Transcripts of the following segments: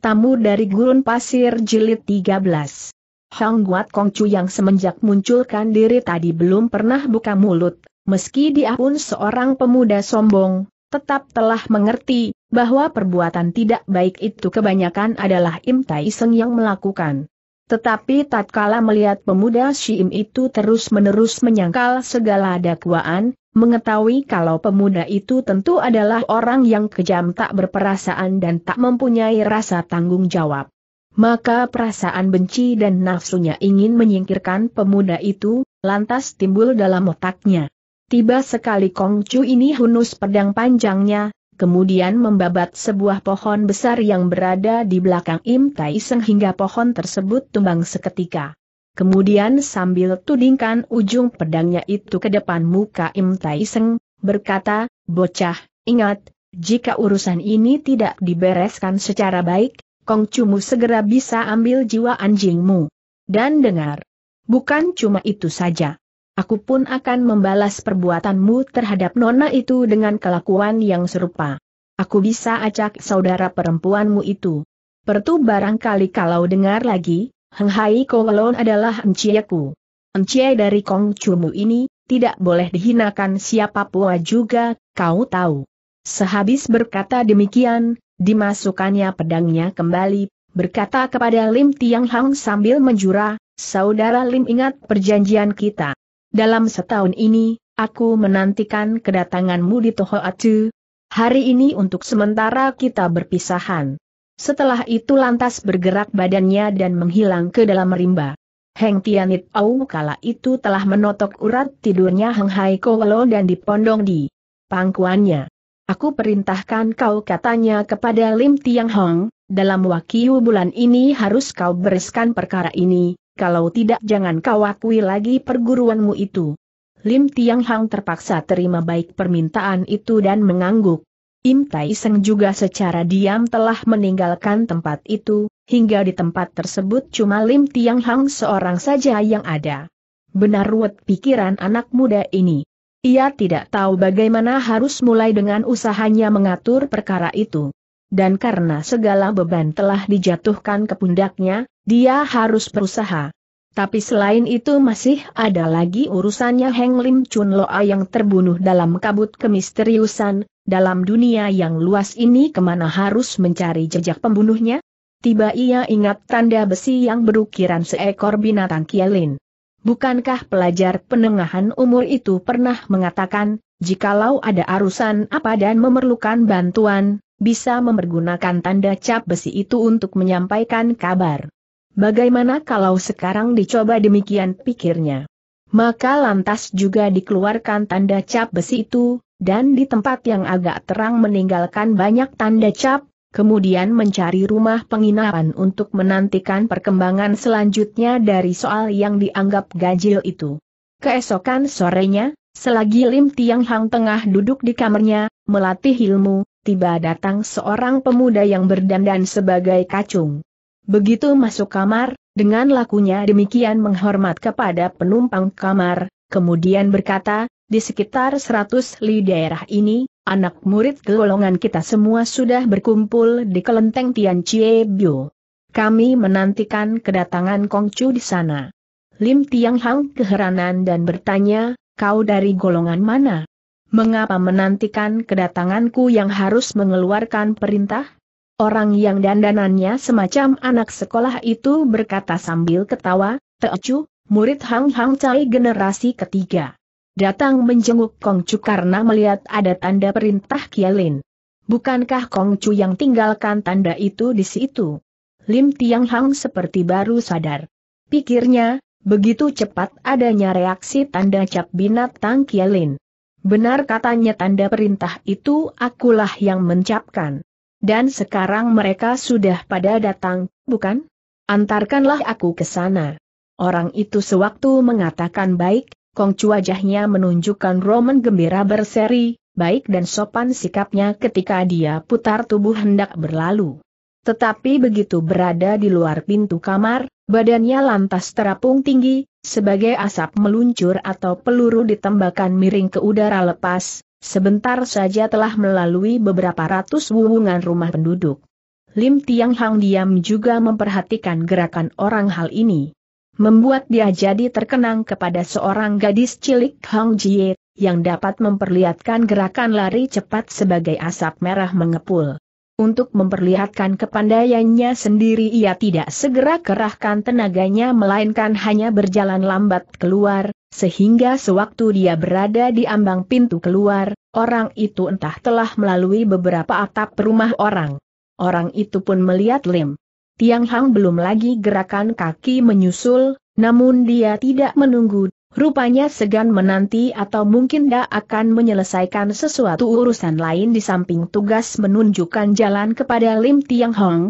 Tamu dari Gurun Pasir Jilid 13 Hang Guat Kong Chu yang semenjak munculkan diri tadi belum pernah buka mulut, meski dia pun seorang pemuda sombong, tetap telah mengerti bahwa perbuatan tidak baik itu kebanyakan adalah Im Tai Seng yang melakukan. Tetapi tatkala melihat pemuda Syiim itu terus-menerus menyangkal segala dakwaan, mengetahui kalau pemuda itu tentu adalah orang yang kejam tak berperasaan dan tak mempunyai rasa tanggung jawab. Maka perasaan benci dan nafsunya ingin menyingkirkan pemuda itu, lantas timbul dalam otaknya. Tiba sekali Kong ini hunus pedang panjangnya, kemudian membabat sebuah pohon besar yang berada di belakang Im Tai Seng hingga pohon tersebut tumbang seketika. Kemudian sambil tudingkan ujung pedangnya itu ke depan muka Im Tai Seng, berkata, Bocah, ingat, jika urusan ini tidak dibereskan secara baik, Kong Kongcumu segera bisa ambil jiwa anjingmu. Dan dengar, bukan cuma itu saja aku pun akan membalas perbuatanmu terhadap nona itu dengan kelakuan yang serupa. Aku bisa acak saudara perempuanmu itu. Pertu barangkali kalau dengar lagi, Heng Hai Kowalon adalah enciaku. Encia dari Kong Chumu ini, tidak boleh dihinakan siapa siapapun juga, kau tahu. Sehabis berkata demikian, dimasukkannya pedangnya kembali, berkata kepada Lim Tiang Hang sambil menjura, Saudara Lim ingat perjanjian kita dalam setahun ini, aku menantikan kedatanganmu di Toho Tohoatu. Hari ini untuk sementara kita berpisahan. Setelah itu lantas bergerak badannya dan menghilang ke dalam rimba. Heng Tianit Au kala itu telah menotok urat tidurnya Heng Hai Kowalo dan dipondong di pangkuannya. Aku perintahkan kau katanya kepada Lim Tiang Hong, dalam wakiu bulan ini harus kau bereskan perkara ini, kalau tidak jangan kau akui lagi perguruanmu itu. Lim Tiang Hang terpaksa terima baik permintaan itu dan mengangguk. Im Tai Seng juga secara diam telah meninggalkan tempat itu, hingga di tempat tersebut cuma Lim Tiang Hang seorang saja yang ada. Benar ruwet pikiran anak muda ini. Ia tidak tahu bagaimana harus mulai dengan usahanya mengatur perkara itu dan karena segala beban telah dijatuhkan ke pundaknya, dia harus berusaha. Tapi selain itu masih ada lagi urusannya Heng Lim Chun Loa yang terbunuh dalam kabut kemisteriusan, dalam dunia yang luas ini kemana harus mencari jejak pembunuhnya? Tiba ia ingat tanda besi yang berukiran seekor binatang kialin. Bukankah pelajar penengahan umur itu pernah mengatakan, jikalau ada arusan apa dan memerlukan bantuan, bisa mempergunakan tanda cap besi itu untuk menyampaikan kabar. Bagaimana kalau sekarang dicoba demikian pikirnya? Maka lantas juga dikeluarkan tanda cap besi itu, dan di tempat yang agak terang meninggalkan banyak tanda cap, kemudian mencari rumah penginapan untuk menantikan perkembangan selanjutnya dari soal yang dianggap ganjil itu. Keesokan sorenya, selagi Lim Tiang Hang tengah duduk di kamarnya, melatih ilmu, tiba-tiba datang seorang pemuda yang berdandan sebagai kacung. Begitu masuk kamar, dengan lakunya demikian menghormat kepada penumpang kamar, kemudian berkata, di sekitar 100 li daerah ini, anak murid golongan kita semua sudah berkumpul di kelenteng Tian Chie Bio. Kami menantikan kedatangan Kong Chu di sana. Lim Tiang Hang keheranan dan bertanya, kau dari golongan mana? Mengapa menantikan kedatanganku yang harus mengeluarkan perintah? Orang yang dandanannya semacam anak sekolah itu berkata sambil ketawa, Teocu, murid Hang Hang Cai generasi ketiga. Datang menjenguk Kong Chu karena melihat ada tanda perintah Kialin. Bukankah Kong Chu yang tinggalkan tanda itu di situ? Lim Tiang Hang seperti baru sadar. Pikirnya, begitu cepat adanya reaksi tanda cap binatang Kialin. Benar katanya tanda perintah itu akulah yang mencapkan. Dan sekarang mereka sudah pada datang, bukan? Antarkanlah aku ke sana. Orang itu sewaktu mengatakan baik, Kongcu wajahnya menunjukkan Roman gembira berseri, baik dan sopan sikapnya ketika dia putar tubuh hendak berlalu. Tetapi begitu berada di luar pintu kamar, badannya lantas terapung tinggi, sebagai asap meluncur atau peluru ditembakkan miring ke udara lepas, sebentar saja telah melalui beberapa ratus wuwungan rumah penduduk. Lim Tiang Hang diam juga memperhatikan gerakan orang hal ini. Membuat dia jadi terkenang kepada seorang gadis cilik Hang Jie, yang dapat memperlihatkan gerakan lari cepat sebagai asap merah mengepul. Untuk memperlihatkan kepandaiannya sendiri ia tidak segera kerahkan tenaganya melainkan hanya berjalan lambat keluar, sehingga sewaktu dia berada di ambang pintu keluar, orang itu entah telah melalui beberapa atap rumah orang. Orang itu pun melihat Lim. Tiang Hang belum lagi gerakan kaki menyusul, namun dia tidak menunggu, Rupanya segan menanti atau mungkin dia akan menyelesaikan sesuatu urusan lain di samping tugas menunjukkan jalan kepada Lim Tiang Hong.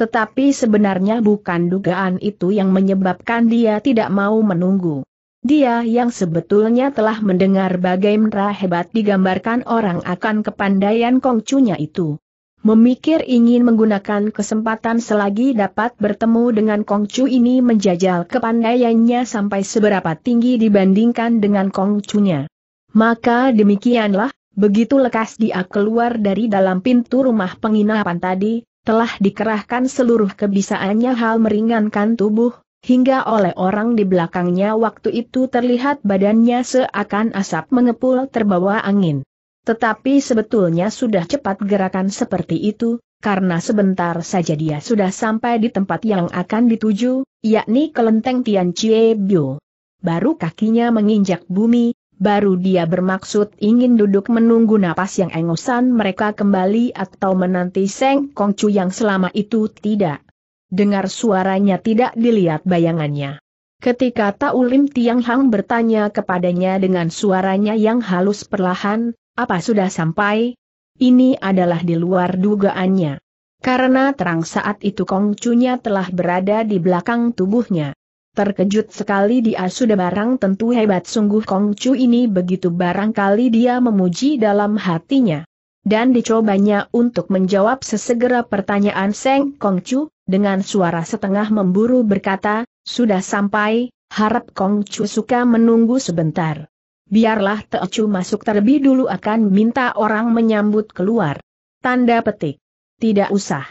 Tetapi sebenarnya bukan dugaan itu yang menyebabkan dia tidak mau menunggu. Dia yang sebetulnya telah mendengar bagaimana hebat digambarkan orang akan kepandaian kongcunya itu. Memikir ingin menggunakan kesempatan selagi dapat bertemu dengan Kong Chu ini menjajal kepandaiannya sampai seberapa tinggi dibandingkan dengan Kong Chunya. Maka demikianlah, begitu lekas dia keluar dari dalam pintu rumah penginapan tadi, telah dikerahkan seluruh kebisaannya hal meringankan tubuh, hingga oleh orang di belakangnya waktu itu terlihat badannya seakan asap mengepul terbawa angin. Tetapi sebetulnya sudah cepat gerakan seperti itu, karena sebentar saja dia sudah sampai di tempat yang akan dituju, yakni kelenteng Tian Chie Bio. Baru kakinya menginjak bumi, baru dia bermaksud ingin duduk menunggu napas yang engosan mereka kembali atau menanti Seng Chu yang selama itu tidak. Dengar suaranya tidak dilihat bayangannya. Ketika Taulim Tiang Hang bertanya kepadanya dengan suaranya yang halus perlahan, apa sudah sampai? Ini adalah di luar dugaannya. Karena terang saat itu kongcunya telah berada di belakang tubuhnya. Terkejut sekali dia sudah barang tentu hebat sungguh kongcu ini begitu barangkali dia memuji dalam hatinya. Dan dicobanya untuk menjawab sesegera pertanyaan Seng Kongcu, dengan suara setengah memburu berkata, sudah sampai, harap Kongcu suka menunggu sebentar biarlah Teocu masuk terlebih dulu akan minta orang menyambut keluar. Tanda petik. Tidak usah.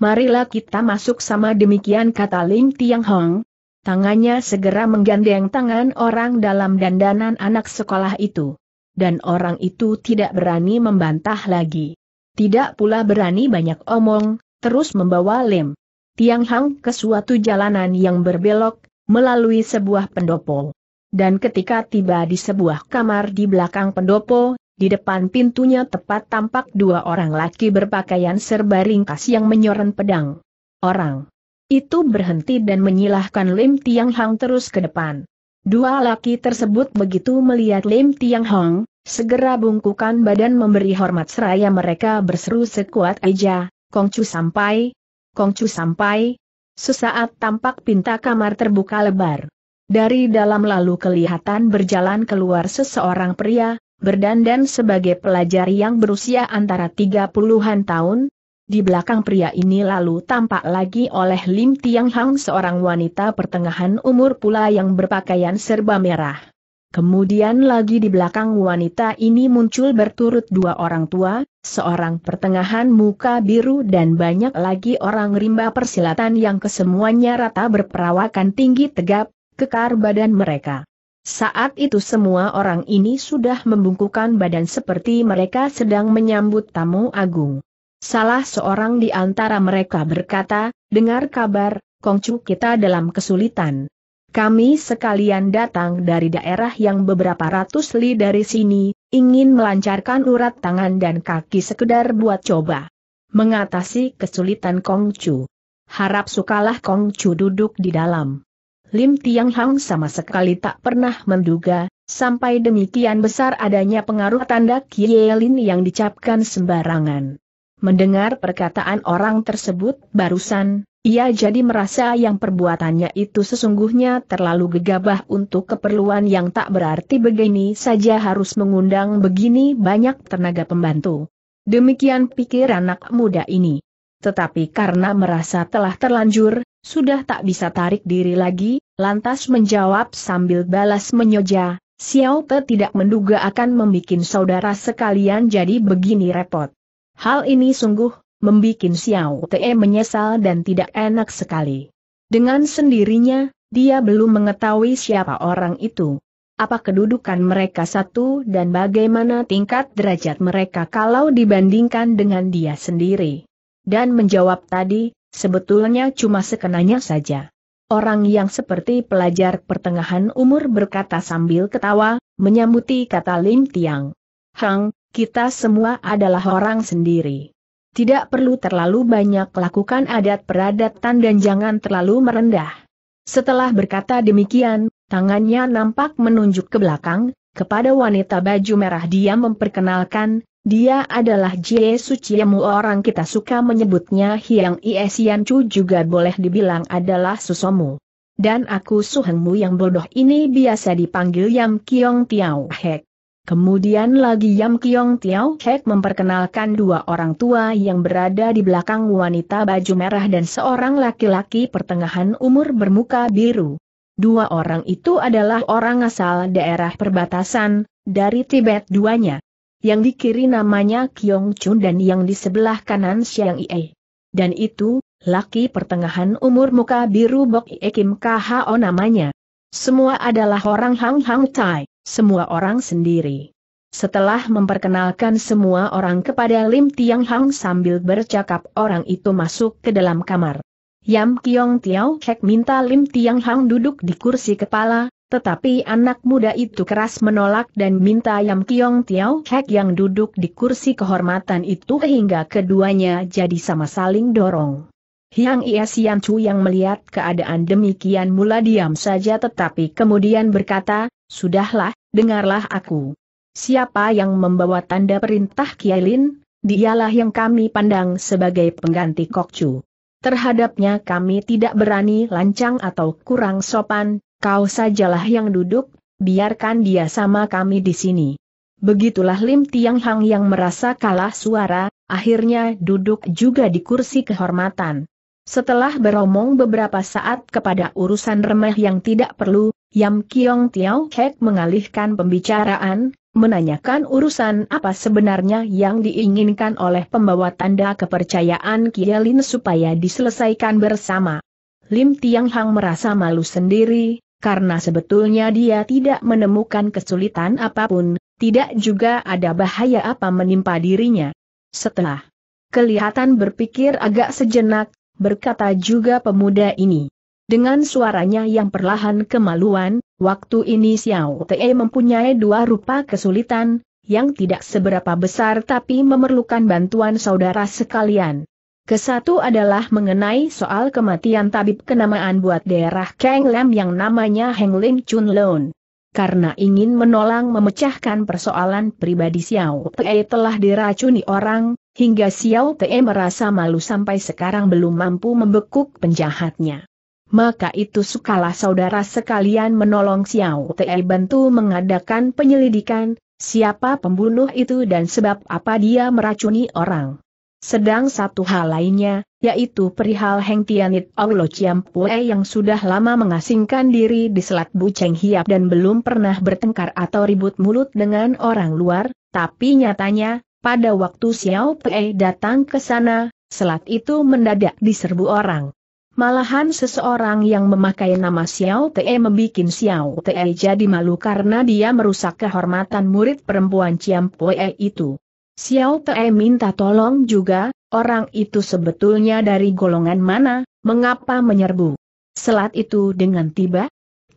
Marilah kita masuk sama demikian kata Lim Tiang Hong. Tangannya segera menggandeng tangan orang dalam dandanan anak sekolah itu. Dan orang itu tidak berani membantah lagi. Tidak pula berani banyak omong, terus membawa Lim Tiang Hong ke suatu jalanan yang berbelok, melalui sebuah pendopo. Dan ketika tiba di sebuah kamar di belakang pendopo, di depan pintunya tepat tampak dua orang laki berpakaian serba ringkas yang menyoren pedang. Orang itu berhenti dan menyilahkan Lim Tiang Hang terus ke depan. Dua laki tersebut begitu melihat Lim Tiang Hang, segera bungkukan badan memberi hormat seraya mereka berseru sekuat aja Kongcu sampai, Kongcu sampai. Sesaat tampak pinta kamar terbuka lebar. Dari dalam lalu kelihatan berjalan keluar seseorang pria, berdandan sebagai pelajar yang berusia antara 30-an tahun. Di belakang pria ini lalu tampak lagi oleh Lim Tiang Hang seorang wanita pertengahan umur pula yang berpakaian serba merah. Kemudian lagi di belakang wanita ini muncul berturut dua orang tua, seorang pertengahan muka biru dan banyak lagi orang rimba persilatan yang kesemuanya rata berperawakan tinggi tegap, kekar badan mereka. Saat itu semua orang ini sudah membungkukan badan seperti mereka sedang menyambut tamu agung. Salah seorang di antara mereka berkata, dengar kabar, Kongcu kita dalam kesulitan. Kami sekalian datang dari daerah yang beberapa ratus li dari sini, ingin melancarkan urat tangan dan kaki sekedar buat coba. Mengatasi kesulitan Kongcu. Harap sukalah Kongcu duduk di dalam. Lim Tiang Hang sama sekali tak pernah menduga, sampai demikian besar adanya pengaruh tanda Kielin yang dicapkan sembarangan. Mendengar perkataan orang tersebut barusan, ia jadi merasa yang perbuatannya itu sesungguhnya terlalu gegabah untuk keperluan yang tak berarti begini saja harus mengundang begini banyak tenaga pembantu. Demikian pikir anak muda ini. Tetapi karena merasa telah terlanjur, sudah tak bisa tarik diri lagi, lantas menjawab sambil balas menyoja, Xiao Te tidak menduga akan membuat saudara sekalian jadi begini repot. Hal ini sungguh, membuat Xiao Te menyesal dan tidak enak sekali. Dengan sendirinya, dia belum mengetahui siapa orang itu. Apa kedudukan mereka satu dan bagaimana tingkat derajat mereka kalau dibandingkan dengan dia sendiri. Dan menjawab tadi, Sebetulnya cuma sekenanya saja. Orang yang seperti pelajar pertengahan umur berkata sambil ketawa, menyambuti kata Lim Tiang. Hang, kita semua adalah orang sendiri. Tidak perlu terlalu banyak lakukan adat peradatan dan jangan terlalu merendah. Setelah berkata demikian, tangannya nampak menunjuk ke belakang, kepada wanita baju merah dia memperkenalkan, dia adalah Jie Suciemu orang kita suka menyebutnya Hiang Iesian Chu juga boleh dibilang adalah susomu. Dan aku Suhenmu yang bodoh ini biasa dipanggil Yam Kiong Tiao Hek. Kemudian lagi Yam Kiong Tiao Hek memperkenalkan dua orang tua yang berada di belakang wanita baju merah dan seorang laki-laki pertengahan umur bermuka biru. Dua orang itu adalah orang asal daerah perbatasan, dari Tibet duanya. Yang di kiri namanya Kyong Chun dan yang di sebelah kanan Xiang Ie. Dan itu, laki pertengahan umur muka biru Bok Ie Kim KHO namanya. Semua adalah orang Hang Hang Tai, semua orang sendiri. Setelah memperkenalkan semua orang kepada Lim Tiang Hang sambil bercakap orang itu masuk ke dalam kamar. Yam Kiong Tiao Kek minta Lim Tiang Hang duduk di kursi kepala, tetapi anak muda itu keras menolak dan minta Yam Kiong Tiao Hek yang duduk di kursi kehormatan itu hingga keduanya jadi sama saling dorong. Hiang Ia Sian Chu yang melihat keadaan demikian mula diam saja tetapi kemudian berkata, Sudahlah, dengarlah aku. Siapa yang membawa tanda perintah Lin? dialah yang kami pandang sebagai pengganti Kok Chu. Terhadapnya kami tidak berani lancang atau kurang sopan, Kau sajalah yang duduk, biarkan dia sama kami di sini. Begitulah Lim Tiang Hang yang merasa kalah suara, akhirnya duduk juga di kursi kehormatan. Setelah beromong beberapa saat kepada urusan remeh yang tidak perlu, Yam Kiong Tiao Kek mengalihkan pembicaraan, menanyakan urusan apa sebenarnya yang diinginkan oleh pembawa tanda kepercayaan Kielin supaya diselesaikan bersama. Lim Tiang Hang merasa malu sendiri, karena sebetulnya dia tidak menemukan kesulitan apapun, tidak juga ada bahaya apa menimpa dirinya. Setelah kelihatan berpikir agak sejenak, berkata juga pemuda ini. Dengan suaranya yang perlahan kemaluan, waktu ini Xiao Te mempunyai dua rupa kesulitan, yang tidak seberapa besar tapi memerlukan bantuan saudara sekalian. Kesatu adalah mengenai soal kematian tabib kenamaan buat daerah Kang Lam yang namanya Heng Lim Chun Loon. Karena ingin menolong memecahkan persoalan pribadi Xiao Te telah diracuni orang, hingga Xiao Te merasa malu sampai sekarang belum mampu membekuk penjahatnya. Maka itu sukalah saudara sekalian menolong Xiao Te bantu mengadakan penyelidikan, siapa pembunuh itu dan sebab apa dia meracuni orang. Sedang satu hal lainnya, yaitu perihal Heng Tianit Aulo Chiampue yang sudah lama mengasingkan diri di Selat Buceng Hiap dan belum pernah bertengkar atau ribut mulut dengan orang luar, tapi nyatanya, pada waktu Xiao Pei datang ke sana, selat itu mendadak diserbu orang. Malahan seseorang yang memakai nama Xiao Te membuat Xiao Te jadi malu karena dia merusak kehormatan murid perempuan Chiampue itu. Xiao Te minta tolong juga, orang itu sebetulnya dari golongan mana, mengapa menyerbu? Selat itu dengan tiba?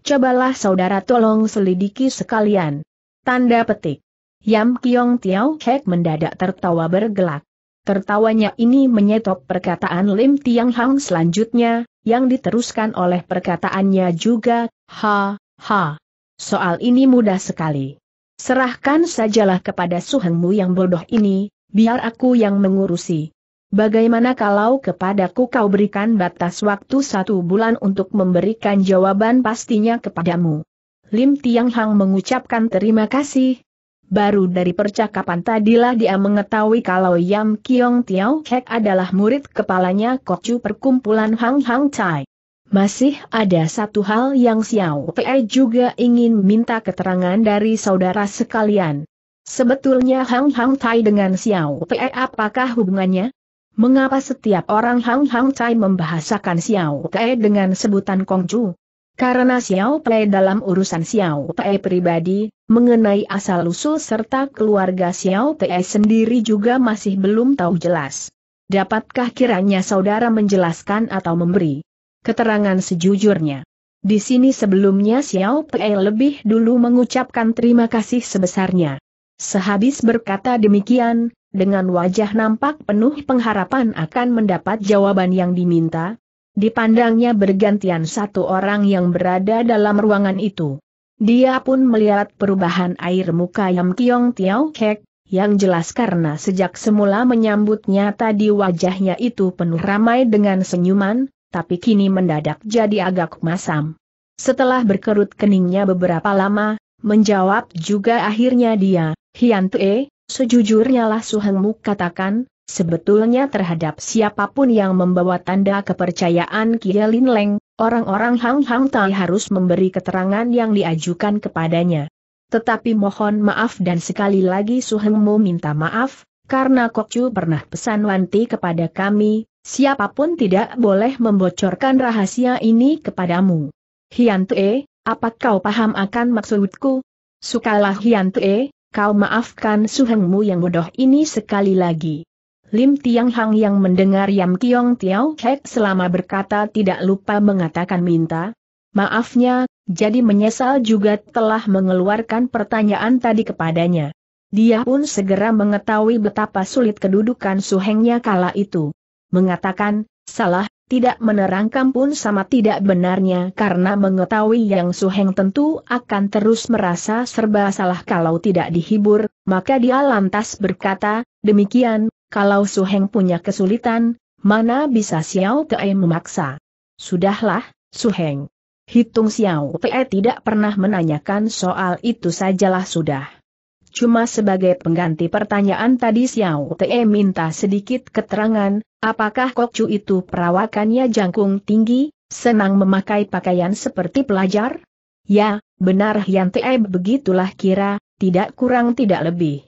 Cobalah saudara tolong selidiki sekalian. Tanda petik. Yam Kiong Tiao Kek mendadak tertawa bergelak. Tertawanya ini menyetop perkataan Lim Tiang Hang selanjutnya, yang diteruskan oleh perkataannya juga, ha, ha. Soal ini mudah sekali. Serahkan sajalah kepada suhengmu yang bodoh ini, biar aku yang mengurusi. Bagaimana kalau kepadaku kau berikan batas waktu satu bulan untuk memberikan jawaban pastinya kepadamu? Lim Tiang Hang mengucapkan terima kasih. Baru dari percakapan tadilah dia mengetahui kalau Yam Kiong Tiao Hek adalah murid kepalanya Chu Perkumpulan Hang Hang Chai. Masih ada satu hal yang Xiao Pei juga ingin minta keterangan dari saudara sekalian. Sebetulnya Hang Hang Tai dengan Xiao Pei apakah hubungannya? Mengapa setiap orang Hang Hang Tai membahasakan Xiao Pei dengan sebutan Kongju? Karena Xiao Pei dalam urusan Xiao Pei pribadi, mengenai asal-usul serta keluarga Xiao Pei sendiri juga masih belum tahu jelas. Dapatkah kiranya saudara menjelaskan atau memberi keterangan sejujurnya. Di sini sebelumnya Xiao Pei lebih dulu mengucapkan terima kasih sebesarnya. Sehabis berkata demikian, dengan wajah nampak penuh pengharapan akan mendapat jawaban yang diminta, dipandangnya bergantian satu orang yang berada dalam ruangan itu. Dia pun melihat perubahan air muka Yam Kiong Tiao Kek, yang jelas karena sejak semula menyambutnya tadi wajahnya itu penuh ramai dengan senyuman, tapi kini mendadak jadi agak masam. Setelah berkerut keningnya beberapa lama, menjawab juga akhirnya dia, Hian Tue, sejujurnya lah Suhengmu katakan, sebetulnya terhadap siapapun yang membawa tanda kepercayaan Kia Lin Leng, orang-orang Hang Hang Tai harus memberi keterangan yang diajukan kepadanya. Tetapi mohon maaf dan sekali lagi Suhengmu minta maaf, karena Kokcu pernah pesan Wanti kepada kami, Siapapun tidak boleh membocorkan rahasia ini kepadamu. Hian Tue, apa kau paham akan maksudku? Sukalah Hian Tue, kau maafkan suhengmu yang bodoh ini sekali lagi. Lim Tiang Hang yang mendengar Yam Kiong Tiao Hek selama berkata tidak lupa mengatakan minta. Maafnya, jadi menyesal juga telah mengeluarkan pertanyaan tadi kepadanya. Dia pun segera mengetahui betapa sulit kedudukan suhengnya kala itu mengatakan, salah, tidak menerangkan pun sama tidak benarnya karena mengetahui yang Suheng tentu akan terus merasa serba salah kalau tidak dihibur, maka dia lantas berkata, demikian, kalau Suheng punya kesulitan, mana bisa Xiao Te memaksa. Sudahlah, Suheng. Hitung Xiao Te tidak pernah menanyakan soal itu sajalah sudah. Cuma sebagai pengganti pertanyaan tadi Xiao Te minta sedikit keterangan, apakah Kok Chu itu perawakannya jangkung tinggi, senang memakai pakaian seperti pelajar? Ya, benar Hian Te begitulah kira, tidak kurang tidak lebih.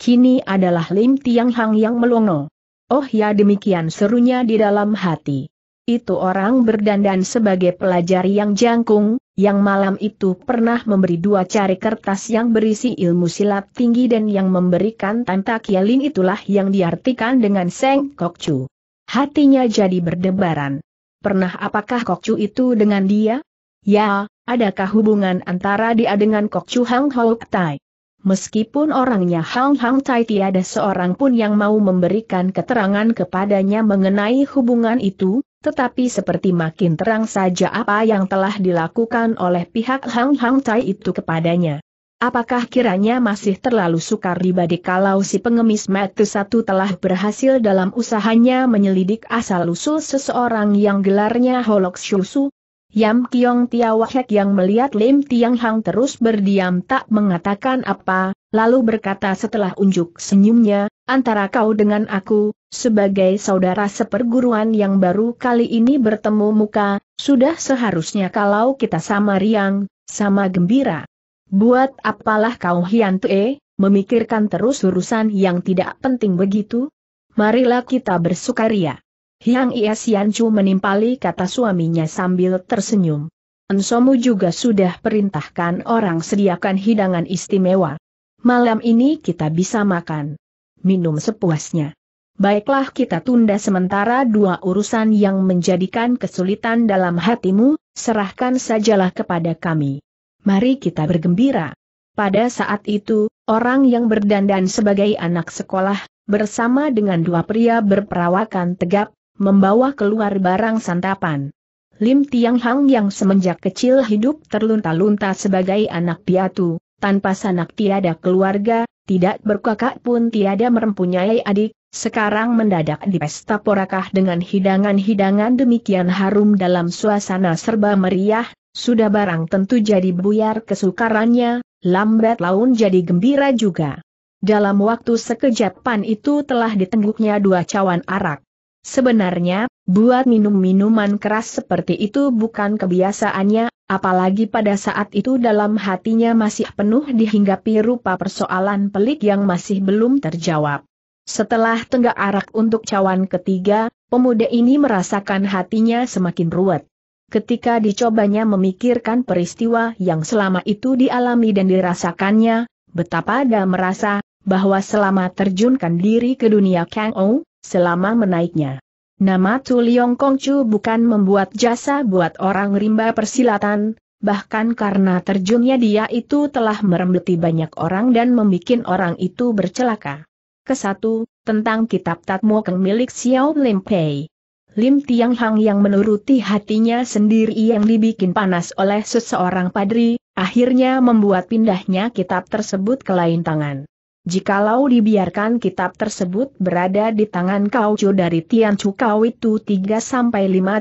Kini adalah Lim Tiang Hang yang melongo. Oh ya demikian serunya di dalam hati. Itu orang berdandan sebagai pelajar yang jangkung, yang malam itu pernah memberi dua cari kertas yang berisi ilmu silat tinggi dan yang memberikan tanda kialin itulah yang diartikan dengan Seng Kokcu. Hatinya jadi berdebaran. Pernah apakah Kokcu itu dengan dia? Ya, adakah hubungan antara dia dengan Kokcu Hang hao Tai? Meskipun orangnya Hang Hang Tai tiada seorang pun yang mau memberikan keterangan kepadanya mengenai hubungan itu, tetapi seperti makin terang saja apa yang telah dilakukan oleh pihak Hang Hang Tai itu kepadanya. Apakah kiranya masih terlalu sukar dibadik kalau si pengemis mati satu telah berhasil dalam usahanya menyelidik asal-usul seseorang yang gelarnya Holok Shusu? Yam Kiong Tiawahek yang melihat Lim Tiang Hang terus berdiam tak mengatakan apa, lalu berkata setelah unjuk senyumnya, antara kau dengan aku, sebagai saudara seperguruan yang baru kali ini bertemu muka, sudah seharusnya kalau kita sama riang, sama gembira. Buat apalah kau Hian Tue, memikirkan terus urusan yang tidak penting begitu? Marilah kita bersukaria. Hiang Sian Siancu menimpali kata suaminya sambil tersenyum. Ensomu juga sudah perintahkan orang sediakan hidangan istimewa. Malam ini kita bisa makan. Minum sepuasnya. Baiklah kita tunda sementara dua urusan yang menjadikan kesulitan dalam hatimu, serahkan sajalah kepada kami. Mari kita bergembira. Pada saat itu, orang yang berdandan sebagai anak sekolah, bersama dengan dua pria berperawakan tegap, membawa keluar barang santapan. Lim Tiang Hang yang semenjak kecil hidup terlunta-lunta sebagai anak piatu, tanpa sanak tiada keluarga, tidak berkakak pun tiada merempunyai adik, sekarang mendadak di pesta porakah dengan hidangan-hidangan demikian harum dalam suasana serba meriah, sudah barang tentu jadi buyar kesukarannya, lambat laun jadi gembira juga. Dalam waktu sekejap pan itu telah ditengguknya dua cawan arak. Sebenarnya, buat minum-minuman keras seperti itu bukan kebiasaannya, apalagi pada saat itu dalam hatinya masih penuh dihinggapi rupa persoalan pelik yang masih belum terjawab. Setelah tenggak arak untuk cawan ketiga, pemuda ini merasakan hatinya semakin ruwet. Ketika dicobanya memikirkan peristiwa yang selama itu dialami dan dirasakannya, betapa dia merasa bahwa selama terjunkan diri ke dunia Kang Ou, selama menaiknya. Nama Tuliong Liong Kongcu bukan membuat jasa buat orang rimba persilatan, bahkan karena terjunnya dia itu telah merembeti banyak orang dan membuat orang itu bercelaka. Kesatu, tentang kitab Tatmo Keng milik Xiao Lim Pei. Lim Tiang Hang yang menuruti hatinya sendiri yang dibikin panas oleh seseorang padri, akhirnya membuat pindahnya kitab tersebut ke lain tangan. Jikalau dibiarkan kitab tersebut berada di tangan Kaucu dari Tian Chu Kau itu 3-5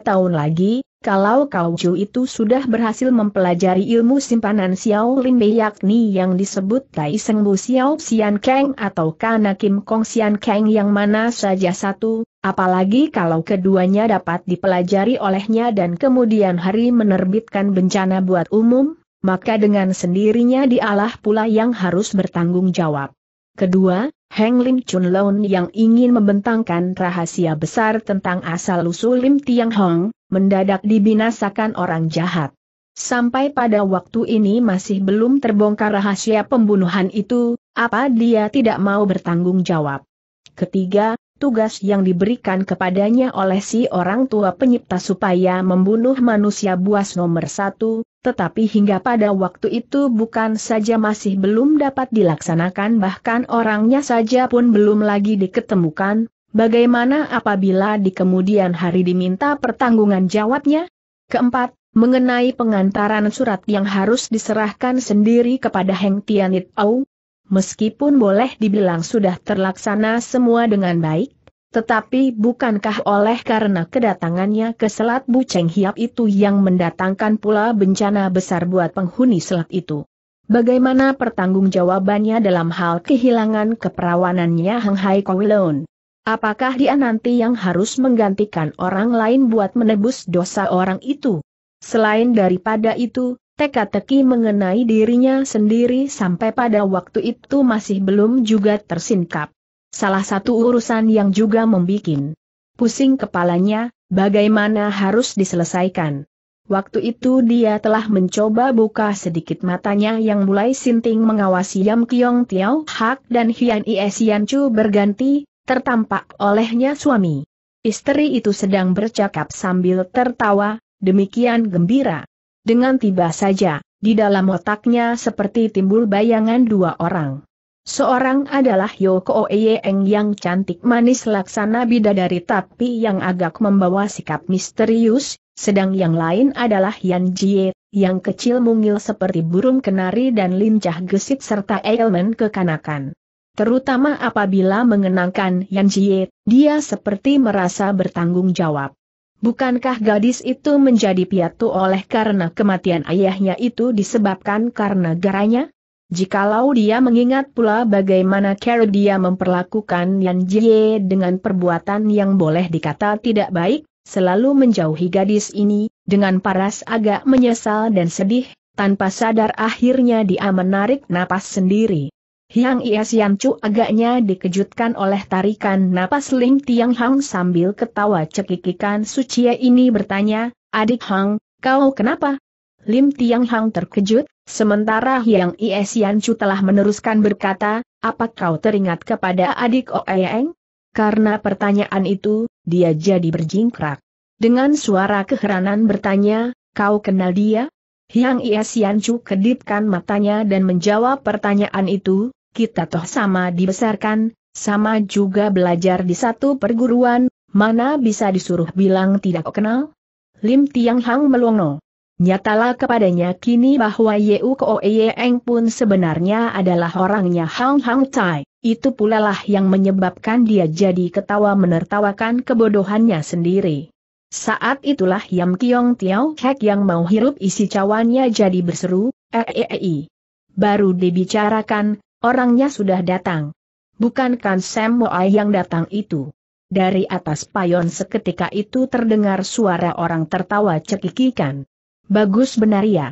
tahun lagi, kalau Kaucu itu sudah berhasil mempelajari ilmu simpanan Xiao Lin Bei yakni yang disebut Tai Bu Xiao Xian Kang atau Kanakim Kong Xian Kang yang mana saja satu, apalagi kalau keduanya dapat dipelajari olehnya dan kemudian hari menerbitkan bencana buat umum, maka dengan sendirinya dialah pula yang harus bertanggung jawab. Kedua, Heng Lim Chun Lon yang ingin membentangkan rahasia besar tentang asal-usul Lim Tiang Hong, mendadak dibinasakan orang jahat. Sampai pada waktu ini masih belum terbongkar rahasia pembunuhan itu, apa dia tidak mau bertanggung jawab. Ketiga, tugas yang diberikan kepadanya oleh si orang tua penyipta supaya membunuh manusia buas nomor satu, tetapi hingga pada waktu itu bukan saja masih belum dapat dilaksanakan bahkan orangnya saja pun belum lagi diketemukan, bagaimana apabila di kemudian hari diminta pertanggungan jawabnya? Keempat, mengenai pengantaran surat yang harus diserahkan sendiri kepada Heng Tianit Au, meskipun boleh dibilang sudah terlaksana semua dengan baik, tetapi bukankah oleh karena kedatangannya ke Selat Buceng Hiap itu yang mendatangkan pula bencana besar buat penghuni selat itu? Bagaimana pertanggungjawabannya dalam hal kehilangan keperawanannya Hang Hai Kowilon? Apakah dia nanti yang harus menggantikan orang lain buat menebus dosa orang itu? Selain daripada itu, teka-teki mengenai dirinya sendiri sampai pada waktu itu masih belum juga tersingkap salah satu urusan yang juga membikin pusing kepalanya, bagaimana harus diselesaikan. Waktu itu dia telah mencoba buka sedikit matanya yang mulai sinting mengawasi Yam Kiong Tiao Hak dan Hian Ies Chu berganti, tertampak olehnya suami. Istri itu sedang bercakap sambil tertawa, demikian gembira. Dengan tiba saja, di dalam otaknya seperti timbul bayangan dua orang. Seorang adalah Yoko Oeyeng yang cantik manis laksana bidadari tapi yang agak membawa sikap misterius, sedang yang lain adalah Yan Jie, yang kecil mungil seperti burung kenari dan lincah gesit serta elemen kekanakan. Terutama apabila mengenangkan Yan Jie, dia seperti merasa bertanggung jawab. Bukankah gadis itu menjadi piatu oleh karena kematian ayahnya itu disebabkan karena garanya? Jikalau dia mengingat pula bagaimana cara dia memperlakukan Yan Jie dengan perbuatan yang boleh dikata tidak baik, selalu menjauhi gadis ini, dengan paras agak menyesal dan sedih, tanpa sadar akhirnya dia menarik napas sendiri. Hiang Ia Sian Chu agaknya dikejutkan oleh tarikan napas Ling Tiang Hang sambil ketawa cekikikan Sucia ini bertanya, Adik Hang, kau kenapa? Lim Tiang Hang terkejut, sementara Hyang Iesian Chu telah meneruskan berkata, apa kau teringat kepada adik Oeyeng? Karena pertanyaan itu, dia jadi berjingkrak. Dengan suara keheranan bertanya, kau kenal dia? Hyang Iesian Chu kedipkan matanya dan menjawab pertanyaan itu, kita toh sama dibesarkan, sama juga belajar di satu perguruan, mana bisa disuruh bilang tidak kenal? Lim Tiang Hang melongo. Nyatalah kepadanya kini bahwa Yeu Koeyeng pun sebenarnya adalah orangnya Hang Hang Tai, itu pula lah yang menyebabkan dia jadi ketawa menertawakan kebodohannya sendiri. Saat itulah Yam Kiong Tiao Hek yang mau hirup isi cawannya jadi berseru, Eeei. Eh, eh, eh, Baru dibicarakan, orangnya sudah datang. Bukankan Sam Moai yang datang itu. Dari atas payon seketika itu terdengar suara orang tertawa cekikikan. Bagus benar ya.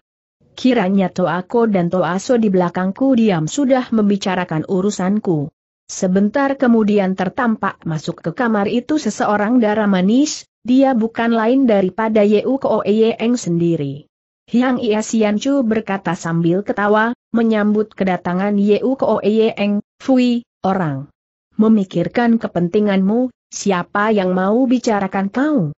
Kiranya Toako dan Toaso di belakangku diam sudah membicarakan urusanku. Sebentar kemudian tertampak masuk ke kamar itu seseorang darah manis, dia bukan lain daripada Yeu Koeyeng sendiri. Hyang Ia Sian berkata sambil ketawa, menyambut kedatangan Yeu Koeyeng, Fui, orang. Memikirkan kepentinganmu, siapa yang mau bicarakan kau?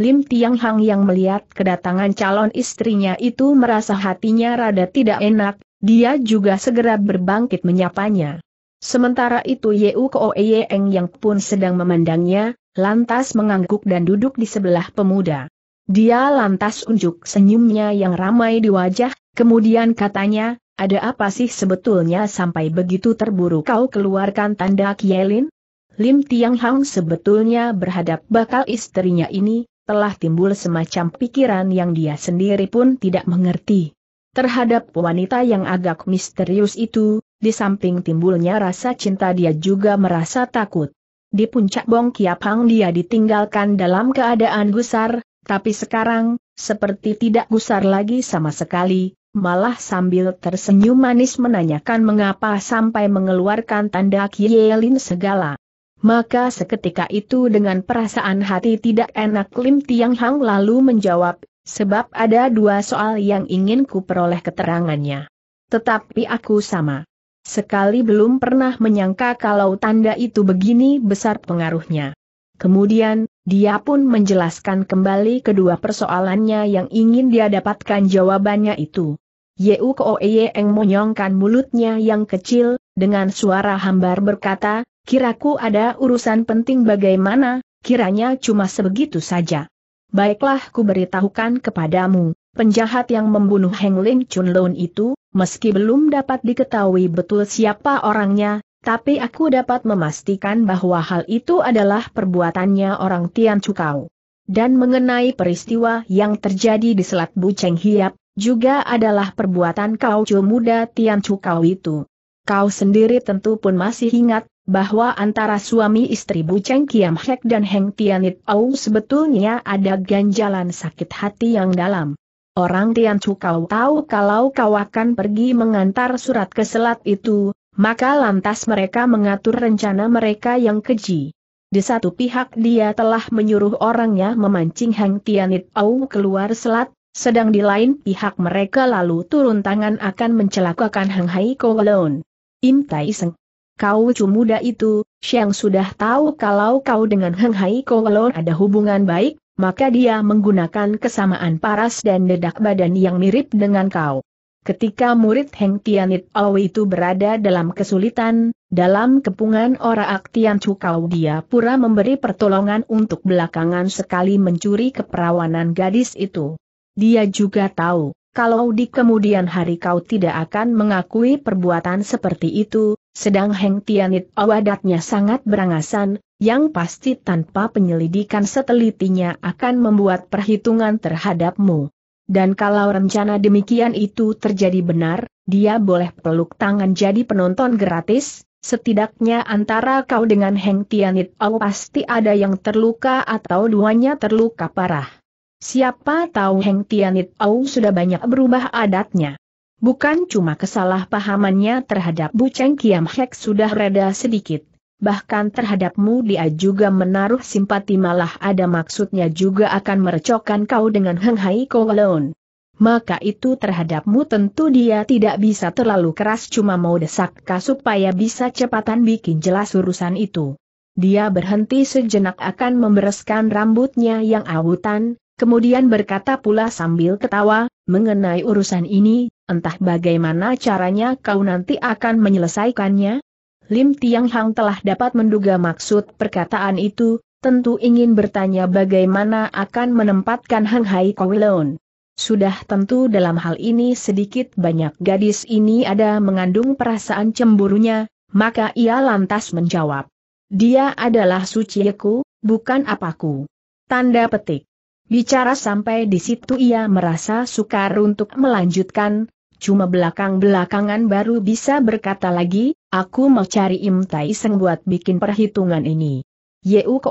Lim Tiang Hang yang melihat kedatangan calon istrinya itu merasa hatinya rada tidak enak, dia juga segera berbangkit menyapanya. Sementara itu Yeu Koe Eng yang pun sedang memandangnya, lantas mengangguk dan duduk di sebelah pemuda. Dia lantas unjuk senyumnya yang ramai di wajah, kemudian katanya, ada apa sih sebetulnya sampai begitu terburu kau keluarkan tanda Kielin? Lim Tiang Hang sebetulnya berhadap bakal istrinya ini, telah timbul semacam pikiran yang dia sendiri pun tidak mengerti. Terhadap wanita yang agak misterius itu, di samping timbulnya rasa cinta dia juga merasa takut. Di puncak Bong Kiapang dia ditinggalkan dalam keadaan gusar, tapi sekarang, seperti tidak gusar lagi sama sekali, malah sambil tersenyum manis menanyakan mengapa sampai mengeluarkan tanda kielin segala. Maka seketika itu dengan perasaan hati tidak enak Lim Tiang Hang lalu menjawab, sebab ada dua soal yang ingin ku peroleh keterangannya. Tetapi aku sama. Sekali belum pernah menyangka kalau tanda itu begini besar pengaruhnya. Kemudian, dia pun menjelaskan kembali kedua persoalannya yang ingin dia dapatkan jawabannya itu. Yeu Koe Yeeng menyongkan mulutnya yang kecil, dengan suara hambar berkata, Kiraku ada urusan penting bagaimana, kiranya cuma sebegitu saja. Baiklah ku beritahukan kepadamu, penjahat yang membunuh Heng Ling Chun Loon itu, meski belum dapat diketahui betul siapa orangnya, tapi aku dapat memastikan bahwa hal itu adalah perbuatannya orang Tian Chukau. Dan mengenai peristiwa yang terjadi di Selat Buceng Hiap, juga adalah perbuatan kau muda Tian Chukau itu. Kau sendiri tentu pun masih ingat, bahwa antara suami istri Bu Cheng Kiam Hek dan Heng Tianit Au sebetulnya ada ganjalan sakit hati yang dalam. Orang Tian Chu kau tahu kalau kau akan pergi mengantar surat ke selat itu, maka lantas mereka mengatur rencana mereka yang keji. Di satu pihak dia telah menyuruh orangnya memancing Heng Tianit Au keluar selat, sedang di lain pihak mereka lalu turun tangan akan mencelakakan Hang Hai Kowloon. Im Tai Seng Kau muda itu, siang sudah tahu kalau kau dengan Heng Hai Kowalon ada hubungan baik, maka dia menggunakan kesamaan paras dan dedak badan yang mirip dengan kau. Ketika murid Heng Tianit Ao itu berada dalam kesulitan, dalam kepungan aktian Tian kau dia pura memberi pertolongan untuk belakangan sekali mencuri keperawanan gadis itu. Dia juga tahu, kalau di kemudian hari kau tidak akan mengakui perbuatan seperti itu, sedang Heng Tianit awadatnya sangat berangasan, yang pasti tanpa penyelidikan setelitinya akan membuat perhitungan terhadapmu. Dan kalau rencana demikian itu terjadi benar, dia boleh peluk tangan jadi penonton gratis, setidaknya antara kau dengan Heng Tianit Au oh, pasti ada yang terluka atau duanya terluka parah. Siapa tahu Heng Tianit Au oh, sudah banyak berubah adatnya. Bukan cuma kesalahpahamannya terhadap Bu Cheng Kiam Hek sudah reda sedikit, bahkan terhadapmu dia juga menaruh simpati malah ada maksudnya juga akan merecokkan kau dengan Heng Hai Kowloon maka itu terhadapmu tentu dia tidak bisa terlalu keras cuma mau desak kau supaya bisa cepatan bikin jelas urusan itu. Dia berhenti sejenak akan membereskan rambutnya yang awutan, Kemudian berkata pula sambil ketawa, mengenai urusan ini, entah bagaimana caranya kau nanti akan menyelesaikannya? Lim Tiang Hang telah dapat menduga maksud perkataan itu, tentu ingin bertanya bagaimana akan menempatkan Hang Hai Kowilon. Sudah tentu dalam hal ini sedikit banyak gadis ini ada mengandung perasaan cemburunya, maka ia lantas menjawab. Dia adalah suciku, bukan apaku. Tanda petik. Bicara sampai di situ ia merasa sukar untuk melanjutkan, cuma belakang-belakangan baru bisa berkata lagi, aku mau cari Im Tai Seng buat bikin perhitungan ini. Yeu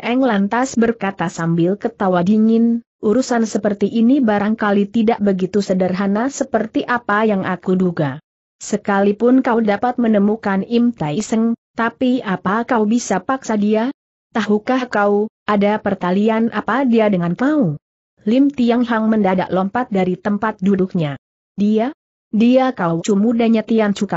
eng lantas berkata sambil ketawa dingin, urusan seperti ini barangkali tidak begitu sederhana seperti apa yang aku duga. Sekalipun kau dapat menemukan Im Tai Seng, tapi apa kau bisa paksa dia? Tahukah kau, ada pertalian apa dia dengan kau? Lim Tiang Hang mendadak lompat dari tempat duduknya. Dia? Dia kau cumudanya Tian Chu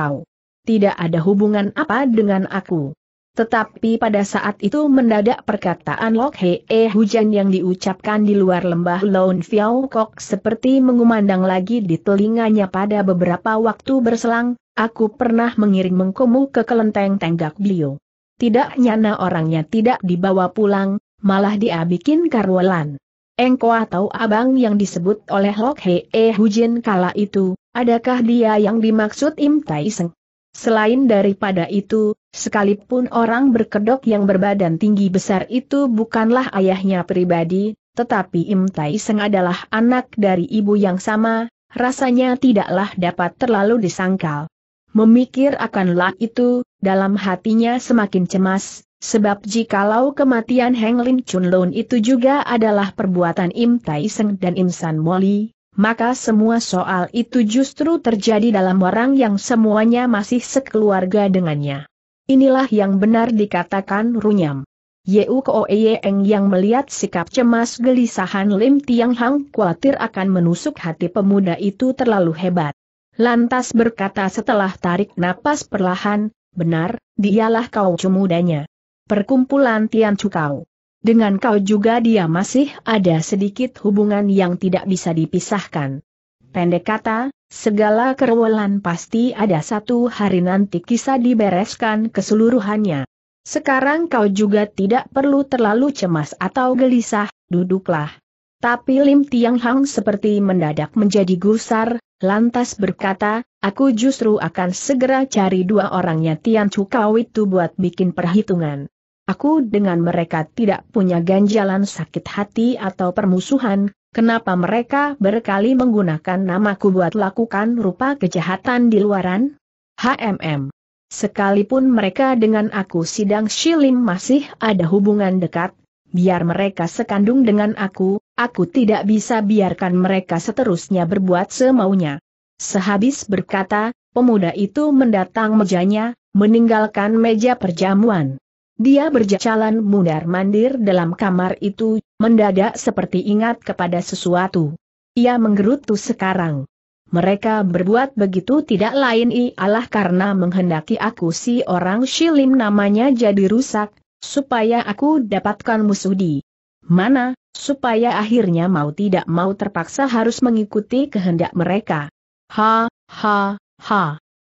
Tidak ada hubungan apa dengan aku. Tetapi pada saat itu mendadak perkataan Lok He E Hujan yang diucapkan di luar lembah Lone Fiao Kok seperti mengumandang lagi di telinganya pada beberapa waktu berselang, aku pernah mengirim mengkomu ke kelenteng tenggak beliau tidak nyana orangnya tidak dibawa pulang, malah dia bikin karwalan. Engko atau abang yang disebut oleh Lok Hee Hujin kala itu, adakah dia yang dimaksud Im Tai Seng? Selain daripada itu, sekalipun orang berkedok yang berbadan tinggi besar itu bukanlah ayahnya pribadi, tetapi Im Tai Seng adalah anak dari ibu yang sama, rasanya tidaklah dapat terlalu disangkal. Memikir akan lah itu, dalam hatinya semakin cemas, sebab jikalau kematian Heng Lin Chun Lun itu juga adalah perbuatan Im Tai Seng dan Im San Moli, maka semua soal itu justru terjadi dalam orang yang semuanya masih sekeluarga dengannya. Inilah yang benar dikatakan runyam. Yeu Koe Eng yang melihat sikap cemas gelisahan Lim Tiang Hang khawatir akan menusuk hati pemuda itu terlalu hebat. Lantas berkata setelah tarik napas perlahan, benar, dialah kau cemudanya. Perkumpulan Tian kau. Dengan kau juga dia masih ada sedikit hubungan yang tidak bisa dipisahkan. Pendek kata, segala kerewelan pasti ada satu hari nanti kisah dibereskan keseluruhannya. Sekarang kau juga tidak perlu terlalu cemas atau gelisah, duduklah. Tapi Lim Tiang Hang seperti mendadak menjadi gusar, Lantas berkata, aku justru akan segera cari dua orangnya Tian Cukau itu buat bikin perhitungan. Aku dengan mereka tidak punya ganjalan sakit hati atau permusuhan, kenapa mereka berkali menggunakan namaku buat lakukan rupa kejahatan di luaran? HMM. Sekalipun mereka dengan aku sidang Shilim masih ada hubungan dekat, biar mereka sekandung dengan aku, Aku tidak bisa biarkan mereka seterusnya berbuat semaunya. Sehabis berkata, pemuda itu mendatang mejanya, meninggalkan meja perjamuan. Dia berjalan mundar-mandir dalam kamar itu, mendadak seperti ingat kepada sesuatu. Ia menggerutu sekarang. Mereka berbuat begitu tidak lain ialah karena menghendaki aku si orang Shilim namanya jadi rusak, supaya aku dapatkan musuh di mana, supaya akhirnya mau tidak mau terpaksa harus mengikuti kehendak mereka. Ha, ha, ha.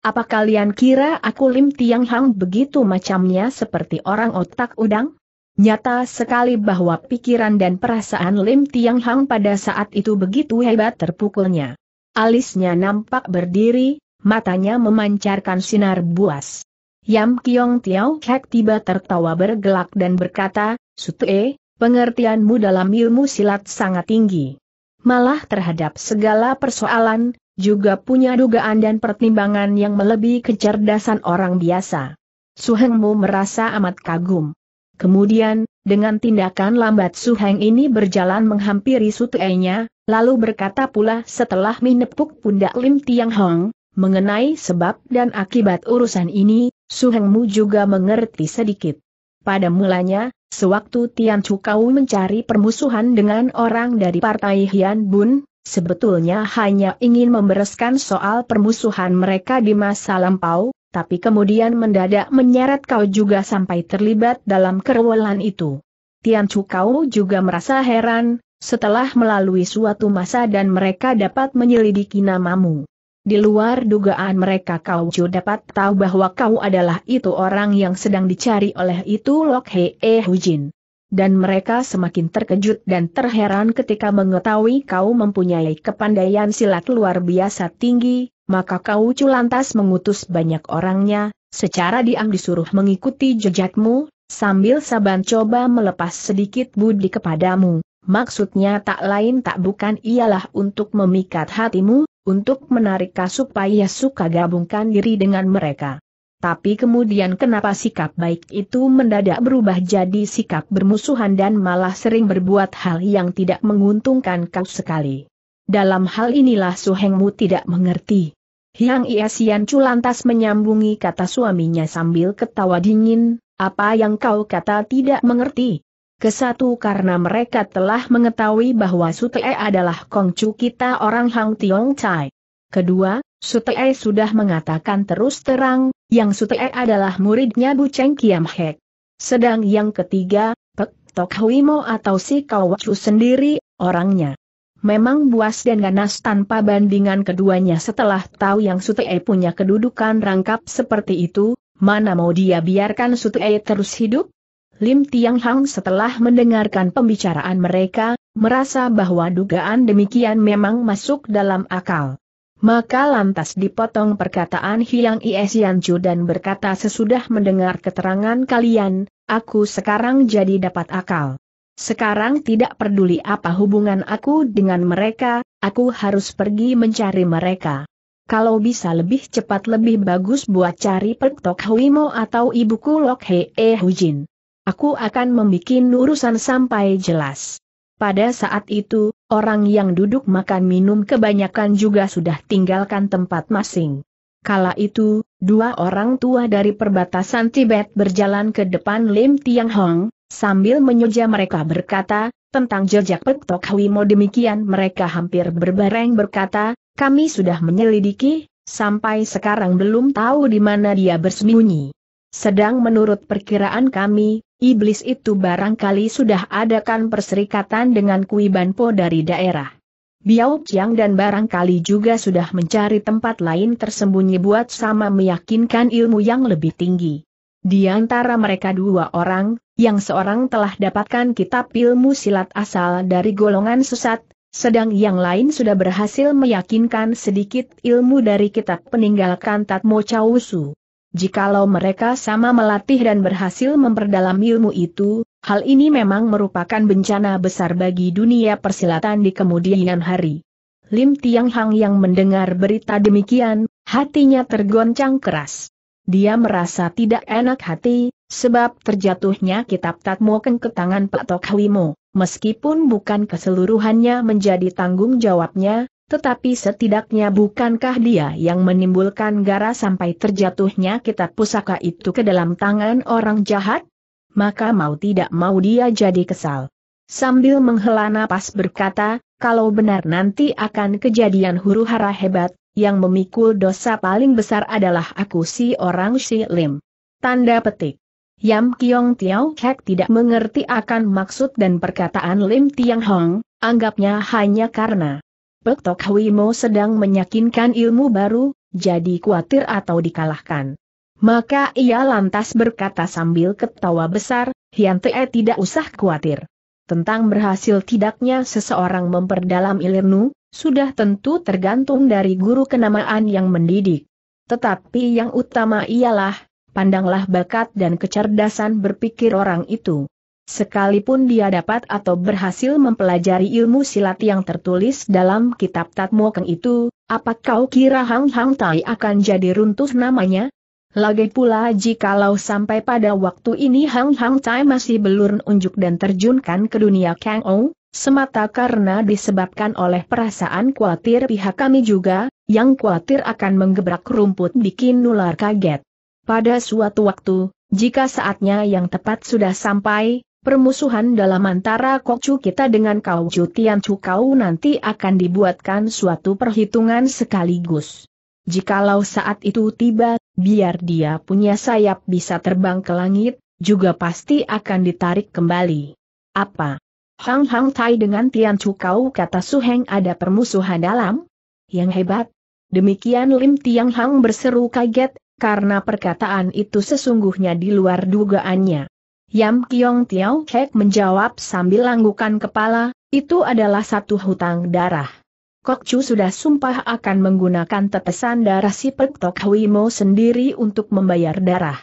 Apa kalian kira aku Lim Tiang Hang begitu macamnya seperti orang otak udang? Nyata sekali bahwa pikiran dan perasaan Lim Tiang Hang pada saat itu begitu hebat terpukulnya. Alisnya nampak berdiri, matanya memancarkan sinar buas. Yam Kiong Tiao Kek tiba tertawa bergelak dan berkata, Sutue, pengertianmu dalam ilmu silat sangat tinggi. Malah terhadap segala persoalan, juga punya dugaan dan pertimbangan yang melebihi kecerdasan orang biasa. Suhengmu merasa amat kagum. Kemudian, dengan tindakan lambat Suheng ini berjalan menghampiri sutenya, lalu berkata pula setelah menepuk pundak Lim Tiang Hong, mengenai sebab dan akibat urusan ini, Suhengmu juga mengerti sedikit. Pada mulanya, Sewaktu Tian Chukau mencari permusuhan dengan orang dari partai Hian Bun, sebetulnya hanya ingin membereskan soal permusuhan mereka di masa lampau, tapi kemudian mendadak menyeret kau juga sampai terlibat dalam kerewelan itu. Tian Chukau juga merasa heran, setelah melalui suatu masa dan mereka dapat menyelidiki namamu. Di luar dugaan mereka kau Ju dapat tahu bahwa kau adalah itu orang yang sedang dicari oleh itu Lok Hee Hujin. Dan mereka semakin terkejut dan terheran ketika mengetahui kau mempunyai kepandaian silat luar biasa tinggi, maka kau Ju lantas mengutus banyak orangnya, secara diam disuruh mengikuti jejakmu, sambil Saban coba melepas sedikit budi kepadamu. Maksudnya tak lain tak bukan ialah untuk memikat hatimu, untuk menarik supaya suka gabungkan diri dengan mereka. Tapi kemudian kenapa sikap baik itu mendadak berubah jadi sikap bermusuhan dan malah sering berbuat hal yang tidak menguntungkan kau sekali. Dalam hal inilah Suhengmu tidak mengerti. Hyang Iasian Chu lantas menyambungi kata suaminya sambil ketawa dingin, apa yang kau kata tidak mengerti? Kesatu karena mereka telah mengetahui bahwa Sutee adalah kongcu kita orang Hang Tiong Chai. Kedua, Sutee sudah mengatakan terus terang, yang Sutee adalah muridnya Bu Cheng Kiam Hek. Sedang yang ketiga, Pek Tok Hui Mo atau si Kawacu sendiri, orangnya. Memang buas dan ganas tanpa bandingan keduanya setelah tahu yang Sutee punya kedudukan rangkap seperti itu, mana mau dia biarkan Sutee terus hidup? Lim Tiang Hang setelah mendengarkan pembicaraan mereka, merasa bahwa dugaan demikian memang masuk dalam akal. Maka lantas dipotong perkataan Hiang Is Chu dan berkata sesudah mendengar keterangan kalian, aku sekarang jadi dapat akal. Sekarang tidak peduli apa hubungan aku dengan mereka, aku harus pergi mencari mereka. Kalau bisa lebih cepat lebih bagus buat cari Perk Tok Huimo atau ibuku Lok Hee Hujin. Aku akan membuat urusan sampai jelas. Pada saat itu, orang yang duduk makan minum kebanyakan juga sudah tinggalkan tempat masing. Kala itu, dua orang tua dari perbatasan Tibet berjalan ke depan Lim Tiang Hong, sambil menyeja mereka berkata, tentang jejak Pek Tok Hwimo demikian mereka hampir berbareng berkata, kami sudah menyelidiki, sampai sekarang belum tahu di mana dia bersembunyi. Sedang menurut perkiraan kami, Iblis itu barangkali sudah adakan perserikatan dengan Kui Banpo dari daerah Biao Chiang dan barangkali juga sudah mencari tempat lain tersembunyi buat sama meyakinkan ilmu yang lebih tinggi. Di antara mereka dua orang, yang seorang telah dapatkan kitab ilmu silat asal dari golongan sesat, sedang yang lain sudah berhasil meyakinkan sedikit ilmu dari kitab peninggalkan Tatmo Chausu. Jikalau mereka sama melatih dan berhasil memperdalam ilmu itu, hal ini memang merupakan bencana besar bagi dunia persilatan di kemudian hari. Lim Tiang Hang yang mendengar berita demikian, hatinya tergoncang keras. Dia merasa tidak enak hati, sebab terjatuhnya kitab Tatmo ke tangan Pak Tok Hwimo, meskipun bukan keseluruhannya menjadi tanggung jawabnya, tetapi setidaknya bukankah dia yang menimbulkan gara sampai terjatuhnya kitab pusaka itu ke dalam tangan orang jahat? Maka mau tidak mau dia jadi kesal. Sambil menghela napas berkata, kalau benar nanti akan kejadian huru hara hebat, yang memikul dosa paling besar adalah aku si orang si Lim. Tanda petik. Yam Kiong Tiao Kek tidak mengerti akan maksud dan perkataan Lim Tiang Hong, anggapnya hanya karena Pek Tok Hui Mo sedang menyakinkan ilmu baru, jadi khawatir atau dikalahkan. Maka ia lantas berkata sambil ketawa besar, Hian Te tidak usah khawatir. Tentang berhasil tidaknya seseorang memperdalam ilmu, sudah tentu tergantung dari guru kenamaan yang mendidik. Tetapi yang utama ialah, pandanglah bakat dan kecerdasan berpikir orang itu. Sekalipun dia dapat atau berhasil mempelajari ilmu silat yang tertulis dalam kitab Tatmokeng itu, apa kau kira Hang Hang Tai akan jadi runtuh namanya? Lagi pula jikalau sampai pada waktu ini Hang Hang Tai masih belum unjuk dan terjunkan ke dunia Kang Ong, semata karena disebabkan oleh perasaan khawatir pihak kami juga, yang khawatir akan menggebrak rumput bikin nular kaget. Pada suatu waktu, jika saatnya yang tepat sudah sampai, Permusuhan dalam antara Kokcu kita dengan Tian Chu kau nanti akan dibuatkan suatu perhitungan sekaligus. Jikalau saat itu tiba, biar dia punya sayap bisa terbang ke langit, juga pasti akan ditarik kembali. Apa? Hang Hang Tai dengan Tian Chu Kau kata Su Heng ada permusuhan dalam? Yang hebat. Demikian Lim Tiang Hang berseru kaget, karena perkataan itu sesungguhnya di luar dugaannya. Yam Kiong Tiao Kek menjawab sambil langgukan kepala, itu adalah satu hutang darah. Kok Chu sudah sumpah akan menggunakan tetesan darah si Pek Tok Hui Mo sendiri untuk membayar darah.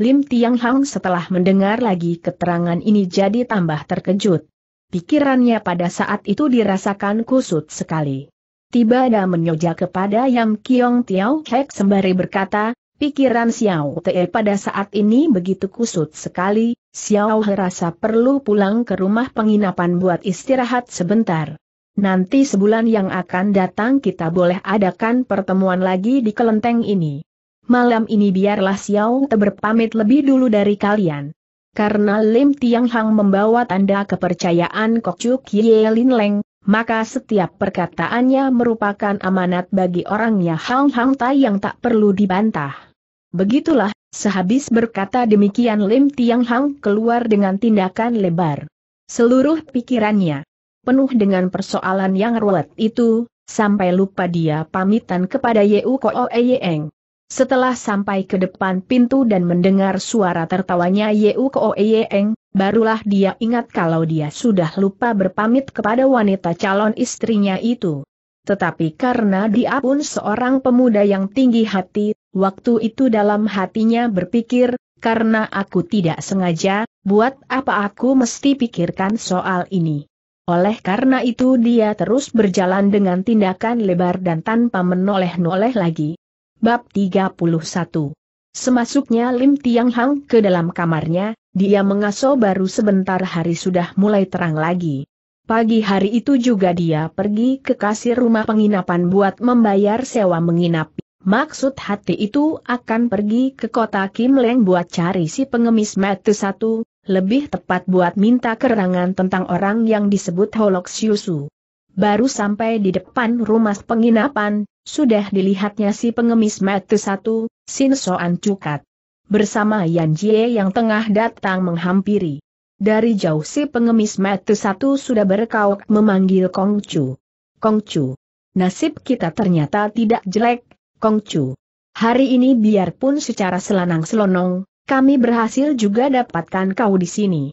Lim Tiang Hang setelah mendengar lagi keterangan ini jadi tambah terkejut. Pikirannya pada saat itu dirasakan kusut sekali. Tiba ada menyoja kepada Yam Kiong Tiao Kek sembari berkata, Pikiran Xiao Te pada saat ini begitu kusut sekali, Xiao He rasa perlu pulang ke rumah penginapan buat istirahat sebentar. Nanti sebulan yang akan datang kita boleh adakan pertemuan lagi di kelenteng ini. Malam ini biarlah Xiao Te berpamit lebih dulu dari kalian. Karena Lim Tiang Hang membawa tanda kepercayaan Kok Kokcuk Ye Lin Leng, maka setiap perkataannya merupakan amanat bagi orangnya Hang Hang Tai yang tak perlu dibantah. Begitulah, sehabis berkata demikian Lim Tiang Hang keluar dengan tindakan lebar. Seluruh pikirannya penuh dengan persoalan yang ruwet itu, sampai lupa dia pamitan kepada Yeu Koo Eyeeng. Setelah sampai ke depan pintu dan mendengar suara tertawanya Yeu Koo Eyeeng, barulah dia ingat kalau dia sudah lupa berpamit kepada wanita calon istrinya itu. Tetapi karena dia pun seorang pemuda yang tinggi hati, Waktu itu dalam hatinya berpikir, karena aku tidak sengaja, buat apa aku mesti pikirkan soal ini. Oleh karena itu dia terus berjalan dengan tindakan lebar dan tanpa menoleh-noleh lagi. Bab 31 Semasuknya Lim Tiang Hang ke dalam kamarnya, dia mengaso baru sebentar hari sudah mulai terang lagi. Pagi hari itu juga dia pergi ke kasir rumah penginapan buat membayar sewa menginap. Maksud hati itu akan pergi ke kota Kim Leng buat cari si pengemis metu satu, lebih tepat buat minta kerangan tentang orang yang disebut Holok Siusu. Baru sampai di depan rumah penginapan, sudah dilihatnya si pengemis metu satu, Sin Soan Cukat. Bersama Yan Jie yang tengah datang menghampiri. Dari jauh si pengemis mata satu sudah berkauk memanggil Kongcu. Kongcu. Nasib kita ternyata tidak jelek, Kongcu. Hari ini biarpun secara selanang-selonong, kami berhasil juga dapatkan kau di sini.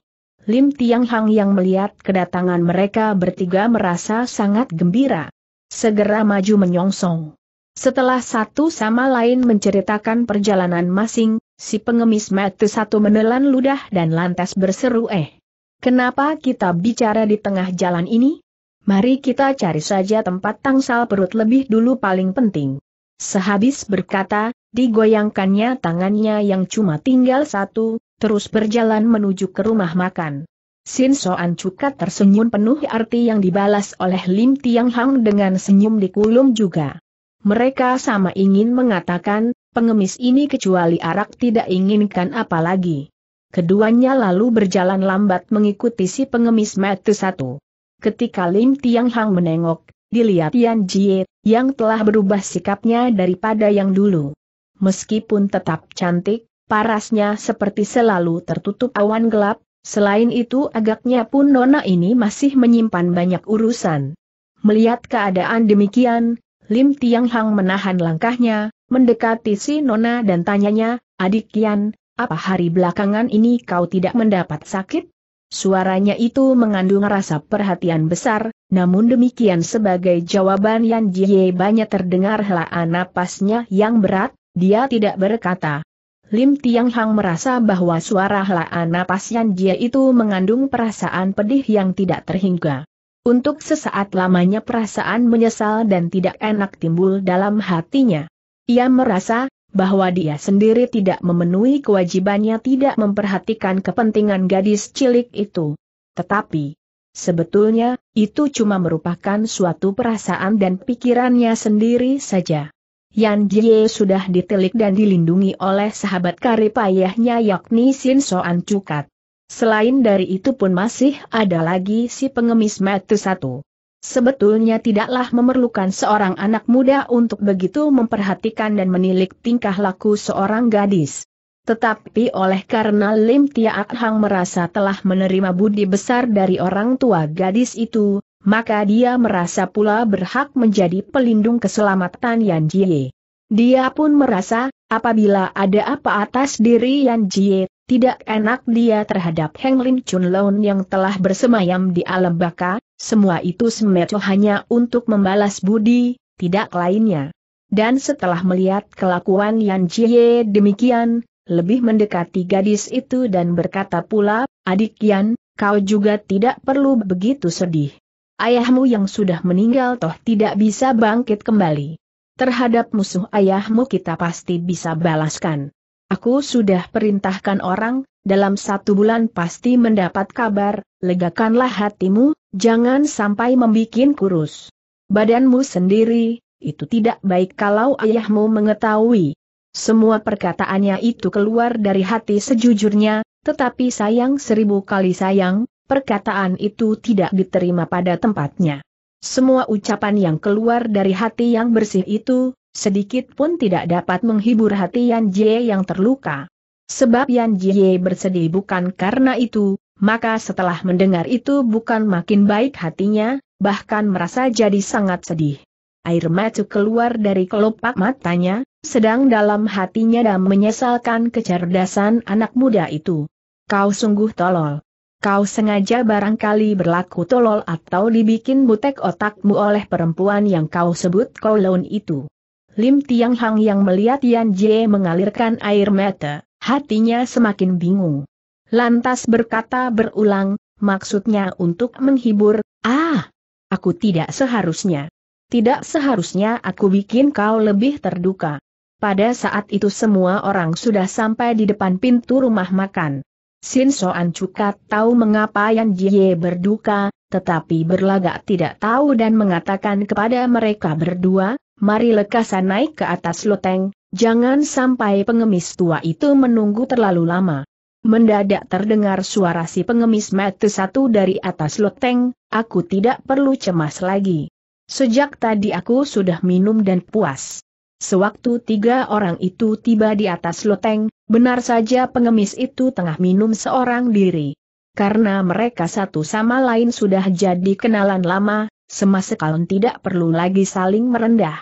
Lim Tiang Hang yang melihat kedatangan mereka bertiga merasa sangat gembira. Segera maju menyongsong. Setelah satu sama lain menceritakan perjalanan masing, si pengemis mati satu menelan ludah dan lantas berseru eh. Kenapa kita bicara di tengah jalan ini? Mari kita cari saja tempat tangsal perut lebih dulu paling penting. Sehabis berkata, digoyangkannya tangannya yang cuma tinggal satu, terus berjalan menuju ke rumah makan. Sin Soan Cukat tersenyum penuh arti yang dibalas oleh Lim Tiang Hang dengan senyum di dikulum juga. Mereka sama ingin mengatakan, pengemis ini kecuali arak tidak inginkan apa lagi. Keduanya lalu berjalan lambat mengikuti si pengemis mati satu. Ketika Lim Tiang Hang menengok, Dilihat Yan Jie, yang telah berubah sikapnya daripada yang dulu. Meskipun tetap cantik, parasnya seperti selalu tertutup awan gelap, selain itu agaknya pun nona ini masih menyimpan banyak urusan. Melihat keadaan demikian, Lim Tiang Hang menahan langkahnya, mendekati si nona dan tanyanya, adik Yan, apa hari belakangan ini kau tidak mendapat sakit? Suaranya itu mengandung rasa perhatian besar, namun demikian sebagai jawaban Yan Jie banyak terdengar helaan napasnya yang berat, dia tidak berkata. Lim Tiang Hang merasa bahwa suara helaan napas Yan Jie itu mengandung perasaan pedih yang tidak terhingga. Untuk sesaat lamanya perasaan menyesal dan tidak enak timbul dalam hatinya. Ia merasa, bahwa dia sendiri tidak memenuhi kewajibannya tidak memperhatikan kepentingan gadis cilik itu. Tetapi, sebetulnya, itu cuma merupakan suatu perasaan dan pikirannya sendiri saja. Yan Jie sudah ditelik dan dilindungi oleh sahabat karib ayahnya yakni Sin Soan Cukat. Selain dari itu pun masih ada lagi si pengemis metu satu. Sebetulnya tidaklah memerlukan seorang anak muda untuk begitu memperhatikan dan menilik tingkah laku seorang gadis. Tetapi oleh karena Lim Tiat Hang merasa telah menerima budi besar dari orang tua gadis itu, maka dia merasa pula berhak menjadi pelindung keselamatan Yan Jie. Dia pun merasa, apabila ada apa atas diri Yan Jie, tidak enak dia terhadap Heng Lin Chun yang telah bersemayam di alam baka, semua itu semacam hanya untuk membalas budi, tidak lainnya. Dan setelah melihat kelakuan Yan Jie demikian, lebih mendekati gadis itu dan berkata pula, adik Yan, kau juga tidak perlu begitu sedih. Ayahmu yang sudah meninggal toh tidak bisa bangkit kembali. Terhadap musuh ayahmu kita pasti bisa balaskan. Aku sudah perintahkan orang, dalam satu bulan pasti mendapat kabar, legakanlah hatimu, jangan sampai membuat kurus. Badanmu sendiri, itu tidak baik kalau ayahmu mengetahui. Semua perkataannya itu keluar dari hati sejujurnya, tetapi sayang seribu kali sayang, perkataan itu tidak diterima pada tempatnya. Semua ucapan yang keluar dari hati yang bersih itu, sedikit pun tidak dapat menghibur hati Yan Jie yang terluka. Sebab Yan Jie bersedih bukan karena itu, maka setelah mendengar itu bukan makin baik hatinya, bahkan merasa jadi sangat sedih. Air mata keluar dari kelopak matanya, sedang dalam hatinya dan menyesalkan kecerdasan anak muda itu. Kau sungguh tolol. Kau sengaja barangkali berlaku tolol atau dibikin butek otakmu oleh perempuan yang kau sebut kolon itu. Lim Tiang Hang yang melihat Yan Jie mengalirkan air mata, hatinya semakin bingung. Lantas berkata berulang, maksudnya untuk menghibur, ah, aku tidak seharusnya. Tidak seharusnya aku bikin kau lebih terduka. Pada saat itu semua orang sudah sampai di depan pintu rumah makan. Sin Soan Cukat tahu mengapa Yan Jie berduka, tetapi berlagak tidak tahu dan mengatakan kepada mereka berdua, mari lekasan naik ke atas loteng, jangan sampai pengemis tua itu menunggu terlalu lama. Mendadak terdengar suara si pengemis mati satu dari atas loteng, aku tidak perlu cemas lagi. Sejak tadi aku sudah minum dan puas. Sewaktu tiga orang itu tiba di atas loteng, benar saja pengemis itu tengah minum seorang diri. Karena mereka satu sama lain sudah jadi kenalan lama, semasekali tidak perlu lagi saling merendah.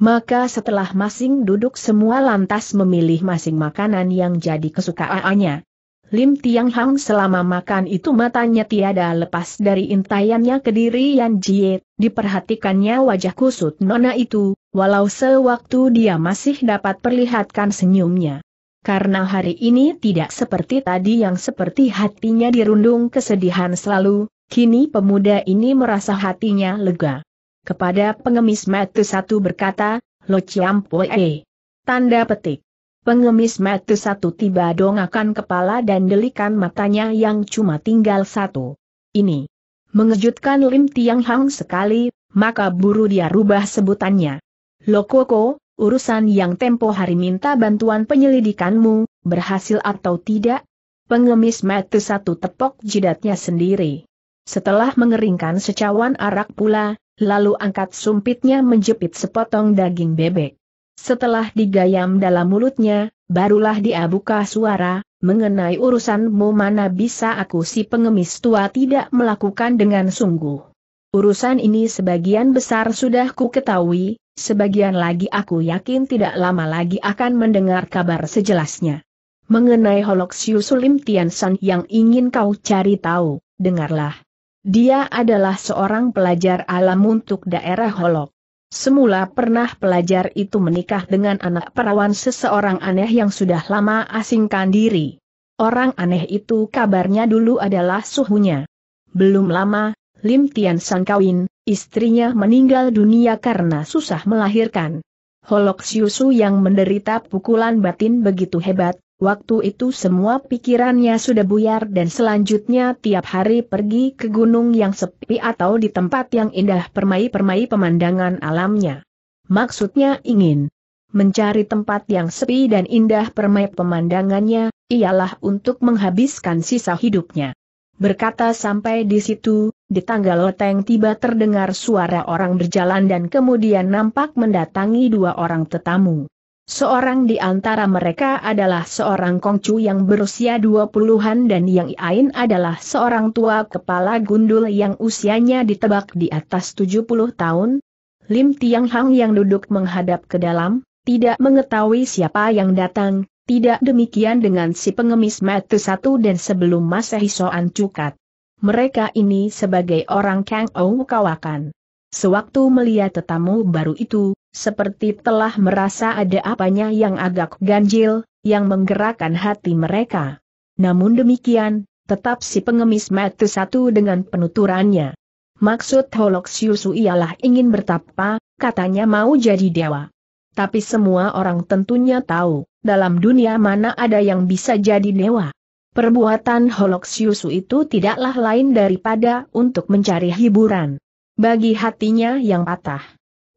Maka setelah masing duduk semua lantas memilih masing makanan yang jadi kesukaannya. Lim Tiang Hang selama makan itu matanya tiada lepas dari intayannya ke diri Yan Jie, diperhatikannya wajah kusut nona itu, walau sewaktu dia masih dapat perlihatkan senyumnya. Karena hari ini tidak seperti tadi yang seperti hatinya dirundung kesedihan selalu, kini pemuda ini merasa hatinya lega. Kepada pengemis metu satu berkata, Lo eh. Tanda petik. Pengemis metu satu tiba dongakan kepala dan delikan matanya yang cuma tinggal satu. Ini mengejutkan Lim Tiang Hang sekali, maka buru dia rubah sebutannya. Lokoko, urusan yang tempo hari minta bantuan penyelidikanmu, berhasil atau tidak? Pengemis mati satu tepok jidatnya sendiri. Setelah mengeringkan secawan arak pula, lalu angkat sumpitnya menjepit sepotong daging bebek. Setelah digayam dalam mulutnya, barulah dia buka suara, mengenai urusanmu mana bisa aku si pengemis tua tidak melakukan dengan sungguh. Urusan ini sebagian besar sudah ku ketahui, sebagian lagi aku yakin tidak lama lagi akan mendengar kabar sejelasnya. Mengenai Holoxiu Sulim Tiansan yang ingin kau cari tahu, dengarlah. Dia adalah seorang pelajar alam untuk daerah Holok. Semula pernah pelajar itu menikah dengan anak perawan seseorang aneh yang sudah lama asingkan diri. Orang aneh itu kabarnya dulu adalah suhunya. Belum lama, Lim Tian Sangkawin, istrinya meninggal dunia karena susah melahirkan. Holok Siusu yang menderita pukulan batin begitu hebat, waktu itu semua pikirannya sudah buyar dan selanjutnya tiap hari pergi ke gunung yang sepi atau di tempat yang indah permai-permai pemandangan alamnya. Maksudnya ingin mencari tempat yang sepi dan indah permai pemandangannya, ialah untuk menghabiskan sisa hidupnya. Berkata sampai di situ, di tangga loteng tiba terdengar suara orang berjalan dan kemudian nampak mendatangi dua orang tetamu. Seorang di antara mereka adalah seorang kongcu yang berusia dua puluhan dan yang lain adalah seorang tua kepala gundul yang usianya ditebak di atas tujuh puluh tahun. Lim Tiang Hang yang duduk menghadap ke dalam, tidak mengetahui siapa yang datang, tidak demikian dengan si pengemis Matu satu dan sebelum Masehi Soan Cukat. Mereka ini sebagai orang Kang Ou kawakan. Sewaktu melihat tetamu baru itu, seperti telah merasa ada apanya yang agak ganjil, yang menggerakkan hati mereka. Namun demikian, tetap si pengemis Matu satu dengan penuturannya. Maksud Holok Siusu ialah ingin bertapa, katanya mau jadi dewa. Tapi semua orang tentunya tahu dalam dunia mana ada yang bisa jadi dewa. Perbuatan Holoxiusu itu tidaklah lain daripada untuk mencari hiburan. Bagi hatinya yang patah.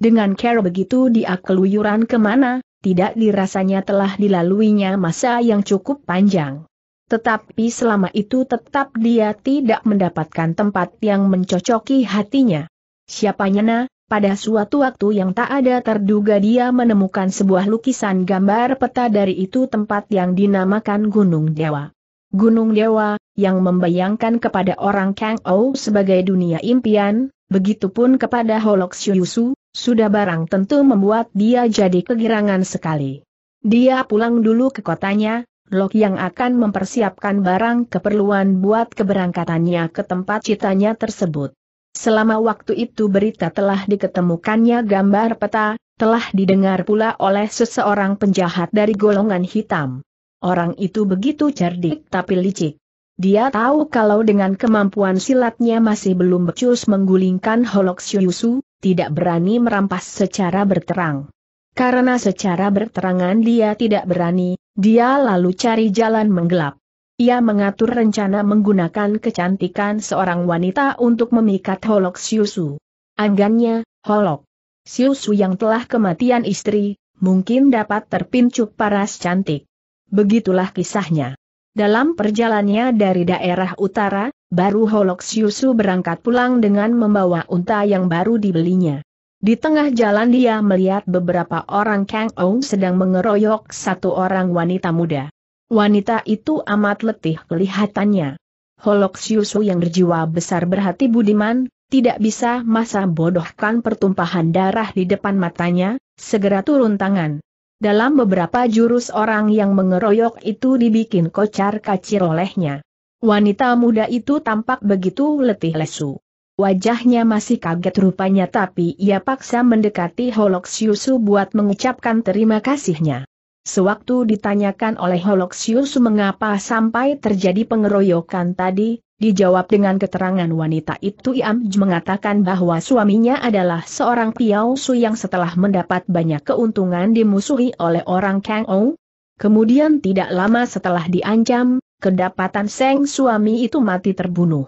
Dengan care begitu dia keluyuran kemana, tidak dirasanya telah dilaluinya masa yang cukup panjang. Tetapi selama itu tetap dia tidak mendapatkan tempat yang mencocoki hatinya. Siapanya na, pada suatu waktu yang tak ada terduga dia menemukan sebuah lukisan gambar peta dari itu tempat yang dinamakan Gunung Dewa. Gunung Dewa, yang membayangkan kepada orang Kang Ou sebagai dunia impian, begitupun kepada Holok Yusu, sudah barang tentu membuat dia jadi kegirangan sekali. Dia pulang dulu ke kotanya, Lok yang akan mempersiapkan barang keperluan buat keberangkatannya ke tempat citanya tersebut. Selama waktu itu berita telah diketemukannya gambar peta, telah didengar pula oleh seseorang penjahat dari golongan hitam. Orang itu begitu cerdik tapi licik. Dia tahu kalau dengan kemampuan silatnya masih belum becus menggulingkan Holok Syusu, tidak berani merampas secara berterang. Karena secara berterangan dia tidak berani, dia lalu cari jalan menggelap. Ia mengatur rencana menggunakan kecantikan seorang wanita untuk memikat Holok Siusu. Anggannya, Holok Siusu yang telah kematian istri, mungkin dapat terpincuk paras cantik. Begitulah kisahnya. Dalam perjalannya dari daerah utara, baru Holok Siusu berangkat pulang dengan membawa unta yang baru dibelinya. Di tengah jalan dia melihat beberapa orang Kang Ong sedang mengeroyok satu orang wanita muda. Wanita itu amat letih kelihatannya. Holoxiusu yang berjiwa besar berhati budiman, tidak bisa masa bodohkan pertumpahan darah di depan matanya, segera turun tangan. Dalam beberapa jurus orang yang mengeroyok itu dibikin kocar kacir olehnya. Wanita muda itu tampak begitu letih lesu. Wajahnya masih kaget rupanya tapi ia paksa mendekati Holok Siusu buat mengucapkan terima kasihnya. Sewaktu ditanyakan oleh Holoxius mengapa sampai terjadi pengeroyokan tadi, dijawab dengan keterangan wanita itu Iam mengatakan bahwa suaminya adalah seorang piausu yang setelah mendapat banyak keuntungan dimusuhi oleh orang Kang Ou. Kemudian tidak lama setelah diancam, kedapatan Seng suami itu mati terbunuh.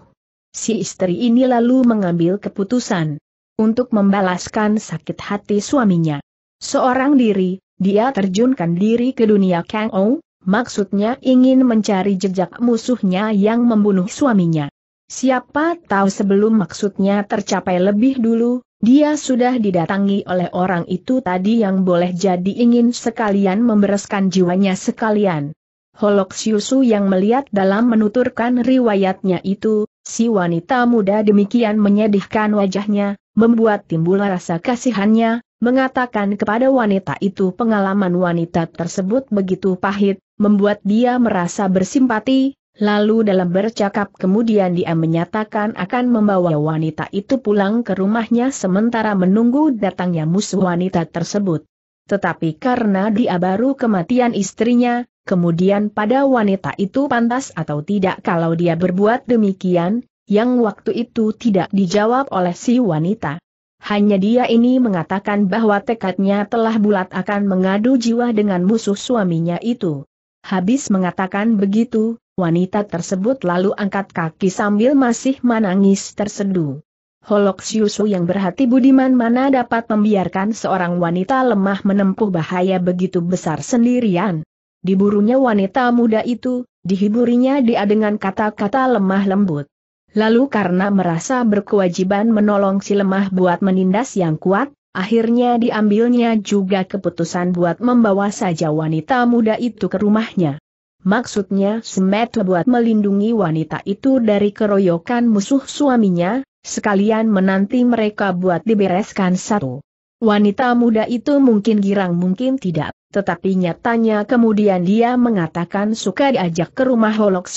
Si istri ini lalu mengambil keputusan untuk membalaskan sakit hati suaminya. Seorang diri, dia terjunkan diri ke dunia Kang Ou, maksudnya ingin mencari jejak musuhnya yang membunuh suaminya. Siapa tahu sebelum maksudnya tercapai lebih dulu, dia sudah didatangi oleh orang itu tadi yang boleh jadi ingin sekalian membereskan jiwanya sekalian. Holoksiusu yang melihat dalam menuturkan riwayatnya itu, si wanita muda demikian menyedihkan wajahnya, membuat timbul rasa kasihannya, mengatakan kepada wanita itu pengalaman wanita tersebut begitu pahit, membuat dia merasa bersimpati, lalu dalam bercakap kemudian dia menyatakan akan membawa wanita itu pulang ke rumahnya sementara menunggu datangnya musuh wanita tersebut. Tetapi karena dia baru kematian istrinya, kemudian pada wanita itu pantas atau tidak kalau dia berbuat demikian, yang waktu itu tidak dijawab oleh si wanita. Hanya dia ini mengatakan bahwa tekadnya telah bulat akan mengadu jiwa dengan musuh suaminya itu. Habis mengatakan begitu, wanita tersebut lalu angkat kaki sambil masih menangis tersedu. Holok yang berhati budiman mana dapat membiarkan seorang wanita lemah menempuh bahaya begitu besar sendirian. Diburunya wanita muda itu, dihiburinya dia dengan kata-kata lemah lembut. Lalu karena merasa berkewajiban menolong si lemah buat menindas yang kuat, akhirnya diambilnya juga keputusan buat membawa saja wanita muda itu ke rumahnya. Maksudnya Semet buat melindungi wanita itu dari keroyokan musuh suaminya, sekalian menanti mereka buat dibereskan satu. Wanita muda itu mungkin girang mungkin tidak, tetapi nyatanya kemudian dia mengatakan suka diajak ke rumah Holok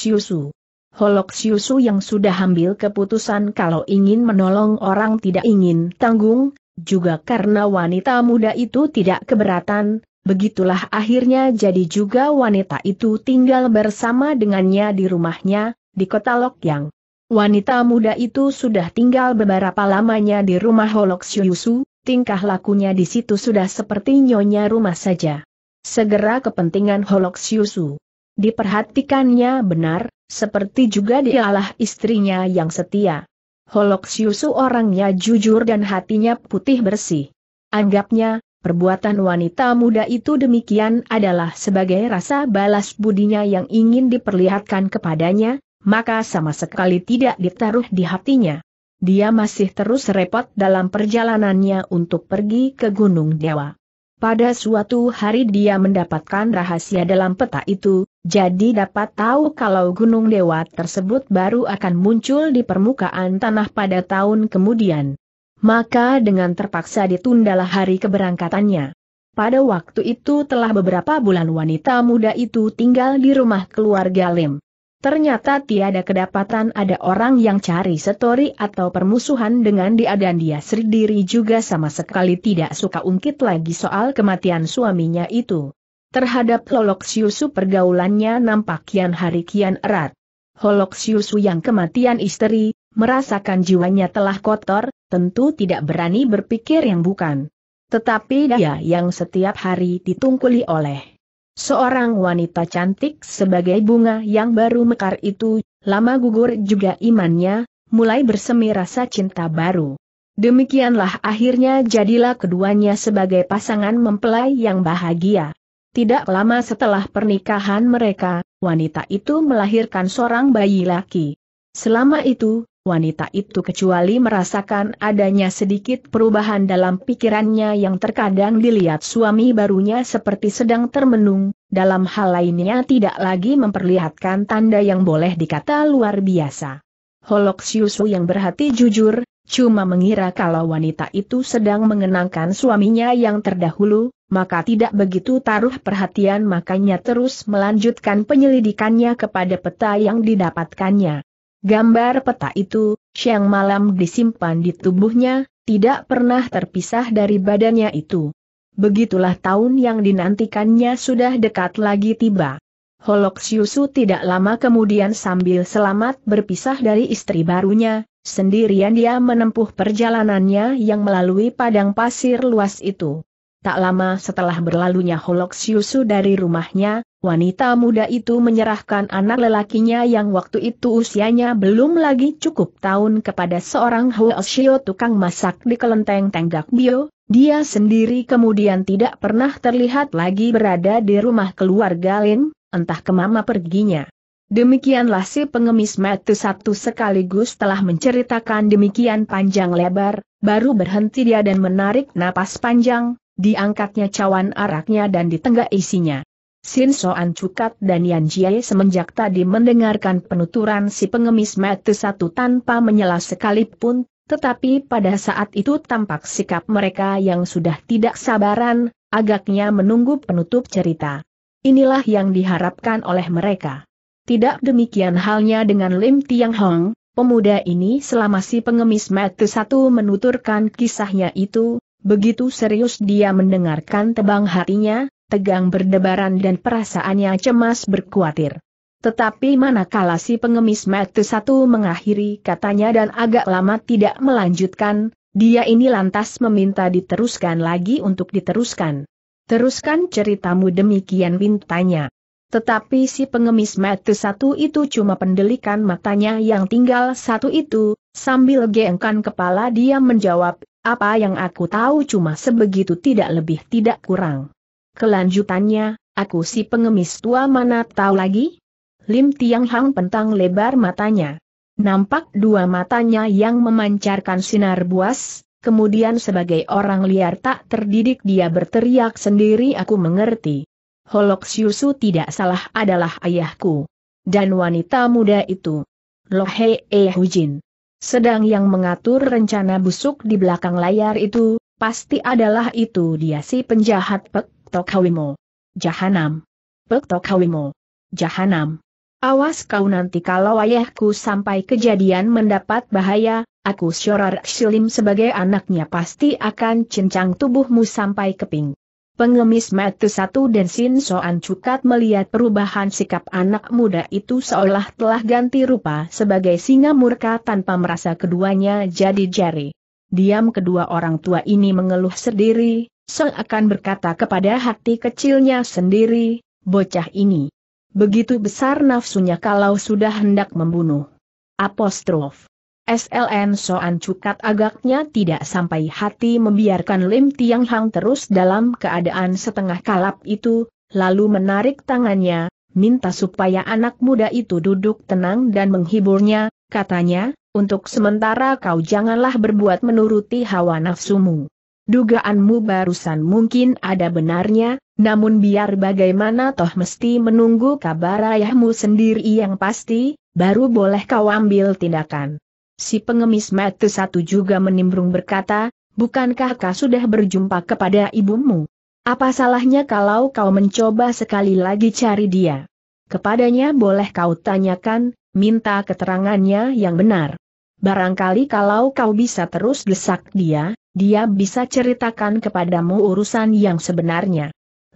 Holoxiusu yang sudah ambil keputusan kalau ingin menolong orang tidak ingin tanggung, juga karena wanita muda itu tidak keberatan, begitulah akhirnya jadi juga wanita itu tinggal bersama dengannya di rumahnya, di kota Lokyang. Wanita muda itu sudah tinggal beberapa lamanya di rumah Holoxiusu, tingkah lakunya di situ sudah seperti nyonya rumah saja. Segera kepentingan Holoxiusu. Diperhatikannya benar, seperti juga dialah istrinya yang setia. Holoxiusu orangnya jujur dan hatinya putih bersih. Anggapnya, perbuatan wanita muda itu demikian adalah sebagai rasa balas budinya yang ingin diperlihatkan kepadanya, maka sama sekali tidak ditaruh di hatinya. Dia masih terus repot dalam perjalanannya untuk pergi ke Gunung Dewa. Pada suatu hari dia mendapatkan rahasia dalam peta itu, jadi dapat tahu kalau gunung dewa tersebut baru akan muncul di permukaan tanah pada tahun kemudian. Maka dengan terpaksa ditundalah hari keberangkatannya. Pada waktu itu telah beberapa bulan wanita muda itu tinggal di rumah keluarga Lim. Ternyata tiada kedapatan ada orang yang cari setori atau permusuhan dengan dia dan dia sendiri juga sama sekali tidak suka ungkit lagi soal kematian suaminya itu. Terhadap Holoxiusu pergaulannya nampak kian hari kian erat. Holoxiusu yang kematian istri, merasakan jiwanya telah kotor, tentu tidak berani berpikir yang bukan. Tetapi dia yang setiap hari ditungkuli oleh Seorang wanita cantik sebagai bunga yang baru mekar itu, lama gugur juga imannya, mulai bersemi rasa cinta baru. Demikianlah akhirnya jadilah keduanya sebagai pasangan mempelai yang bahagia. Tidak lama setelah pernikahan mereka, wanita itu melahirkan seorang bayi laki. Selama itu, wanita itu kecuali merasakan adanya sedikit perubahan dalam pikirannya yang terkadang dilihat suami barunya seperti sedang termenung, dalam hal lainnya tidak lagi memperlihatkan tanda yang boleh dikata luar biasa. Holok Siusu yang berhati jujur, cuma mengira kalau wanita itu sedang mengenangkan suaminya yang terdahulu, maka tidak begitu taruh perhatian makanya terus melanjutkan penyelidikannya kepada peta yang didapatkannya. Gambar peta itu, siang malam disimpan di tubuhnya, tidak pernah terpisah dari badannya itu. Begitulah tahun yang dinantikannya sudah dekat lagi tiba. Holok Siusu tidak lama kemudian sambil selamat berpisah dari istri barunya, sendirian dia menempuh perjalanannya yang melalui padang pasir luas itu. Tak lama setelah berlalunya Holoxiusu dari rumahnya, wanita muda itu menyerahkan anak lelakinya yang waktu itu usianya belum lagi cukup tahun kepada seorang Hoshio tukang masak di kelenteng Tenggak Bio, dia sendiri kemudian tidak pernah terlihat lagi berada di rumah keluarga Lin, entah kemana perginya. Demikianlah si pengemis mati satu sekaligus telah menceritakan demikian panjang lebar, baru berhenti dia dan menarik napas panjang, Diangkatnya cawan araknya dan ditenggak isinya. Sin Soan Cukat dan Yan Jie semenjak tadi mendengarkan penuturan si pengemis mati satu tanpa menyela sekalipun, tetapi pada saat itu tampak sikap mereka yang sudah tidak sabaran, agaknya menunggu penutup cerita. Inilah yang diharapkan oleh mereka. Tidak demikian halnya dengan Lim Tiang Hong, Pemuda ini selama si pengemis mati satu menuturkan kisahnya itu, Begitu serius dia mendengarkan tebang hatinya, tegang berdebaran dan perasaannya cemas berkuatir. Tetapi manakala si pengemis mati satu mengakhiri katanya dan agak lama tidak melanjutkan, dia ini lantas meminta diteruskan lagi untuk diteruskan. Teruskan ceritamu demikian pintanya. Tetapi si pengemis mati satu itu cuma pendelikan matanya yang tinggal satu itu, sambil gengkan kepala dia menjawab, apa yang aku tahu cuma sebegitu tidak lebih tidak kurang. Kelanjutannya, aku si pengemis tua mana tahu lagi? Lim Tiang Hang pentang lebar matanya. Nampak dua matanya yang memancarkan sinar buas, kemudian sebagai orang liar tak terdidik dia berteriak sendiri aku mengerti. Holok Siusu tidak salah adalah ayahku. Dan wanita muda itu. Lohe E. Eh, Hujin. Sedang yang mengatur rencana busuk di belakang layar itu, pasti adalah itu dia si penjahat Pek Tokhawimo. Jahanam. Pek Tokhawimo. Jahanam. Awas kau nanti kalau ayahku sampai kejadian mendapat bahaya, aku syorar Silim sebagai anaknya pasti akan cincang tubuhmu sampai keping. Pengemis Matu Satu dan Sin Soan Cukat melihat perubahan sikap anak muda itu seolah telah ganti rupa sebagai singa murka tanpa merasa keduanya jadi jari. Diam kedua orang tua ini mengeluh sendiri, akan berkata kepada hati kecilnya sendiri, bocah ini. Begitu besar nafsunya kalau sudah hendak membunuh. Apostrof. SLN Soan Cukat agaknya tidak sampai hati membiarkan Lim Tiang Hang terus dalam keadaan setengah kalap itu, lalu menarik tangannya, minta supaya anak muda itu duduk tenang dan menghiburnya, katanya, untuk sementara kau janganlah berbuat menuruti hawa nafsumu. Dugaanmu barusan mungkin ada benarnya, namun biar bagaimana toh mesti menunggu kabar ayahmu sendiri yang pasti, baru boleh kau ambil tindakan. Si pengemis mata satu juga menimbrung berkata, bukankah kau sudah berjumpa kepada ibumu? Apa salahnya kalau kau mencoba sekali lagi cari dia? Kepadanya boleh kau tanyakan, minta keterangannya yang benar. Barangkali kalau kau bisa terus desak dia, dia bisa ceritakan kepadamu urusan yang sebenarnya.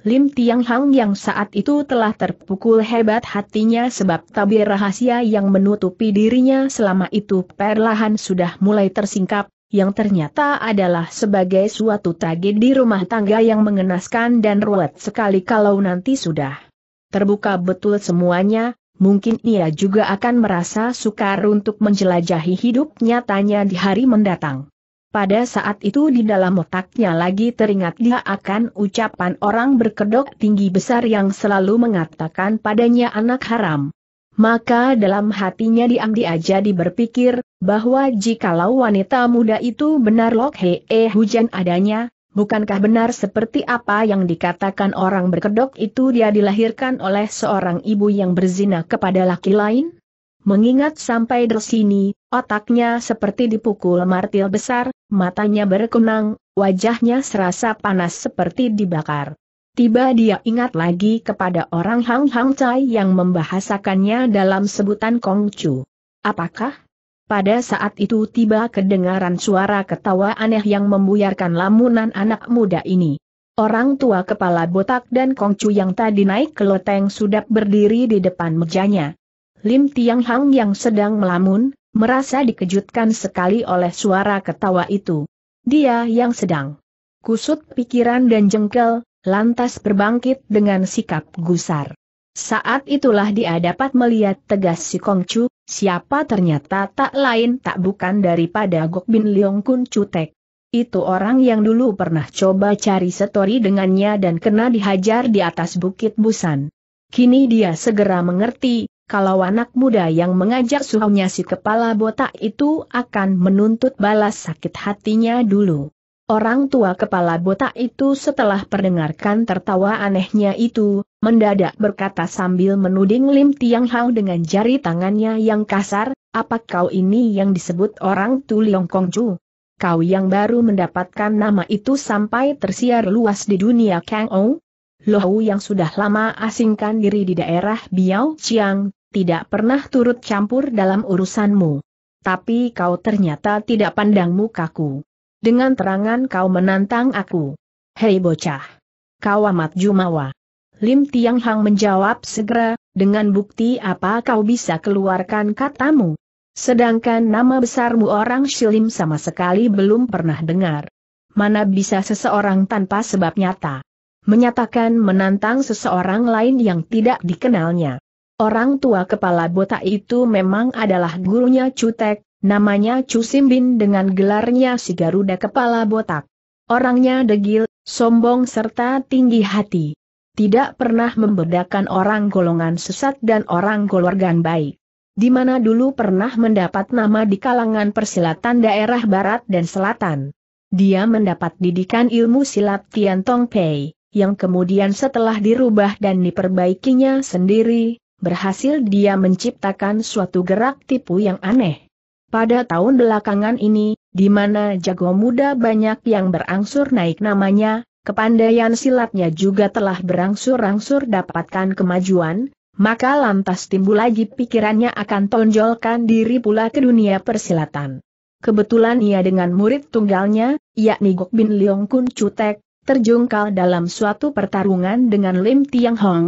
Lim Tiang Hang yang saat itu telah terpukul hebat hatinya sebab tabir rahasia yang menutupi dirinya selama itu perlahan sudah mulai tersingkap, yang ternyata adalah sebagai suatu tragedi rumah tangga yang mengenaskan dan ruwet sekali kalau nanti sudah terbuka betul semuanya, mungkin ia juga akan merasa sukar untuk menjelajahi hidup nyatanya di hari mendatang. Pada saat itu di dalam otaknya lagi teringat dia akan ucapan orang berkedok tinggi besar yang selalu mengatakan padanya anak haram. Maka dalam hatinya diam-diam jadi berpikir, bahwa jikalau wanita muda itu benar lok he eh hujan adanya, bukankah benar seperti apa yang dikatakan orang berkedok itu dia dilahirkan oleh seorang ibu yang berzina kepada laki lain? Mengingat sampai di sini, otaknya seperti dipukul martil besar, matanya berkenang, wajahnya serasa panas seperti dibakar. Tiba dia ingat lagi kepada orang Hang Hang Chai yang membahasakannya dalam sebutan Kongcu. Apakah? Pada saat itu tiba kedengaran suara ketawa aneh yang membuyarkan lamunan anak muda ini. Orang tua kepala botak dan Kongcu yang tadi naik ke loteng sudah berdiri di depan mejanya. Lim Tiang Hang yang sedang melamun, merasa dikejutkan sekali oleh suara ketawa itu. Dia yang sedang kusut pikiran dan jengkel, lantas berbangkit dengan sikap gusar. Saat itulah dia dapat melihat tegas si Chu. siapa ternyata tak lain tak bukan daripada Gok Bin Leong Kun Cutek. Itu orang yang dulu pernah coba cari setori dengannya dan kena dihajar di atas bukit Busan. Kini dia segera mengerti, kalau anak muda yang mengajak suhunya si kepala botak itu akan menuntut balas sakit hatinya dulu. Orang tua kepala botak itu setelah perdengarkan tertawa anehnya itu, mendadak berkata sambil menuding Lim Tiang Hao dengan jari tangannya yang kasar, apa kau ini yang disebut orang Tu Liong Kong Chu? Kau yang baru mendapatkan nama itu sampai tersiar luas di dunia Kang Ou? Lohu yang sudah lama asingkan diri di daerah Biao Chiang, tidak pernah turut campur dalam urusanmu. Tapi kau ternyata tidak pandang mukaku. Dengan terangan kau menantang aku. Hei bocah! Kau amat jumawa. Lim Tiang Hang menjawab segera, dengan bukti apa kau bisa keluarkan katamu? Sedangkan nama besarmu orang Shilim sama sekali belum pernah dengar. Mana bisa seseorang tanpa sebab nyata menyatakan menantang seseorang lain yang tidak dikenalnya. Orang tua kepala botak itu memang adalah gurunya Cutek, namanya Chu Simbin dengan gelarnya si Garuda kepala botak. Orangnya degil, sombong serta tinggi hati. Tidak pernah membedakan orang golongan sesat dan orang golongan baik. Di mana dulu pernah mendapat nama di kalangan persilatan daerah barat dan selatan. Dia mendapat didikan ilmu silat Tian Tong Pei yang kemudian setelah dirubah dan diperbaikinya sendiri, berhasil dia menciptakan suatu gerak tipu yang aneh. Pada tahun belakangan ini, di mana jago muda banyak yang berangsur naik namanya, kepandaian silatnya juga telah berangsur-angsur dapatkan kemajuan, maka lantas timbul lagi pikirannya akan tonjolkan diri pula ke dunia persilatan. Kebetulan ia dengan murid tunggalnya, yakni Gok Bin Leong Kun Chutek, terjungkal dalam suatu pertarungan dengan Lim Tiang Hong,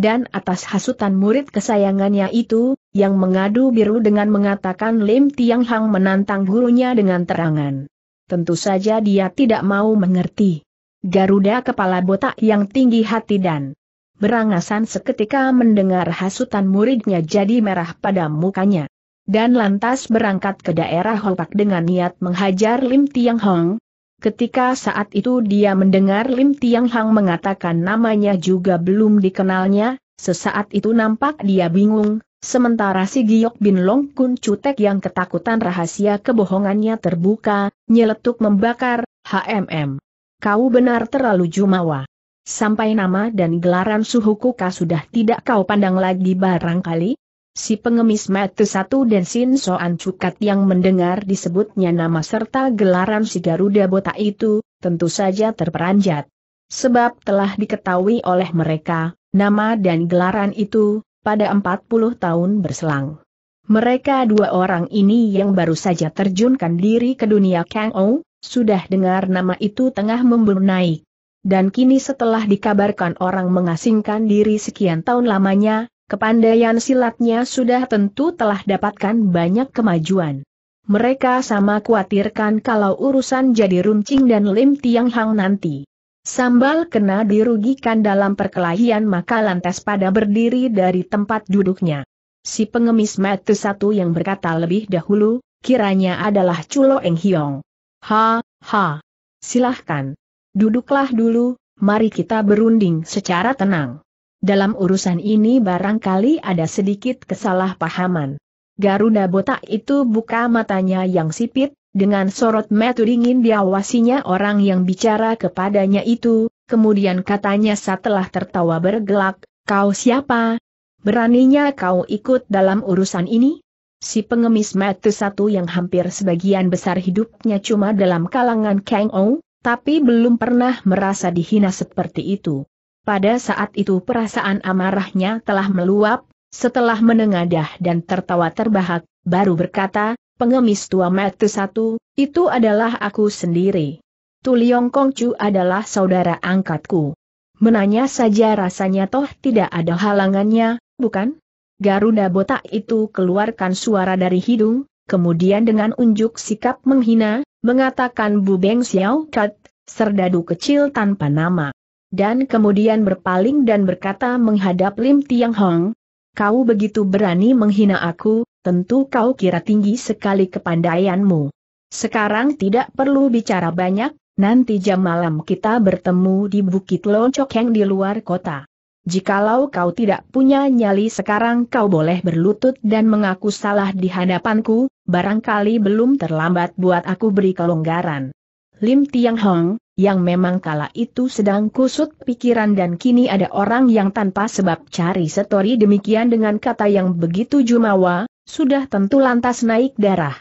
dan atas hasutan murid kesayangannya itu, yang mengadu biru dengan mengatakan Lim Tiang Hang menantang gurunya dengan terangan. Tentu saja dia tidak mau mengerti. Garuda kepala botak yang tinggi hati dan berangasan seketika mendengar hasutan muridnya jadi merah pada mukanya. Dan lantas berangkat ke daerah Hopak dengan niat menghajar Lim Tiang Hong, Ketika saat itu dia mendengar Lim Tiang Hang mengatakan namanya juga belum dikenalnya, sesaat itu nampak dia bingung, sementara si Giok Bin Long Kun Cutek yang ketakutan rahasia kebohongannya terbuka, nyeletuk membakar, HMM. Kau benar terlalu jumawa. Sampai nama dan gelaran suhuku kau sudah tidak kau pandang lagi barangkali, Si pengemis mati Satu dan Sin Soan Cukat yang mendengar disebutnya nama serta gelaran si Garuda Botak itu, tentu saja terperanjat. Sebab telah diketahui oleh mereka, nama dan gelaran itu, pada 40 tahun berselang. Mereka dua orang ini yang baru saja terjunkan diri ke dunia Kang Ou, sudah dengar nama itu tengah membunuh naik. Dan kini setelah dikabarkan orang mengasingkan diri sekian tahun lamanya, Kepandaian silatnya sudah tentu telah dapatkan banyak kemajuan. Mereka sama khawatirkan kalau urusan jadi runcing dan lim tiang hang nanti. Sambal kena dirugikan dalam perkelahian maka lantas pada berdiri dari tempat duduknya. Si pengemis mata satu yang berkata lebih dahulu, kiranya adalah Culo Eng Hiong. Ha, ha. Silahkan. Duduklah dulu, mari kita berunding secara tenang. Dalam urusan ini barangkali ada sedikit kesalahpahaman. Garuda botak itu buka matanya yang sipit, dengan sorot metu dingin diawasinya orang yang bicara kepadanya itu, kemudian katanya setelah tertawa bergelak, kau siapa? Beraninya kau ikut dalam urusan ini? Si pengemis metu satu yang hampir sebagian besar hidupnya cuma dalam kalangan Kang Ou, tapi belum pernah merasa dihina seperti itu. Pada saat itu perasaan amarahnya telah meluap, setelah menengadah dan tertawa terbahak, baru berkata, pengemis tua mati satu, itu adalah aku sendiri. Tuliong Kongcu adalah saudara angkatku. Menanya saja rasanya toh tidak ada halangannya, bukan? Garuda botak itu keluarkan suara dari hidung, kemudian dengan unjuk sikap menghina, mengatakan Bu Beng Xiao Kat, serdadu kecil tanpa nama dan kemudian berpaling dan berkata menghadap Lim Tiang Hong, kau begitu berani menghina aku, tentu kau kira tinggi sekali kepandaianmu. Sekarang tidak perlu bicara banyak, nanti jam malam kita bertemu di Bukit Loncok yang di luar kota. Jikalau kau tidak punya nyali sekarang kau boleh berlutut dan mengaku salah di hadapanku, barangkali belum terlambat buat aku beri kelonggaran. Lim Tiang Hong, yang memang kala itu sedang kusut pikiran dan kini ada orang yang tanpa sebab cari setori demikian dengan kata yang begitu jumawa, sudah tentu lantas naik darah.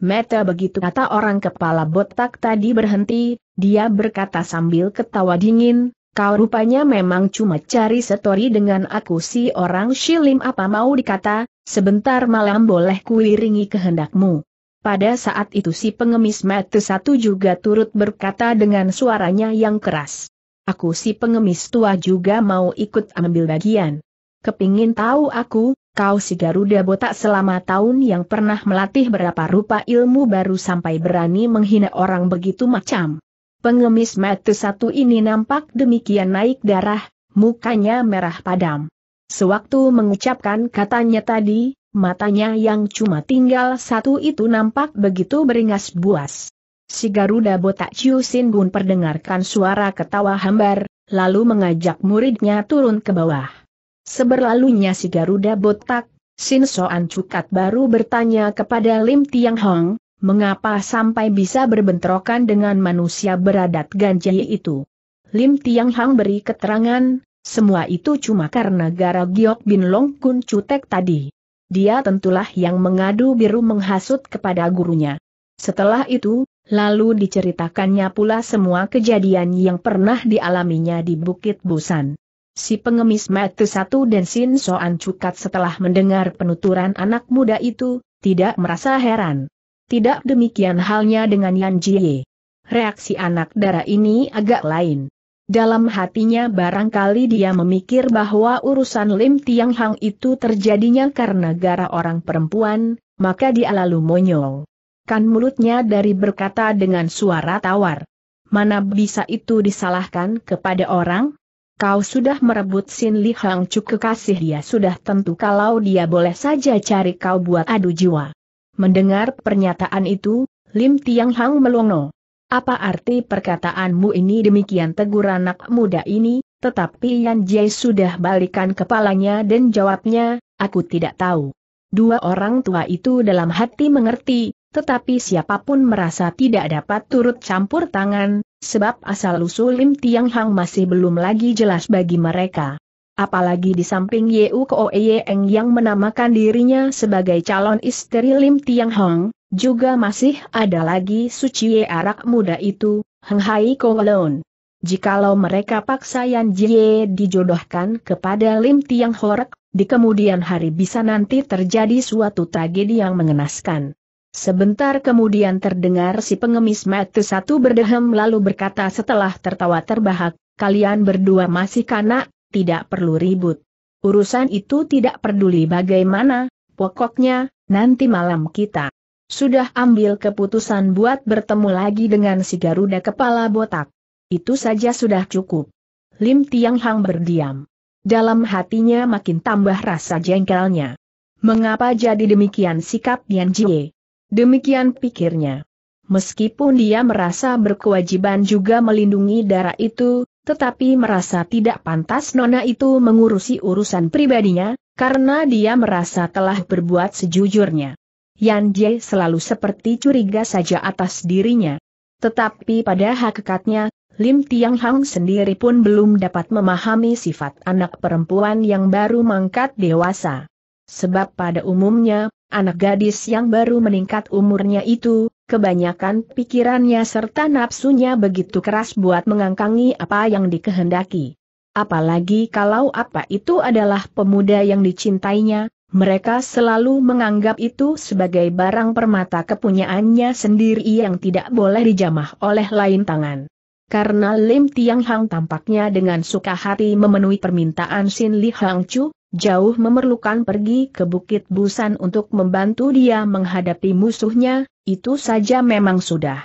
Meta begitu kata orang kepala botak tadi berhenti, dia berkata sambil ketawa dingin, kau rupanya memang cuma cari setori dengan aku si orang shilim apa mau dikata, sebentar malam boleh kuiringi kehendakmu. Pada saat itu si pengemis mata satu juga turut berkata dengan suaranya yang keras. Aku si pengemis tua juga mau ikut ambil bagian. Kepingin tahu aku, kau si Garuda botak selama tahun yang pernah melatih berapa rupa ilmu baru sampai berani menghina orang begitu macam. Pengemis mata satu ini nampak demikian naik darah, mukanya merah padam. Sewaktu mengucapkan katanya tadi, matanya yang cuma tinggal satu itu nampak begitu beringas buas. Si Garuda botak Chiu Sin Bun perdengarkan suara ketawa hambar, lalu mengajak muridnya turun ke bawah. Seberlalunya si Garuda botak, Sin Soan Cukat baru bertanya kepada Lim Tiang Hong, mengapa sampai bisa berbentrokan dengan manusia beradat ganjai itu. Lim Tiang Hong beri keterangan, semua itu cuma karena gara Giok Bin Long Kun Cutek tadi dia tentulah yang mengadu biru menghasut kepada gurunya. Setelah itu, lalu diceritakannya pula semua kejadian yang pernah dialaminya di Bukit Busan. Si pengemis Matu Satu dan Sin Soan Cukat setelah mendengar penuturan anak muda itu, tidak merasa heran. Tidak demikian halnya dengan Yan Jie. Reaksi anak darah ini agak lain. Dalam hatinya barangkali dia memikir bahwa urusan Lim Tiang Hang itu terjadinya karena gara orang perempuan, maka dia lalu monyol. Kan mulutnya dari berkata dengan suara tawar. Mana bisa itu disalahkan kepada orang? Kau sudah merebut Sin Li Hang Chu kekasih dia sudah tentu kalau dia boleh saja cari kau buat adu jiwa. Mendengar pernyataan itu, Lim Tiang Hang melongo. Apa arti perkataanmu ini demikian tegur anak muda ini, tetapi Yan Jie sudah balikan kepalanya dan jawabnya, aku tidak tahu. Dua orang tua itu dalam hati mengerti, tetapi siapapun merasa tidak dapat turut campur tangan, sebab asal-usul Lim Tiang Hang masih belum lagi jelas bagi mereka. Apalagi di samping Yeu Koe Yeeng yang menamakan dirinya sebagai calon istri Lim Tiang Hang, juga masih ada lagi suci arak muda itu, Heng Hai Kowalon. Jikalau mereka paksa Yan Jie dijodohkan kepada Lim Tiang Horek, di kemudian hari bisa nanti terjadi suatu tragedi yang mengenaskan. Sebentar kemudian terdengar si pengemis mata satu berdehem lalu berkata setelah tertawa terbahak, kalian berdua masih kanak, tidak perlu ribut. Urusan itu tidak peduli bagaimana, pokoknya, nanti malam kita sudah ambil keputusan buat bertemu lagi dengan si Garuda kepala botak. Itu saja sudah cukup. Lim Tiang Hang berdiam. Dalam hatinya makin tambah rasa jengkelnya. Mengapa jadi demikian sikap Yan Jie? Demikian pikirnya. Meskipun dia merasa berkewajiban juga melindungi darah itu, tetapi merasa tidak pantas nona itu mengurusi urusan pribadinya, karena dia merasa telah berbuat sejujurnya. Yan Jie selalu seperti curiga saja atas dirinya. Tetapi pada hakikatnya, Lim Tiang Hang sendiri pun belum dapat memahami sifat anak perempuan yang baru mangkat dewasa. Sebab pada umumnya, anak gadis yang baru meningkat umurnya itu, kebanyakan pikirannya serta nafsunya begitu keras buat mengangkangi apa yang dikehendaki. Apalagi kalau apa itu adalah pemuda yang dicintainya, mereka selalu menganggap itu sebagai barang permata kepunyaannya sendiri yang tidak boleh dijamah oleh lain tangan. Karena Lim Tiang Hang tampaknya dengan suka hati memenuhi permintaan Sin Li Hang Chu, jauh memerlukan pergi ke Bukit Busan untuk membantu dia menghadapi musuhnya, itu saja memang sudah.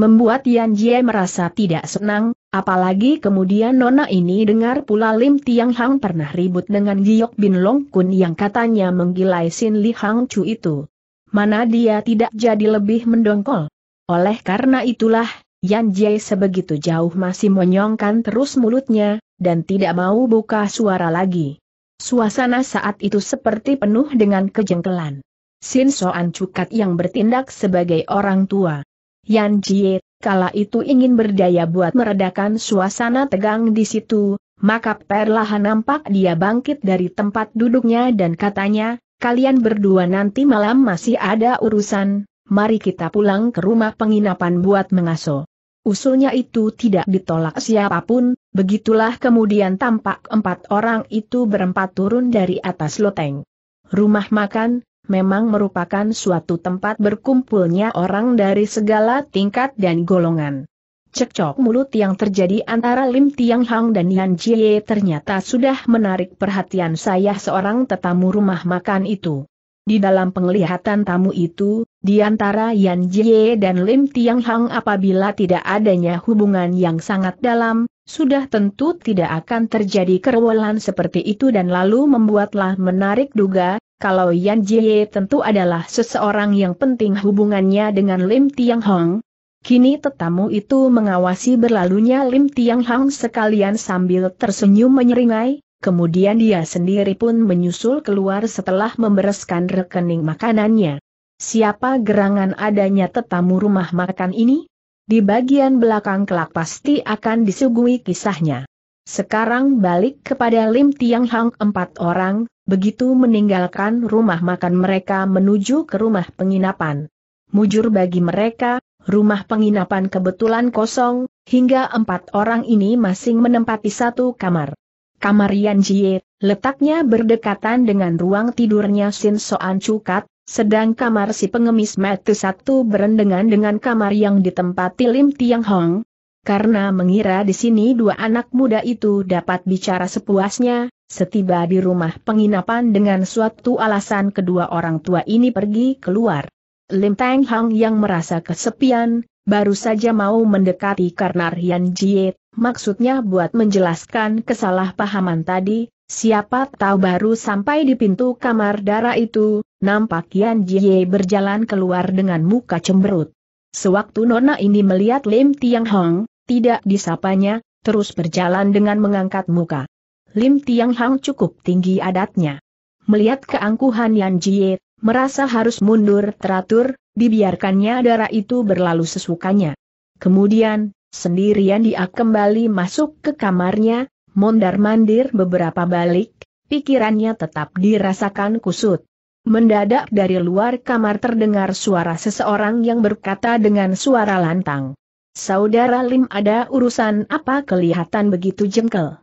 Membuat Yan Jie merasa tidak senang, Apalagi kemudian Nona ini dengar pula Lim Tiang Hang pernah ribut dengan Giok Bin Long Kun yang katanya menggilai Sin Li Hang Chu itu. Mana dia tidak jadi lebih mendongkol. Oleh karena itulah, Yan Jie sebegitu jauh masih menyongkan terus mulutnya, dan tidak mau buka suara lagi. Suasana saat itu seperti penuh dengan kejengkelan. Sin Soan Cukat yang bertindak sebagai orang tua. Yan Jie kala itu ingin berdaya buat meredakan suasana tegang di situ, maka perlahan nampak dia bangkit dari tempat duduknya dan katanya, kalian berdua nanti malam masih ada urusan, mari kita pulang ke rumah penginapan buat mengaso. Usulnya itu tidak ditolak siapapun, begitulah kemudian tampak empat orang itu berempat turun dari atas loteng. Rumah makan, memang merupakan suatu tempat berkumpulnya orang dari segala tingkat dan golongan. Cekcok mulut yang terjadi antara Lim Tiang Hang dan Yan Jie ternyata sudah menarik perhatian saya seorang tetamu rumah makan itu. Di dalam penglihatan tamu itu, di antara Yan Jie dan Lim Tiang Hang apabila tidak adanya hubungan yang sangat dalam, sudah tentu tidak akan terjadi kerewelan seperti itu dan lalu membuatlah menarik duga, kalau Yan Jie tentu adalah seseorang yang penting hubungannya dengan Lim Tiang Hong. Kini tetamu itu mengawasi berlalunya Lim Tiang Hong sekalian sambil tersenyum menyeringai, kemudian dia sendiri pun menyusul keluar setelah membereskan rekening makanannya. Siapa gerangan adanya tetamu rumah makan ini? Di bagian belakang kelak pasti akan disuguhi kisahnya. Sekarang balik kepada Lim Tiang Hang empat orang, Begitu meninggalkan rumah makan mereka menuju ke rumah penginapan. Mujur bagi mereka, rumah penginapan kebetulan kosong, hingga empat orang ini masing menempati satu kamar. Kamar Yan Jie, letaknya berdekatan dengan ruang tidurnya Sin Soan Cukat, sedang kamar si pengemis Matu satu berendengan dengan kamar yang ditempati Lim Tiang Hong. Karena mengira di sini dua anak muda itu dapat bicara sepuasnya, Setiba di rumah penginapan dengan suatu alasan kedua orang tua ini pergi keluar. Lim Teng Hang yang merasa kesepian, baru saja mau mendekati karena Rian Jie, maksudnya buat menjelaskan kesalahpahaman tadi, siapa tahu baru sampai di pintu kamar darah itu, nampak Yan Jie berjalan keluar dengan muka cemberut. Sewaktu Nona ini melihat Lim Tiang Hong, tidak disapanya, terus berjalan dengan mengangkat muka. Lim Tiang Hang cukup tinggi adatnya. Melihat keangkuhan Yan Jie, merasa harus mundur teratur, dibiarkannya darah itu berlalu sesukanya. Kemudian, sendirian dia kembali masuk ke kamarnya, mondar-mandir beberapa balik, pikirannya tetap dirasakan kusut. Mendadak dari luar kamar terdengar suara seseorang yang berkata dengan suara lantang. Saudara Lim ada urusan apa kelihatan begitu jengkel?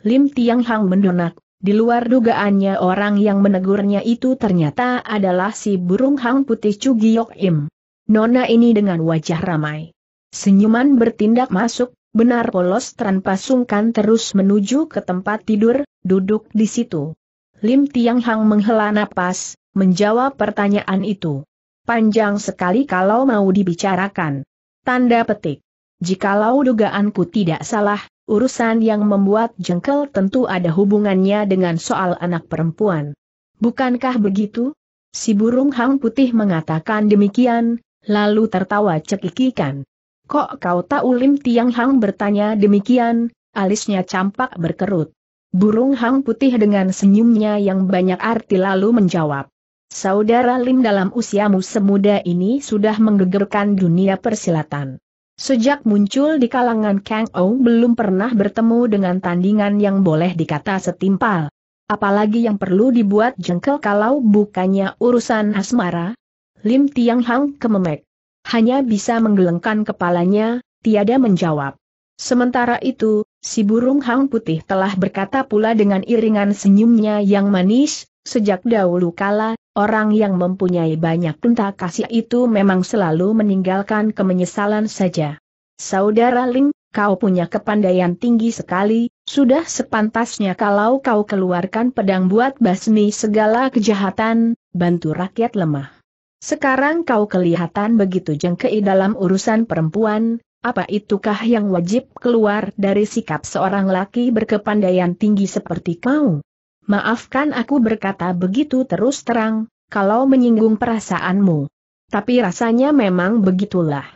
Lim Tiang Hang mendonak, di luar dugaannya orang yang menegurnya itu ternyata adalah si burung hang putih Cugiok Im. Nona ini dengan wajah ramai. Senyuman bertindak masuk, benar polos tanpa sungkan terus menuju ke tempat tidur, duduk di situ. Lim Tiang Hang menghela napas, menjawab pertanyaan itu. Panjang sekali kalau mau dibicarakan. Tanda petik. Jikalau dugaanku tidak salah, urusan yang membuat jengkel tentu ada hubungannya dengan soal anak perempuan. Bukankah begitu? Si burung hang putih mengatakan demikian, lalu tertawa cekikikan. Kok kau tahu Lim Tiang Hang bertanya demikian, alisnya campak berkerut. Burung hang putih dengan senyumnya yang banyak arti lalu menjawab. Saudara Lim dalam usiamu semuda ini sudah menggegerkan dunia persilatan. Sejak muncul di kalangan Kang Ou belum pernah bertemu dengan tandingan yang boleh dikata setimpal. Apalagi yang perlu dibuat jengkel kalau bukannya urusan asmara. Lim Tiang Hang kememek. Hanya bisa menggelengkan kepalanya, tiada menjawab. Sementara itu, si burung hang putih telah berkata pula dengan iringan senyumnya yang manis, sejak dahulu kala, Orang yang mempunyai banyak unta kasih itu memang selalu meninggalkan kemenyesalan saja. Saudara Ling, kau punya kepandaian tinggi sekali, sudah sepantasnya kalau kau keluarkan pedang buat basmi segala kejahatan, bantu rakyat lemah. Sekarang kau kelihatan begitu jengkei dalam urusan perempuan, apa itukah yang wajib keluar dari sikap seorang laki berkepandaian tinggi seperti kau? Maafkan aku berkata begitu terus terang, kalau menyinggung perasaanmu. Tapi rasanya memang begitulah.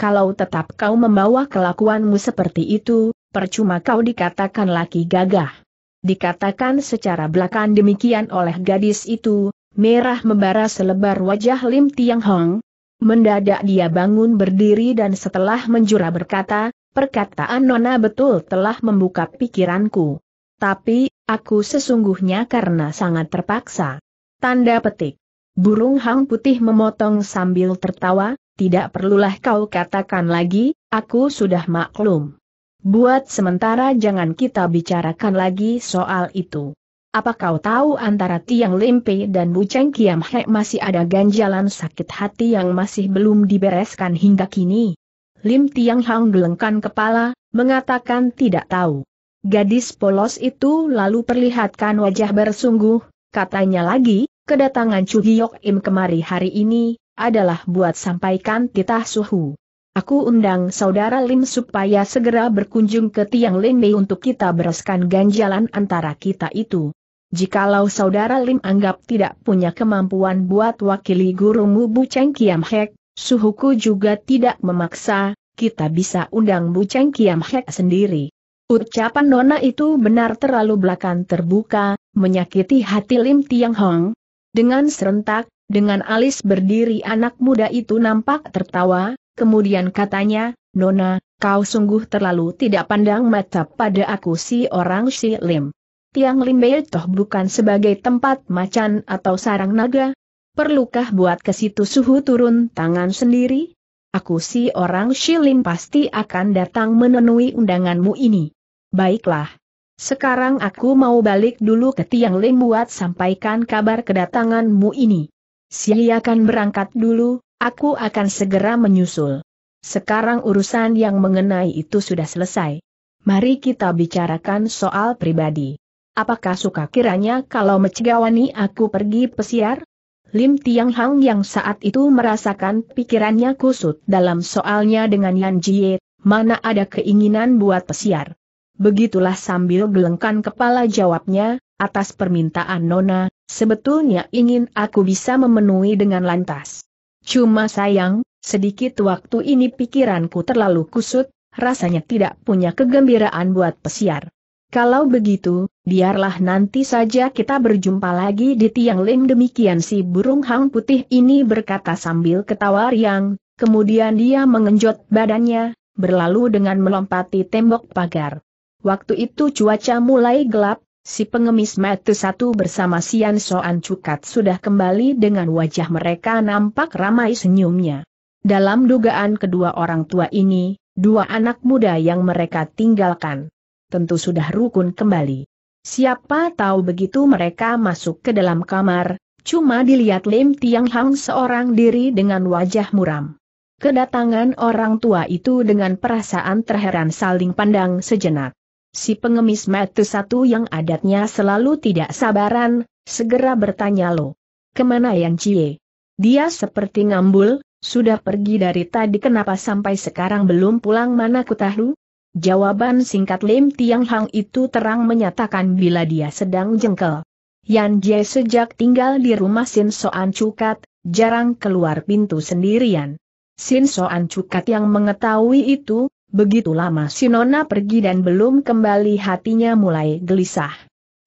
Kalau tetap kau membawa kelakuanmu seperti itu, percuma kau dikatakan laki gagah. Dikatakan secara belakang demikian oleh gadis itu, merah membara selebar wajah Lim Tiang Hong. Mendadak dia bangun berdiri dan setelah menjura berkata, perkataan Nona betul telah membuka pikiranku. Tapi, aku sesungguhnya karena sangat terpaksa. Tanda petik. Burung hang putih memotong sambil tertawa, tidak perlulah kau katakan lagi, aku sudah maklum. Buat sementara jangan kita bicarakan lagi soal itu. Apa kau tahu antara Tiang Limpe dan Bu Cheng Kiam He masih ada ganjalan sakit hati yang masih belum dibereskan hingga kini? Lim Tiang Hang gelengkan kepala, mengatakan tidak tahu. Gadis polos itu lalu perlihatkan wajah bersungguh, katanya lagi, kedatangan Chu Hyok Im kemari hari ini, adalah buat sampaikan titah suhu. Aku undang saudara Lim supaya segera berkunjung ke Tiang Mei untuk kita bereskan ganjalan antara kita itu. Jikalau saudara Lim anggap tidak punya kemampuan buat wakili gurumu Bu Cheng Kiam Hek, suhuku juga tidak memaksa, kita bisa undang Bu Cheng Kiam Hek sendiri. Ucapan Nona itu benar terlalu belakang terbuka, menyakiti hati Lim Tiang Hong. Dengan serentak, dengan alis berdiri anak muda itu nampak tertawa, kemudian katanya, Nona, kau sungguh terlalu tidak pandang mata pada aku si orang si Lim. Tiang Lim Bei toh bukan sebagai tempat macan atau sarang naga. Perlukah buat ke situ suhu turun tangan sendiri? Aku si orang Shilim pasti akan datang menenui undanganmu ini. Baiklah. Sekarang aku mau balik dulu ke Tiang Ling buat sampaikan kabar kedatanganmu ini. Siai berangkat dulu, aku akan segera menyusul. Sekarang urusan yang mengenai itu sudah selesai. Mari kita bicarakan soal pribadi. Apakah suka kiranya kalau mencegawani aku pergi pesiar? Lim Tiang Hang yang saat itu merasakan pikirannya kusut dalam soalnya dengan Yan Jie, mana ada keinginan buat pesiar. Begitulah sambil gelengkan kepala jawabnya, atas permintaan Nona, sebetulnya ingin aku bisa memenuhi dengan lantas. Cuma sayang, sedikit waktu ini pikiranku terlalu kusut, rasanya tidak punya kegembiraan buat pesiar. Kalau begitu, biarlah nanti saja kita berjumpa lagi di tiang lem demikian si burung hang putih ini berkata sambil ketawa riang, kemudian dia mengenjot badannya, berlalu dengan melompati tembok pagar. Waktu itu cuaca mulai gelap, si pengemis mata satu bersama Sian Soan Cukat sudah kembali dengan wajah mereka nampak ramai senyumnya. Dalam dugaan kedua orang tua ini, dua anak muda yang mereka tinggalkan. Tentu sudah rukun kembali. Siapa tahu begitu mereka masuk ke dalam kamar, cuma dilihat Lim Tiang Hang seorang diri dengan wajah muram. Kedatangan orang tua itu dengan perasaan terheran saling pandang sejenak. Si pengemis mata satu yang adatnya selalu tidak sabaran, segera bertanya lo. Kemana yang cie? Dia seperti ngambul, sudah pergi dari tadi kenapa sampai sekarang belum pulang mana ku tahu? Jawaban singkat Lim Tiang Hang itu terang menyatakan bila dia sedang jengkel. Yan Jie sejak tinggal di rumah Sin Soan Cukat, jarang keluar pintu sendirian. Sin Soan Cukat yang mengetahui itu, Begitu lama Sinona pergi dan belum kembali hatinya mulai gelisah.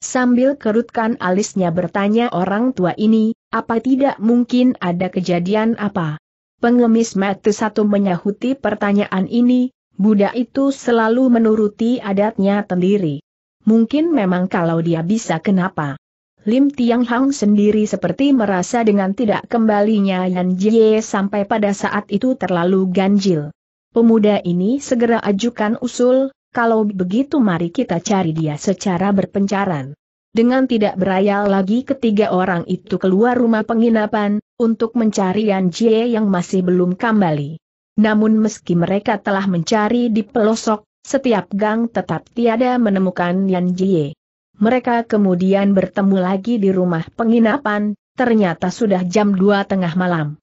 Sambil kerutkan alisnya bertanya orang tua ini, apa tidak mungkin ada kejadian apa? Pengemis mati satu menyahuti pertanyaan ini, budak itu selalu menuruti adatnya sendiri. Mungkin memang kalau dia bisa kenapa? Lim Tiang Hang sendiri seperti merasa dengan tidak kembalinya Yan Jie sampai pada saat itu terlalu ganjil. Pemuda ini segera ajukan usul, kalau begitu mari kita cari dia secara berpencaran. Dengan tidak berayal lagi ketiga orang itu keluar rumah penginapan, untuk mencari Yan Jie yang masih belum kembali. Namun meski mereka telah mencari di pelosok, setiap gang tetap tiada menemukan Yan Jie. Mereka kemudian bertemu lagi di rumah penginapan, ternyata sudah jam 2 tengah malam.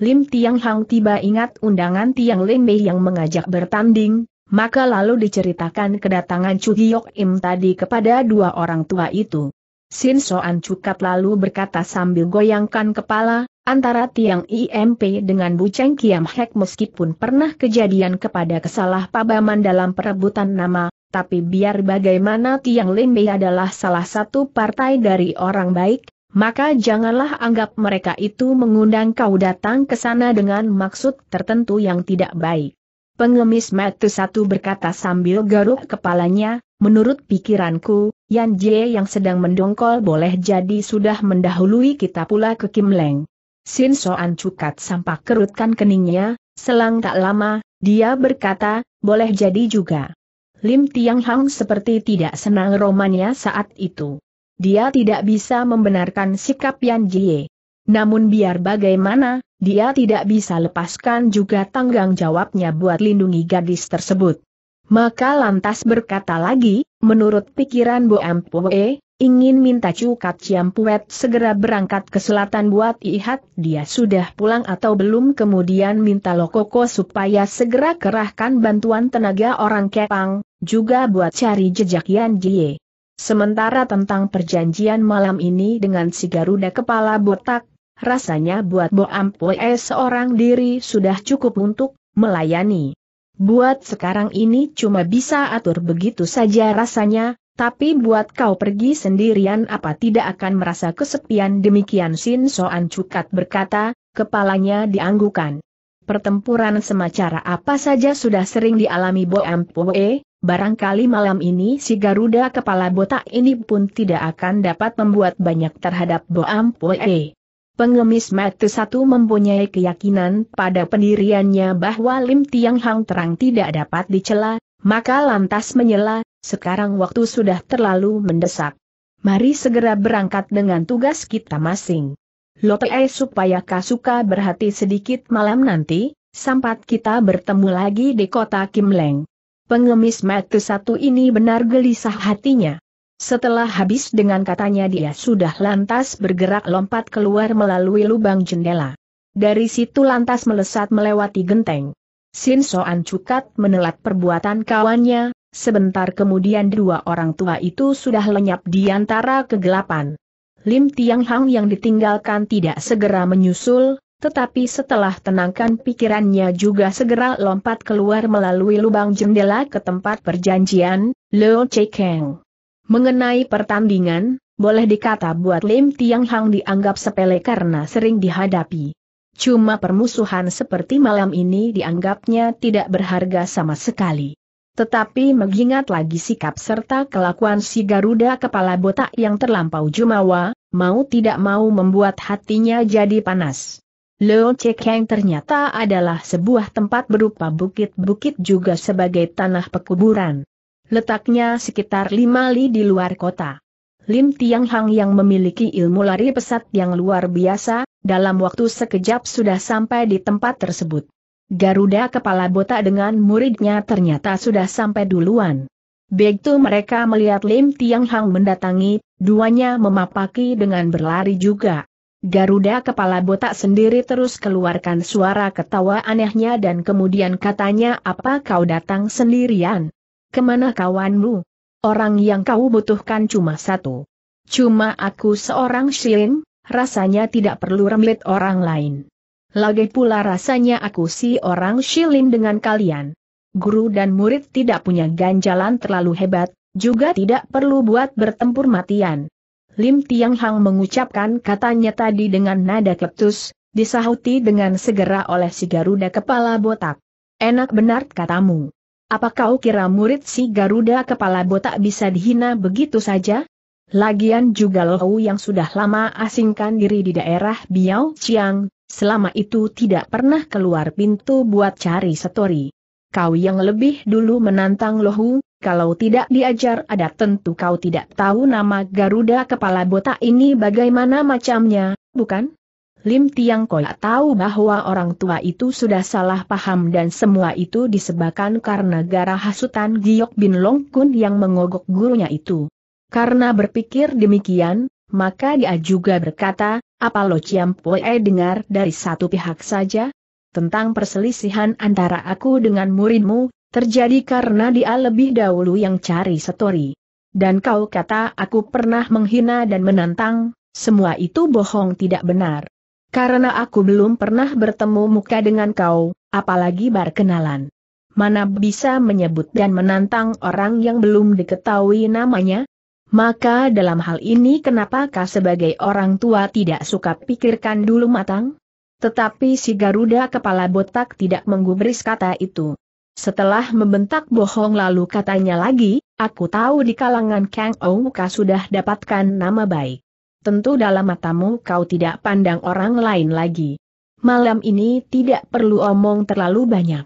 Lim Tiang Hang tiba ingat undangan Tiang Lim Mei yang mengajak bertanding, maka lalu diceritakan kedatangan Chu Hyok Im tadi kepada dua orang tua itu. Sin Soan Cukat lalu berkata sambil goyangkan kepala, antara Tiang IMP dengan Bu Cheng Kiam Hek meskipun pernah kejadian kepada pabaman dalam perebutan nama, tapi biar bagaimana Tiang Lim Mei adalah salah satu partai dari orang baik, maka janganlah anggap mereka itu mengundang kau datang ke sana dengan maksud tertentu yang tidak baik. Pengemis mata satu berkata sambil garuk kepalanya, menurut pikiranku, Yan Jie yang sedang mendongkol boleh jadi sudah mendahului kita pula ke Kim Leng. Sin Soan cukat sampah kerutkan keningnya, selang tak lama, dia berkata, boleh jadi juga. Lim Tiang Hang seperti tidak senang romannya saat itu dia tidak bisa membenarkan sikap Yan Jie. Namun biar bagaimana, dia tidak bisa lepaskan juga tanggung jawabnya buat lindungi gadis tersebut. Maka lantas berkata lagi, menurut pikiran Bo Ampue, ingin minta Cukat Ciampuet segera berangkat ke selatan buat ihat dia sudah pulang atau belum kemudian minta Lokoko supaya segera kerahkan bantuan tenaga orang Kepang, juga buat cari jejak Yan Jie. Sementara tentang perjanjian malam ini dengan si Garuda kepala botak, rasanya buat Bo Ampue seorang diri sudah cukup untuk melayani. Buat sekarang ini cuma bisa atur begitu saja rasanya, tapi buat kau pergi sendirian apa tidak akan merasa kesepian demikian Sin Soan Cukat berkata, kepalanya dianggukan. Pertempuran semacara apa saja sudah sering dialami Bo Ampue, Barangkali malam ini si Garuda kepala botak ini pun tidak akan dapat membuat banyak terhadap Boam Poe. Pengemis mati satu mempunyai keyakinan pada pendiriannya bahwa Lim Tiang Hang terang tidak dapat dicela, maka lantas menyela, sekarang waktu sudah terlalu mendesak. Mari segera berangkat dengan tugas kita masing. e supaya Kasuka berhati sedikit malam nanti, sampat kita bertemu lagi di kota Kimleng. Pengemis mati satu ini benar gelisah hatinya. Setelah habis dengan katanya dia sudah lantas bergerak lompat keluar melalui lubang jendela. Dari situ lantas melesat melewati genteng. Sin Soan Cukat menelat perbuatan kawannya, sebentar kemudian dua orang tua itu sudah lenyap di antara kegelapan. Lim Tiang Hang yang ditinggalkan tidak segera menyusul, tetapi setelah tenangkan pikirannya juga segera lompat keluar melalui lubang jendela ke tempat perjanjian, Leo Chekeng. Mengenai pertandingan, boleh dikata buat Lim Tiang Hang dianggap sepele karena sering dihadapi. Cuma permusuhan seperti malam ini dianggapnya tidak berharga sama sekali. Tetapi mengingat lagi sikap serta kelakuan si Garuda kepala botak yang terlampau jumawa, mau tidak mau membuat hatinya jadi panas. Leo Chekeng ternyata adalah sebuah tempat berupa bukit-bukit juga sebagai tanah pekuburan. Letaknya sekitar lima li di luar kota. Lim Tiang Hang yang memiliki ilmu lari pesat yang luar biasa, dalam waktu sekejap sudah sampai di tempat tersebut. Garuda kepala botak dengan muridnya ternyata sudah sampai duluan. Begitu mereka melihat Lim Tiang Hang mendatangi, duanya memapaki dengan berlari juga. Garuda kepala botak sendiri terus keluarkan suara ketawa anehnya dan kemudian katanya apa kau datang sendirian? Kemana kawanmu? Orang yang kau butuhkan cuma satu. Cuma aku seorang Shilin. rasanya tidak perlu remlit orang lain. Lagi pula rasanya aku si orang Shilin dengan kalian. Guru dan murid tidak punya ganjalan terlalu hebat, juga tidak perlu buat bertempur matian. Lim Tiang Hang mengucapkan katanya tadi dengan nada kleptus, disahuti dengan segera oleh si Garuda kepala botak. Enak benar katamu. Apa kau kira murid si Garuda kepala botak bisa dihina begitu saja? Lagian juga Lohu yang sudah lama asingkan diri di daerah Biao Chiang, selama itu tidak pernah keluar pintu buat cari setori. Kau yang lebih dulu menantang Lohu, kalau tidak diajar adat tentu kau tidak tahu nama Garuda kepala botak ini bagaimana macamnya, bukan? Lim Tiang Koya tahu bahwa orang tua itu sudah salah paham dan semua itu disebabkan karena gara hasutan Giok Bin Long Kun yang mengogok gurunya itu. Karena berpikir demikian, maka dia juga berkata, apa lo Ciam Poe dengar dari satu pihak saja? Tentang perselisihan antara aku dengan muridmu, Terjadi karena dia lebih dahulu yang cari setori. Dan kau kata aku pernah menghina dan menantang, semua itu bohong tidak benar. Karena aku belum pernah bertemu muka dengan kau, apalagi berkenalan. Mana bisa menyebut dan menantang orang yang belum diketahui namanya? Maka dalam hal ini kenapakah sebagai orang tua tidak suka pikirkan dulu matang? Tetapi si Garuda kepala botak tidak menggubris kata itu. Setelah membentak bohong lalu katanya lagi, aku tahu di kalangan Kang Ouka sudah dapatkan nama baik. Tentu dalam matamu kau tidak pandang orang lain lagi. Malam ini tidak perlu omong terlalu banyak.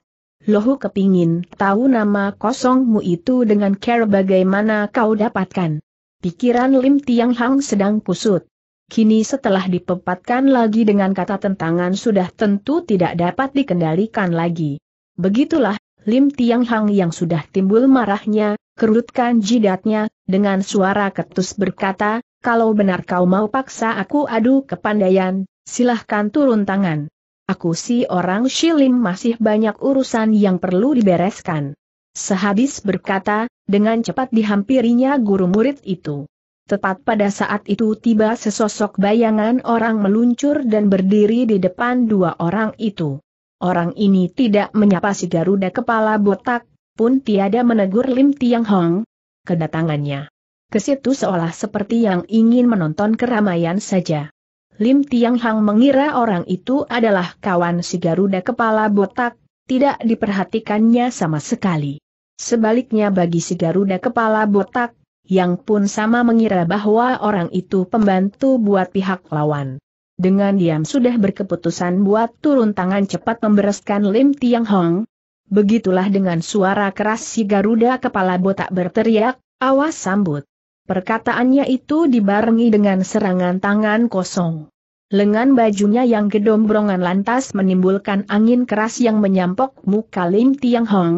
Lohu kepingin tahu nama kosongmu itu dengan care bagaimana kau dapatkan. Pikiran Lim Tiang Hang sedang kusut. Kini setelah dipepatkan lagi dengan kata tentangan sudah tentu tidak dapat dikendalikan lagi. Begitulah Lim Tiang Hang yang sudah timbul marahnya, kerutkan jidatnya, dengan suara ketus berkata, kalau benar kau mau paksa aku adu kepandaian, silahkan turun tangan. Aku si orang Shilim masih banyak urusan yang perlu dibereskan. Sehabis berkata, dengan cepat dihampirinya guru murid itu. Tepat pada saat itu tiba sesosok bayangan orang meluncur dan berdiri di depan dua orang itu. Orang ini tidak menyapa si Garuda kepala botak, pun tiada menegur Lim Tiang Hong. Kedatangannya ke situ seolah seperti yang ingin menonton keramaian saja. Lim Tiang Hong mengira orang itu adalah kawan si Garuda kepala botak, tidak diperhatikannya sama sekali. Sebaliknya bagi si Garuda kepala botak, yang pun sama mengira bahwa orang itu pembantu buat pihak lawan. Dengan diam sudah berkeputusan buat turun tangan cepat membereskan Lim Tiang Hong. Begitulah dengan suara keras si Garuda kepala botak berteriak, awas sambut. Perkataannya itu dibarengi dengan serangan tangan kosong. Lengan bajunya yang gedombrongan lantas menimbulkan angin keras yang menyampok muka Lim Tiang Hong.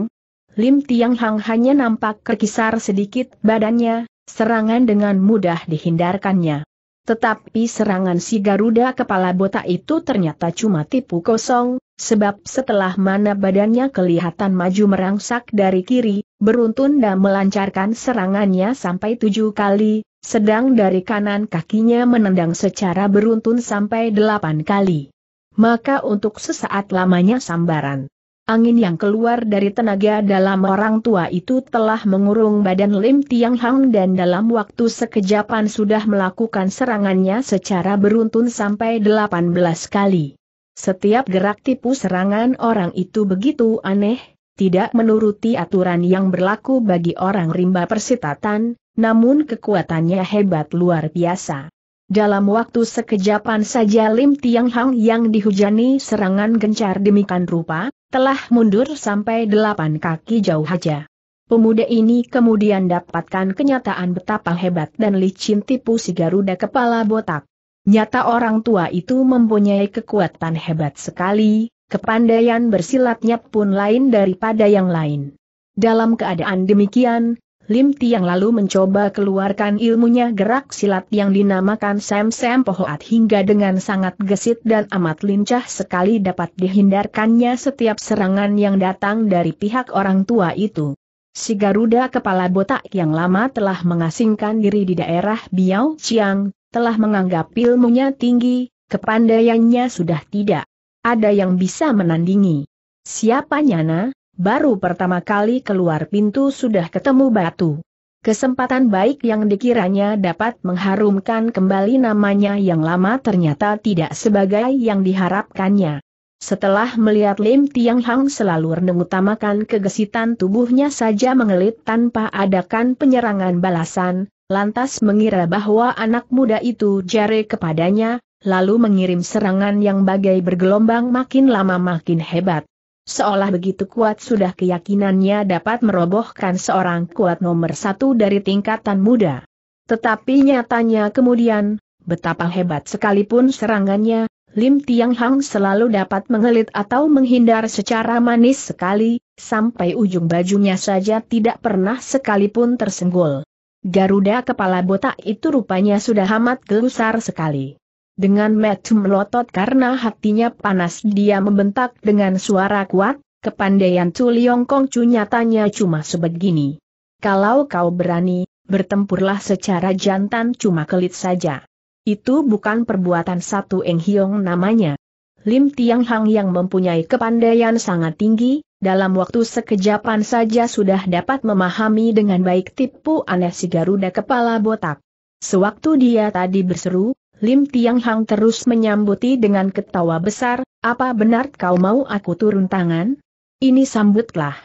Lim Tiang Hong hanya nampak kekisar sedikit badannya, serangan dengan mudah dihindarkannya. Tetapi serangan si Garuda kepala botak itu ternyata cuma tipu kosong, sebab setelah mana badannya kelihatan maju merangsak dari kiri, beruntun dan melancarkan serangannya sampai tujuh kali, sedang dari kanan kakinya menendang secara beruntun sampai delapan kali. Maka untuk sesaat lamanya sambaran Angin yang keluar dari tenaga dalam orang tua itu telah mengurung badan Lim Tiang Hang dan dalam waktu sekejapan sudah melakukan serangannya secara beruntun sampai 18 kali. Setiap gerak tipu serangan orang itu begitu aneh, tidak menuruti aturan yang berlaku bagi orang rimba persitatan, namun kekuatannya hebat luar biasa. Dalam waktu sekejapan saja Lim Tiang Hang yang dihujani serangan gencar demikian rupa, telah mundur sampai delapan kaki jauh saja. Pemuda ini kemudian dapatkan kenyataan betapa hebat dan licin tipu si Garuda kepala botak. Nyata orang tua itu mempunyai kekuatan hebat sekali, kepandaian bersilatnya pun lain daripada yang lain. Dalam keadaan demikian, Lim Tiang lalu mencoba keluarkan ilmunya gerak silat yang dinamakan Sam Sam Pohoat hingga dengan sangat gesit dan amat lincah sekali dapat dihindarkannya setiap serangan yang datang dari pihak orang tua itu. Si Garuda kepala botak yang lama telah mengasingkan diri di daerah Biao Chiang, telah menganggap ilmunya tinggi, kepandaiannya sudah tidak ada yang bisa menandingi. Siapa Nyana? baru pertama kali keluar pintu sudah ketemu batu. Kesempatan baik yang dikiranya dapat mengharumkan kembali namanya yang lama ternyata tidak sebagai yang diharapkannya. Setelah melihat Lim Tiang Hang selalu renung utamakan kegesitan tubuhnya saja mengelit tanpa adakan penyerangan balasan, lantas mengira bahwa anak muda itu jare kepadanya, lalu mengirim serangan yang bagai bergelombang makin lama makin hebat. Seolah begitu kuat sudah keyakinannya dapat merobohkan seorang kuat nomor satu dari tingkatan muda. Tetapi nyatanya kemudian, betapa hebat sekalipun serangannya, Lim Tiang Hang selalu dapat mengelit atau menghindar secara manis sekali, sampai ujung bajunya saja tidak pernah sekalipun tersenggol. Garuda kepala botak itu rupanya sudah amat gelusar sekali. Dengan metu melotot karena hatinya panas dia membentak dengan suara kuat, kepandaian Tu Liong Kong Chu nyatanya cuma sebegini. Kalau kau berani, bertempurlah secara jantan cuma kelit saja. Itu bukan perbuatan satu Eng Hiong namanya. Lim Tiang Hang yang mempunyai kepandaian sangat tinggi, dalam waktu sekejapan saja sudah dapat memahami dengan baik tipu aneh si Garuda kepala botak. Sewaktu dia tadi berseru, Lim Tiang Hang terus menyambuti dengan ketawa besar, apa benar kau mau aku turun tangan? Ini sambutlah.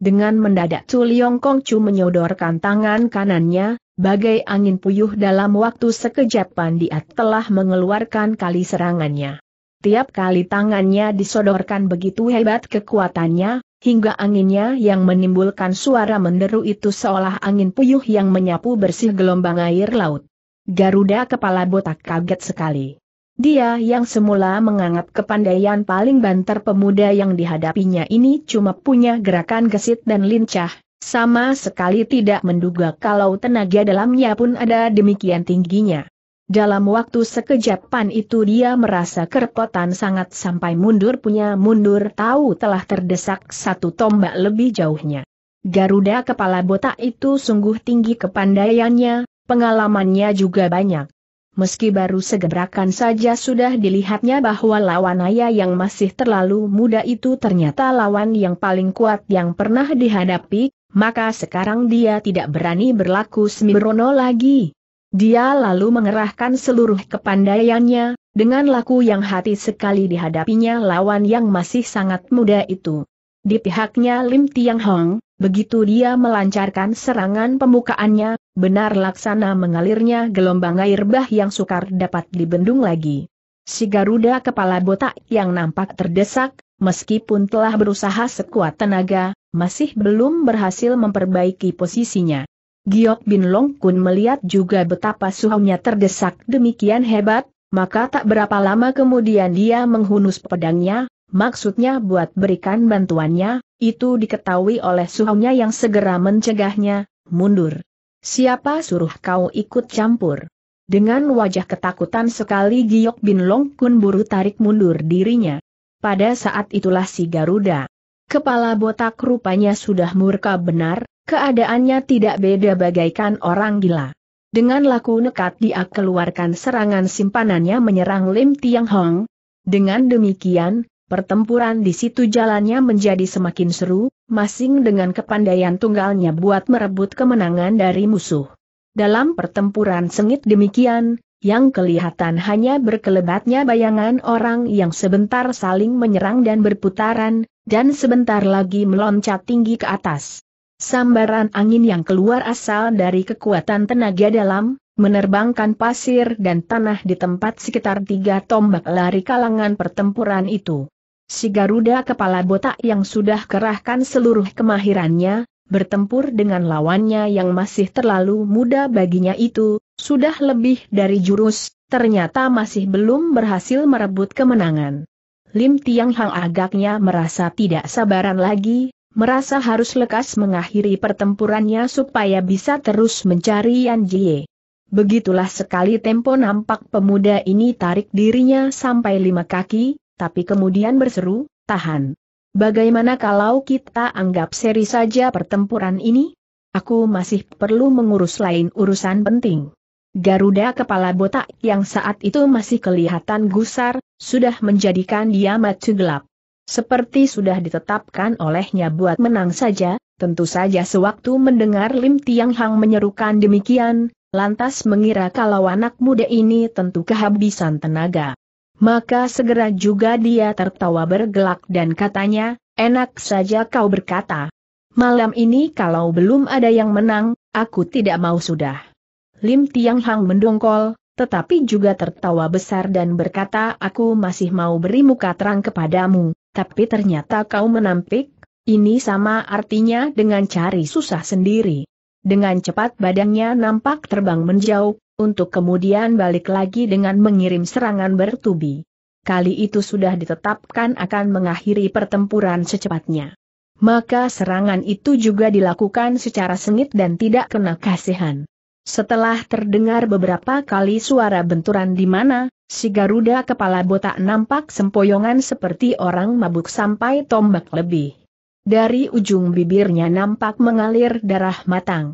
Dengan mendadak Chu Liong Kong Chu menyodorkan tangan kanannya, bagai angin puyuh dalam waktu sekejap dia telah mengeluarkan kali serangannya. Tiap kali tangannya disodorkan begitu hebat kekuatannya, hingga anginnya yang menimbulkan suara menderu itu seolah angin puyuh yang menyapu bersih gelombang air laut. Garuda kepala botak kaget sekali. Dia yang semula menganggap kepandaian paling banter pemuda yang dihadapinya ini cuma punya gerakan gesit dan lincah, sama sekali tidak menduga kalau tenaga dalamnya pun ada demikian tingginya. Dalam waktu sekejapan itu dia merasa kerepotan sangat sampai mundur punya mundur tahu telah terdesak satu tombak lebih jauhnya. Garuda kepala botak itu sungguh tinggi kepandaiannya, Pengalamannya juga banyak. Meski baru segebrakan saja sudah dilihatnya bahwa lawan ayah yang masih terlalu muda itu ternyata lawan yang paling kuat yang pernah dihadapi, maka sekarang dia tidak berani berlaku sembrono lagi. Dia lalu mengerahkan seluruh kepandaiannya, dengan laku yang hati sekali dihadapinya lawan yang masih sangat muda itu. Di pihaknya Lim Tiang Hong, Begitu dia melancarkan serangan pemukaannya, benar laksana mengalirnya gelombang air bah yang sukar dapat dibendung lagi. Si Garuda kepala botak yang nampak terdesak, meskipun telah berusaha sekuat tenaga, masih belum berhasil memperbaiki posisinya. Giok Bin Long Kun melihat juga betapa suhunya terdesak demikian hebat, maka tak berapa lama kemudian dia menghunus pedangnya, maksudnya buat berikan bantuannya, itu diketahui oleh suhunya yang segera mencegahnya, mundur. Siapa suruh kau ikut campur? Dengan wajah ketakutan sekali Giok Bin Long Kun buru tarik mundur dirinya. Pada saat itulah si Garuda. Kepala botak rupanya sudah murka benar, keadaannya tidak beda bagaikan orang gila. Dengan laku nekat dia keluarkan serangan simpanannya menyerang Lim Tiang Hong. Dengan demikian, Pertempuran di situ jalannya menjadi semakin seru, masing dengan kepandaian tunggalnya buat merebut kemenangan dari musuh. Dalam pertempuran sengit demikian, yang kelihatan hanya berkelebatnya bayangan orang yang sebentar saling menyerang dan berputaran, dan sebentar lagi meloncat tinggi ke atas. Sambaran angin yang keluar asal dari kekuatan tenaga dalam, menerbangkan pasir dan tanah di tempat sekitar tiga tombak lari kalangan pertempuran itu. Si Garuda kepala botak yang sudah kerahkan seluruh kemahirannya, bertempur dengan lawannya yang masih terlalu muda baginya itu, sudah lebih dari jurus, ternyata masih belum berhasil merebut kemenangan. Lim Tiang Hang agaknya merasa tidak sabaran lagi, merasa harus lekas mengakhiri pertempurannya supaya bisa terus mencari Yan Jie. Begitulah sekali tempo nampak pemuda ini tarik dirinya sampai lima kaki, tapi kemudian berseru, tahan. Bagaimana kalau kita anggap seri saja pertempuran ini? Aku masih perlu mengurus lain urusan penting. Garuda kepala botak yang saat itu masih kelihatan gusar, sudah menjadikan dia mati gelap. Seperti sudah ditetapkan olehnya buat menang saja, tentu saja sewaktu mendengar Lim Tiang Hang menyerukan demikian, lantas mengira kalau anak muda ini tentu kehabisan tenaga. Maka segera juga dia tertawa bergelak dan katanya, enak saja kau berkata. Malam ini kalau belum ada yang menang, aku tidak mau sudah. Lim Tiang Hang mendongkol, tetapi juga tertawa besar dan berkata aku masih mau beri muka terang kepadamu, tapi ternyata kau menampik, ini sama artinya dengan cari susah sendiri. Dengan cepat badannya nampak terbang menjauh, untuk kemudian balik lagi dengan mengirim serangan bertubi. Kali itu sudah ditetapkan akan mengakhiri pertempuran secepatnya. Maka serangan itu juga dilakukan secara sengit dan tidak kena kasihan. Setelah terdengar beberapa kali suara benturan di mana, si Garuda kepala botak nampak sempoyongan seperti orang mabuk sampai tombak lebih. Dari ujung bibirnya nampak mengalir darah matang.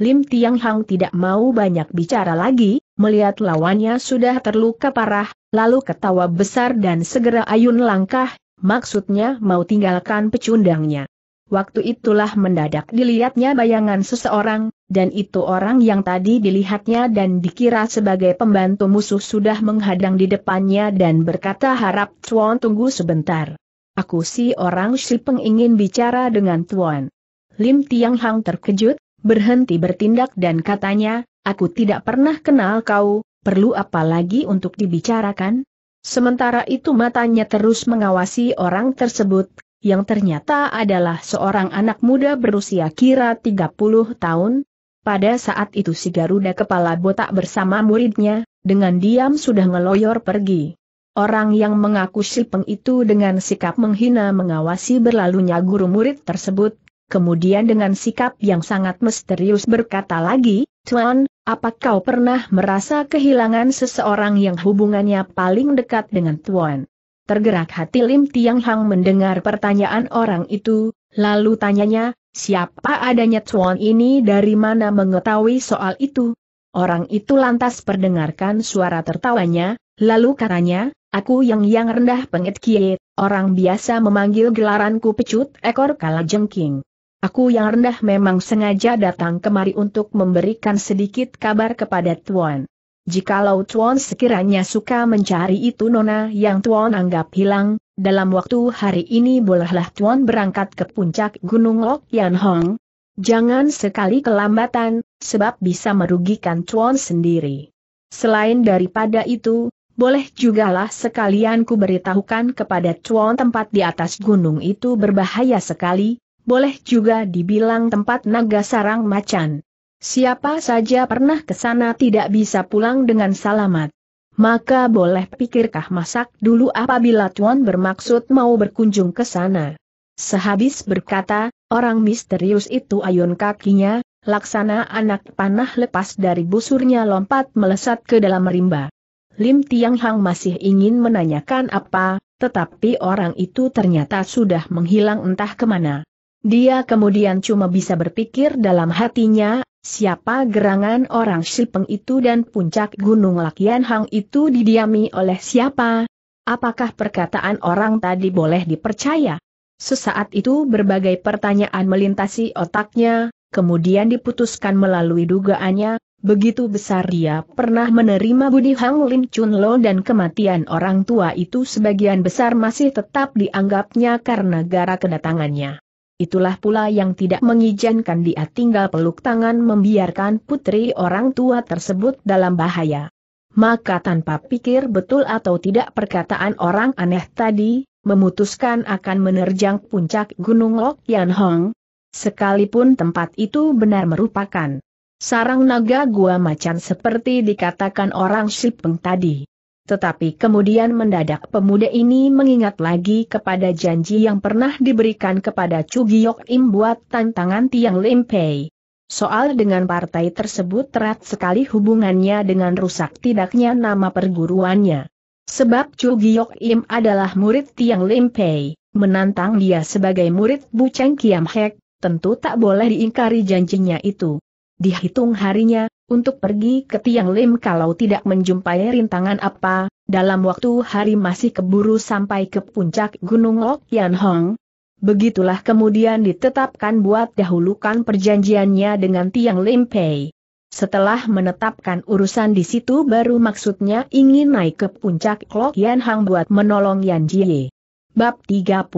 Lim Tiang Hang tidak mau banyak bicara lagi, melihat lawannya sudah terluka parah, lalu ketawa besar dan segera ayun langkah, maksudnya mau tinggalkan pecundangnya. Waktu itulah mendadak dilihatnya bayangan seseorang, dan itu orang yang tadi dilihatnya dan dikira sebagai pembantu musuh sudah menghadang di depannya dan berkata harap Tuan tunggu sebentar. Aku si orang si pengingin bicara dengan Tuan. Lim Tiang Hang terkejut, berhenti bertindak dan katanya, aku tidak pernah kenal kau, perlu apa lagi untuk dibicarakan? Sementara itu matanya terus mengawasi orang tersebut, yang ternyata adalah seorang anak muda berusia kira 30 tahun. Pada saat itu si Garuda kepala botak bersama muridnya, dengan diam sudah ngeloyor pergi. Orang yang mengaku si peng itu dengan sikap menghina mengawasi berlalunya guru murid tersebut, kemudian dengan sikap yang sangat misterius berkata lagi, Tuan, apa kau pernah merasa kehilangan seseorang yang hubungannya paling dekat dengan Tuan? Tergerak hati Lim Tiang Hang mendengar pertanyaan orang itu, lalu tanyanya, siapa adanya Tuan ini dari mana mengetahui soal itu? Orang itu lantas perdengarkan suara tertawanya, lalu katanya, aku yang yang rendah pengit kiet, orang biasa memanggil gelaranku pecut ekor kalajengking. jengking. Aku yang rendah memang sengaja datang kemari untuk memberikan sedikit kabar kepada Tuan. Jikalau Tuan sekiranya suka mencari itu nona yang Tuan anggap hilang, dalam waktu hari ini bolehlah Tuan berangkat ke puncak Gunung Lok Yan Hong. Jangan sekali kelambatan, sebab bisa merugikan Tuan sendiri. Selain daripada itu, boleh jugalah sekalian ku beritahukan kepada Tuan tempat di atas gunung itu berbahaya sekali, boleh juga dibilang tempat naga sarang macan. Siapa saja pernah ke sana tidak bisa pulang dengan selamat. Maka boleh pikirkah masak dulu apabila Tuan bermaksud mau berkunjung ke sana. Sehabis berkata, orang misterius itu ayun kakinya, laksana anak panah lepas dari busurnya lompat melesat ke dalam rimba. Lim Tiang Hang masih ingin menanyakan apa, tetapi orang itu ternyata sudah menghilang entah kemana. Dia kemudian cuma bisa berpikir dalam hatinya, siapa gerangan orang Shipeng itu dan puncak gunung Lakian Hang itu didiami oleh siapa? Apakah perkataan orang tadi boleh dipercaya? Sesaat itu berbagai pertanyaan melintasi otaknya, kemudian diputuskan melalui dugaannya, Begitu besar dia pernah menerima Budi Hang Lin Chun Lo dan kematian orang tua itu sebagian besar masih tetap dianggapnya karena gara kedatangannya itulah pula yang tidak mengizinkan dia tinggal peluk tangan membiarkan putri orang tua tersebut dalam bahaya. Maka tanpa pikir betul atau tidak perkataan orang aneh tadi, memutuskan akan menerjang puncak Gunung Lok Yan Hong. Sekalipun tempat itu benar merupakan sarang naga gua macan seperti dikatakan orang Shipeng tadi. Tetapi kemudian mendadak pemuda ini mengingat lagi kepada janji yang pernah diberikan kepada Chu Giyok Im buat tantangan Tiang Lim Pei. Soal dengan partai tersebut terat sekali hubungannya dengan rusak tidaknya nama perguruannya. Sebab Chu Giyok Im adalah murid Tiang Lim Pei, menantang dia sebagai murid Bu Cheng Kiam Hek, tentu tak boleh diingkari janjinya itu. Dihitung harinya, untuk pergi ke Tiang Lim kalau tidak menjumpai rintangan apa, dalam waktu hari masih keburu sampai ke puncak Gunung Lok Yan Hong. Begitulah kemudian ditetapkan buat dahulukan perjanjiannya dengan Tiang Lim Pei. Setelah menetapkan urusan di situ baru maksudnya ingin naik ke puncak Lok Yan Hong buat menolong Yan Jie. Bab 32.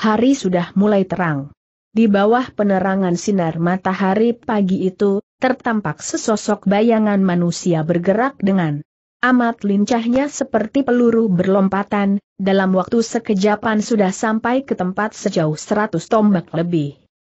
Hari sudah mulai terang. Di bawah penerangan sinar matahari pagi itu, tertampak sesosok bayangan manusia bergerak dengan amat lincahnya seperti peluru berlompatan, dalam waktu sekejapan sudah sampai ke tempat sejauh 100 tombak lebih.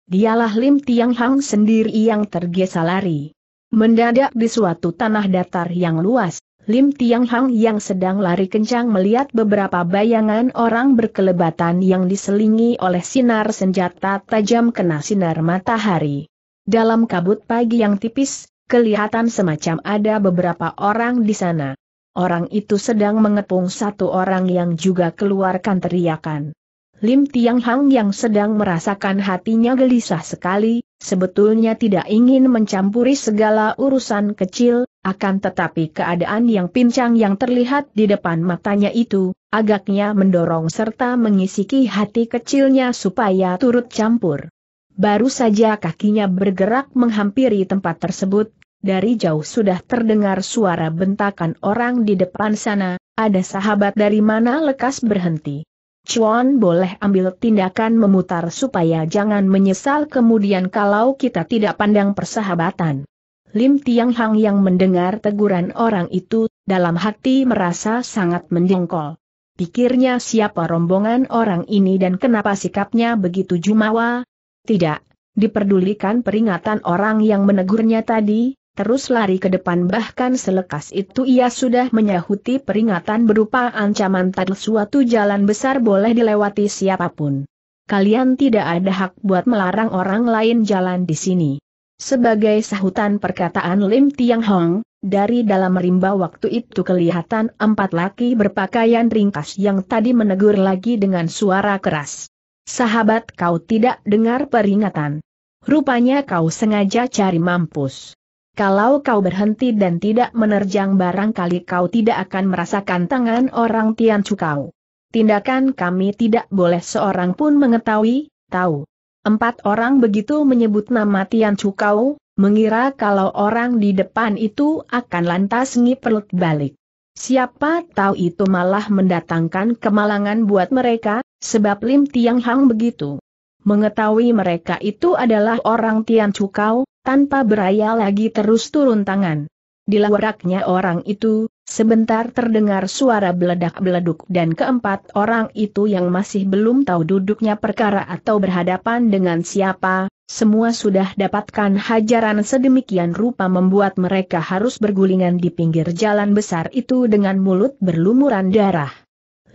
Dialah Lim Tiang Hang sendiri yang tergesa lari. Mendadak di suatu tanah datar yang luas, Lim Tiang Hang yang sedang lari kencang melihat beberapa bayangan orang berkelebatan yang diselingi oleh sinar senjata tajam kena sinar matahari. Dalam kabut pagi yang tipis, kelihatan semacam ada beberapa orang di sana. Orang itu sedang mengepung satu orang yang juga keluarkan teriakan. Lim Tiang Hang yang sedang merasakan hatinya gelisah sekali, sebetulnya tidak ingin mencampuri segala urusan kecil, akan tetapi keadaan yang pincang yang terlihat di depan matanya itu, agaknya mendorong serta mengisiki hati kecilnya supaya turut campur. Baru saja kakinya bergerak menghampiri tempat tersebut, dari jauh sudah terdengar suara bentakan orang di depan sana, ada sahabat dari mana lekas berhenti. Chuan boleh ambil tindakan memutar supaya jangan menyesal kemudian kalau kita tidak pandang persahabatan. Lim Tiang Hang yang mendengar teguran orang itu, dalam hati merasa sangat menjengkol. Pikirnya siapa rombongan orang ini dan kenapa sikapnya begitu jumawa, tidak, diperdulikan peringatan orang yang menegurnya tadi, terus lari ke depan bahkan selekas itu ia sudah menyahuti peringatan berupa ancaman tadi suatu jalan besar boleh dilewati siapapun. Kalian tidak ada hak buat melarang orang lain jalan di sini. Sebagai sahutan perkataan Lim Tiang Hong, dari dalam rimba waktu itu kelihatan empat laki berpakaian ringkas yang tadi menegur lagi dengan suara keras. Sahabat kau tidak dengar peringatan. Rupanya kau sengaja cari mampus. Kalau kau berhenti dan tidak menerjang barangkali kau tidak akan merasakan tangan orang Tian Cukau. Tindakan kami tidak boleh seorang pun mengetahui, tahu. Empat orang begitu menyebut nama Tian Cukau, mengira kalau orang di depan itu akan lantas ngiperlut balik. Siapa tahu itu malah mendatangkan kemalangan buat mereka, Sebab Lim Tiang Hang begitu. Mengetahui mereka itu adalah orang Tian Cukau, tanpa beraya lagi terus turun tangan. lawaraknya orang itu, sebentar terdengar suara beledak-beleduk dan keempat orang itu yang masih belum tahu duduknya perkara atau berhadapan dengan siapa, semua sudah dapatkan hajaran sedemikian rupa membuat mereka harus bergulingan di pinggir jalan besar itu dengan mulut berlumuran darah.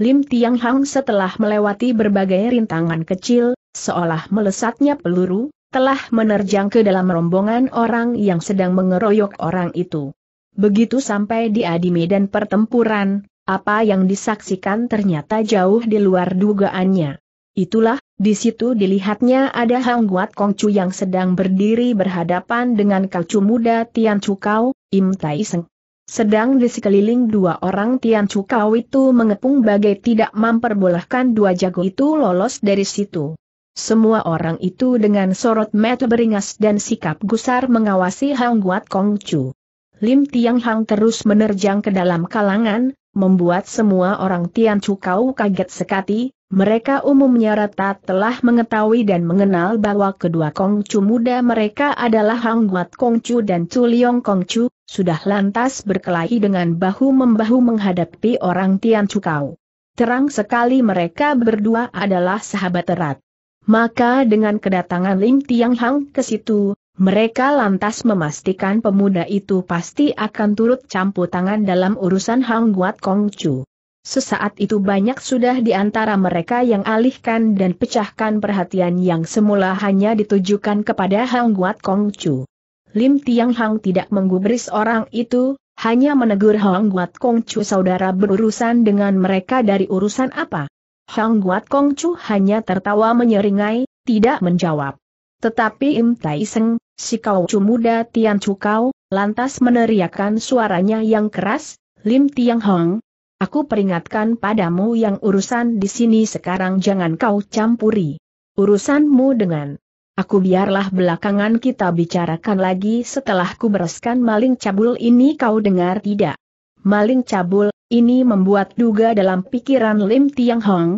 Lim Tiang Hang setelah melewati berbagai rintangan kecil, seolah melesatnya peluru, telah menerjang ke dalam rombongan orang yang sedang mengeroyok orang itu. Begitu sampai di adi medan pertempuran, apa yang disaksikan ternyata jauh di luar dugaannya. Itulah, di situ dilihatnya ada Hang Guat Kong Chu yang sedang berdiri berhadapan dengan kacu muda Tian Kau, Im Tai Seng. Sedang di sekeliling dua orang Tian Cukau itu mengepung bagai tidak memperbolehkan dua jago itu lolos dari situ. Semua orang itu dengan sorot mata beringas dan sikap gusar mengawasi Hang Guat Kong Chu. Lim Tiang Hang terus menerjang ke dalam kalangan, membuat semua orang Tian Cukau kaget sekali. Mereka umumnya rata telah mengetahui dan mengenal bahwa kedua Kongcu muda mereka adalah Hang Guat Kongcu dan Chuliong Kongcu, sudah lantas berkelahi dengan bahu-membahu menghadapi orang Tian Cukau. Terang sekali mereka berdua adalah sahabat erat. Maka dengan kedatangan Lim Tiang Hang ke situ, mereka lantas memastikan pemuda itu pasti akan turut campur tangan dalam urusan Hang Guat Kongcu. Sesaat itu banyak sudah di antara mereka yang alihkan dan pecahkan perhatian yang semula hanya ditujukan kepada Hang Guat Kong Chu. Lim Tiang Hang tidak menggubris orang itu, hanya menegur Hang Guat Kong Chu saudara berurusan dengan mereka dari urusan apa. Hang Guat Kong Chu hanya tertawa menyeringai, tidak menjawab. Tetapi Im Tai Seng, si kau cu muda Tian Chu Kau, lantas meneriakkan suaranya yang keras, Lim Tiang Hang. Aku peringatkan padamu yang urusan di sini sekarang jangan kau campuri. Urusanmu dengan aku biarlah belakangan kita bicarakan lagi setelah ku bereskan maling cabul ini kau dengar tidak? Maling cabul, ini membuat duga dalam pikiran Lim Tiang Hong.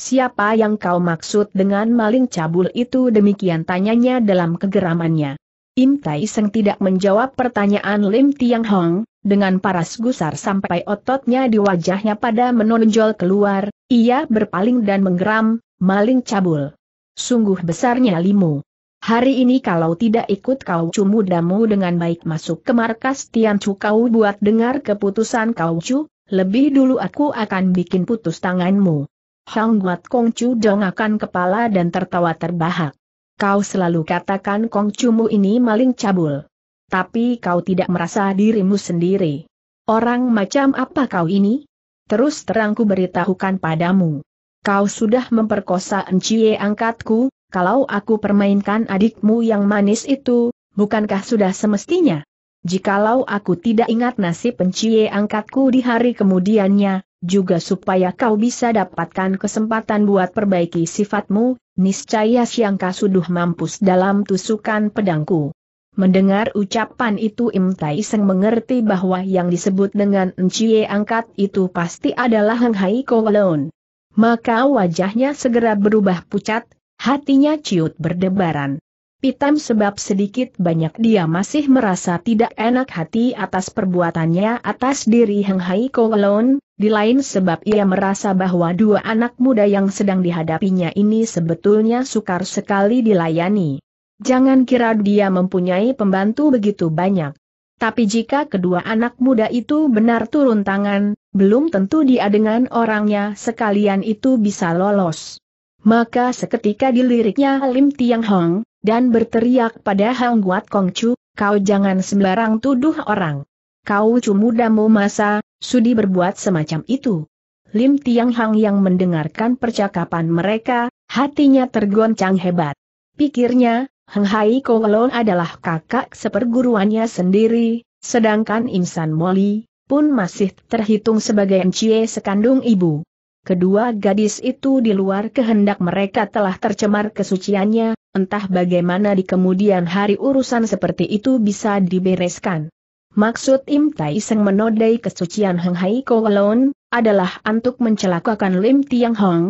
Siapa yang kau maksud dengan maling cabul itu demikian tanyanya dalam kegeramannya. Im Tai Seng tidak menjawab pertanyaan Lim Tiang Hong, dengan paras gusar sampai ototnya di wajahnya pada menonjol keluar, ia berpaling dan menggeram, maling cabul. Sungguh besarnya limu. Hari ini kalau tidak ikut kau cu mudamu dengan baik masuk ke markas Chu kau buat dengar keputusan kau cu, lebih dulu aku akan bikin putus tanganmu. Hang Guat Kong Chu dongakan kepala dan tertawa terbahak. Kau selalu katakan Kong Cumu ini maling cabul. Tapi kau tidak merasa dirimu sendiri. Orang macam apa kau ini? Terus terangku beritahukan padamu. Kau sudah memperkosa Encie angkatku, kalau aku permainkan adikmu yang manis itu, bukankah sudah semestinya? Jikalau aku tidak ingat nasib Enciye angkatku di hari kemudiannya, juga supaya kau bisa dapatkan kesempatan buat perbaiki sifatmu, niscaya Siang Kasuduh mampus dalam tusukan pedangku. Mendengar ucapan itu Im Tai Seng mengerti bahwa yang disebut dengan Enciye angkat itu pasti adalah Heng Hai Kowalon. Maka wajahnya segera berubah pucat, hatinya ciut berdebaran. Pitam sebab sedikit banyak dia masih merasa tidak enak hati atas perbuatannya atas diri Heng Hai Kowloon, di lain sebab ia merasa bahwa dua anak muda yang sedang dihadapinya ini sebetulnya sukar sekali dilayani. Jangan kira dia mempunyai pembantu begitu banyak. Tapi jika kedua anak muda itu benar turun tangan, belum tentu dia dengan orangnya sekalian itu bisa lolos. Maka seketika diliriknya Lim Tiang Hong, dan berteriak pada Hang Guat Kong Kongcu, kau jangan sembarang tuduh orang. Kau mau masa, sudi berbuat semacam itu. Lim Tiang Hang yang mendengarkan percakapan mereka, hatinya tergoncang hebat. Pikirnya, Heng Hai Kowalon adalah kakak seperguruannya sendiri, sedangkan San Moli, pun masih terhitung sebagai encie sekandung ibu. Kedua gadis itu di luar kehendak mereka telah tercemar kesuciannya, Entah bagaimana di kemudian hari urusan seperti itu bisa dibereskan. Maksud Im Tai Seng menodai kesucian Heng Hai Kowalon, adalah untuk mencelakakan Lim Tiang Hong.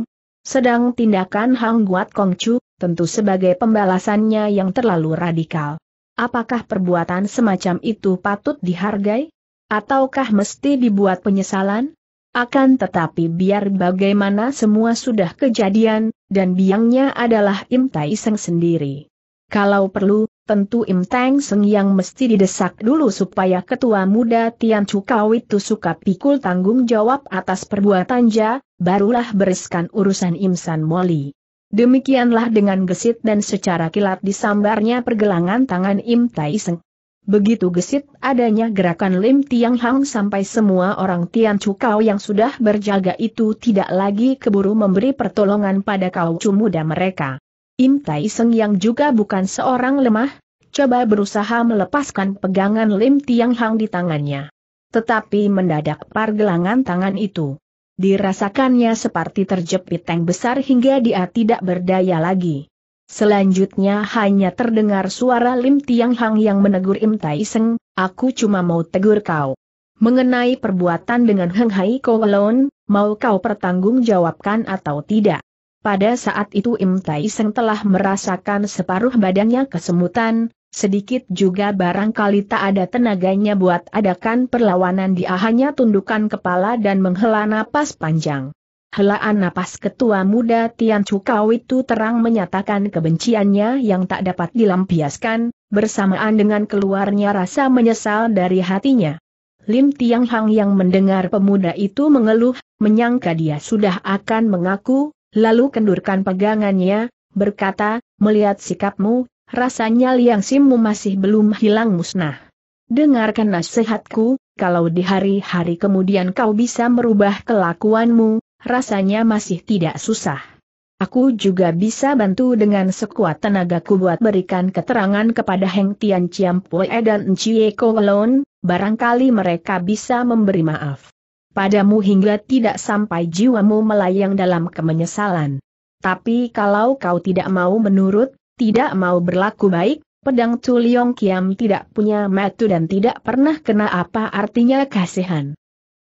Sedang tindakan Hang Guat Kong Chu, tentu sebagai pembalasannya yang terlalu radikal. Apakah perbuatan semacam itu patut dihargai? Ataukah mesti dibuat penyesalan? Akan tetapi biar bagaimana semua sudah kejadian, dan biangnya adalah Im Tai Seng sendiri. Kalau perlu, tentu Im Tang Seng yang mesti didesak dulu supaya ketua muda Tian Cukau itu suka pikul tanggung jawab atas perbuatannya, barulah bereskan urusan Im San Moli. Demikianlah dengan gesit dan secara kilat disambarnya pergelangan tangan Im Tai Seng. Begitu gesit adanya gerakan Lim Tiang Hang sampai semua orang Tian Chu Kau yang sudah berjaga itu tidak lagi keburu memberi pertolongan pada kau muda mereka. Im Tai Seng yang juga bukan seorang lemah, coba berusaha melepaskan pegangan Lim Tiang Hang di tangannya. Tetapi mendadak pargelangan tangan itu. Dirasakannya seperti terjepit tank besar hingga dia tidak berdaya lagi. Selanjutnya hanya terdengar suara Lim Tiang Hang yang menegur Im Tai Seng, aku cuma mau tegur kau. Mengenai perbuatan dengan Heng Hai Kowalon, mau kau pertanggungjawabkan atau tidak? Pada saat itu Im Tai Seng telah merasakan separuh badannya kesemutan, sedikit juga barangkali tak ada tenaganya buat adakan perlawanan dia hanya tundukan kepala dan menghela napas panjang. Helaan napas ketua muda Tian Cukau itu terang menyatakan kebenciannya yang tak dapat dilampiaskan, bersamaan dengan keluarnya rasa menyesal dari hatinya. Lim Tiang Hang yang mendengar pemuda itu mengeluh, menyangka dia sudah akan mengaku, lalu kendurkan pegangannya, berkata, melihat sikapmu, rasanya Liang Simmu masih belum hilang musnah. Dengarkan nasihatku, kalau di hari-hari kemudian kau bisa merubah kelakuanmu, rasanya masih tidak susah. Aku juga bisa bantu dengan sekuat tenagaku buat berikan keterangan kepada Heng Tian Chiam Pue dan Cie Kowalon, barangkali mereka bisa memberi maaf. Padamu hingga tidak sampai jiwamu melayang dalam kemenyesalan. Tapi kalau kau tidak mau menurut, tidak mau berlaku baik, pedang Tuliong Kiam tidak punya metu dan tidak pernah kena apa artinya kasihan.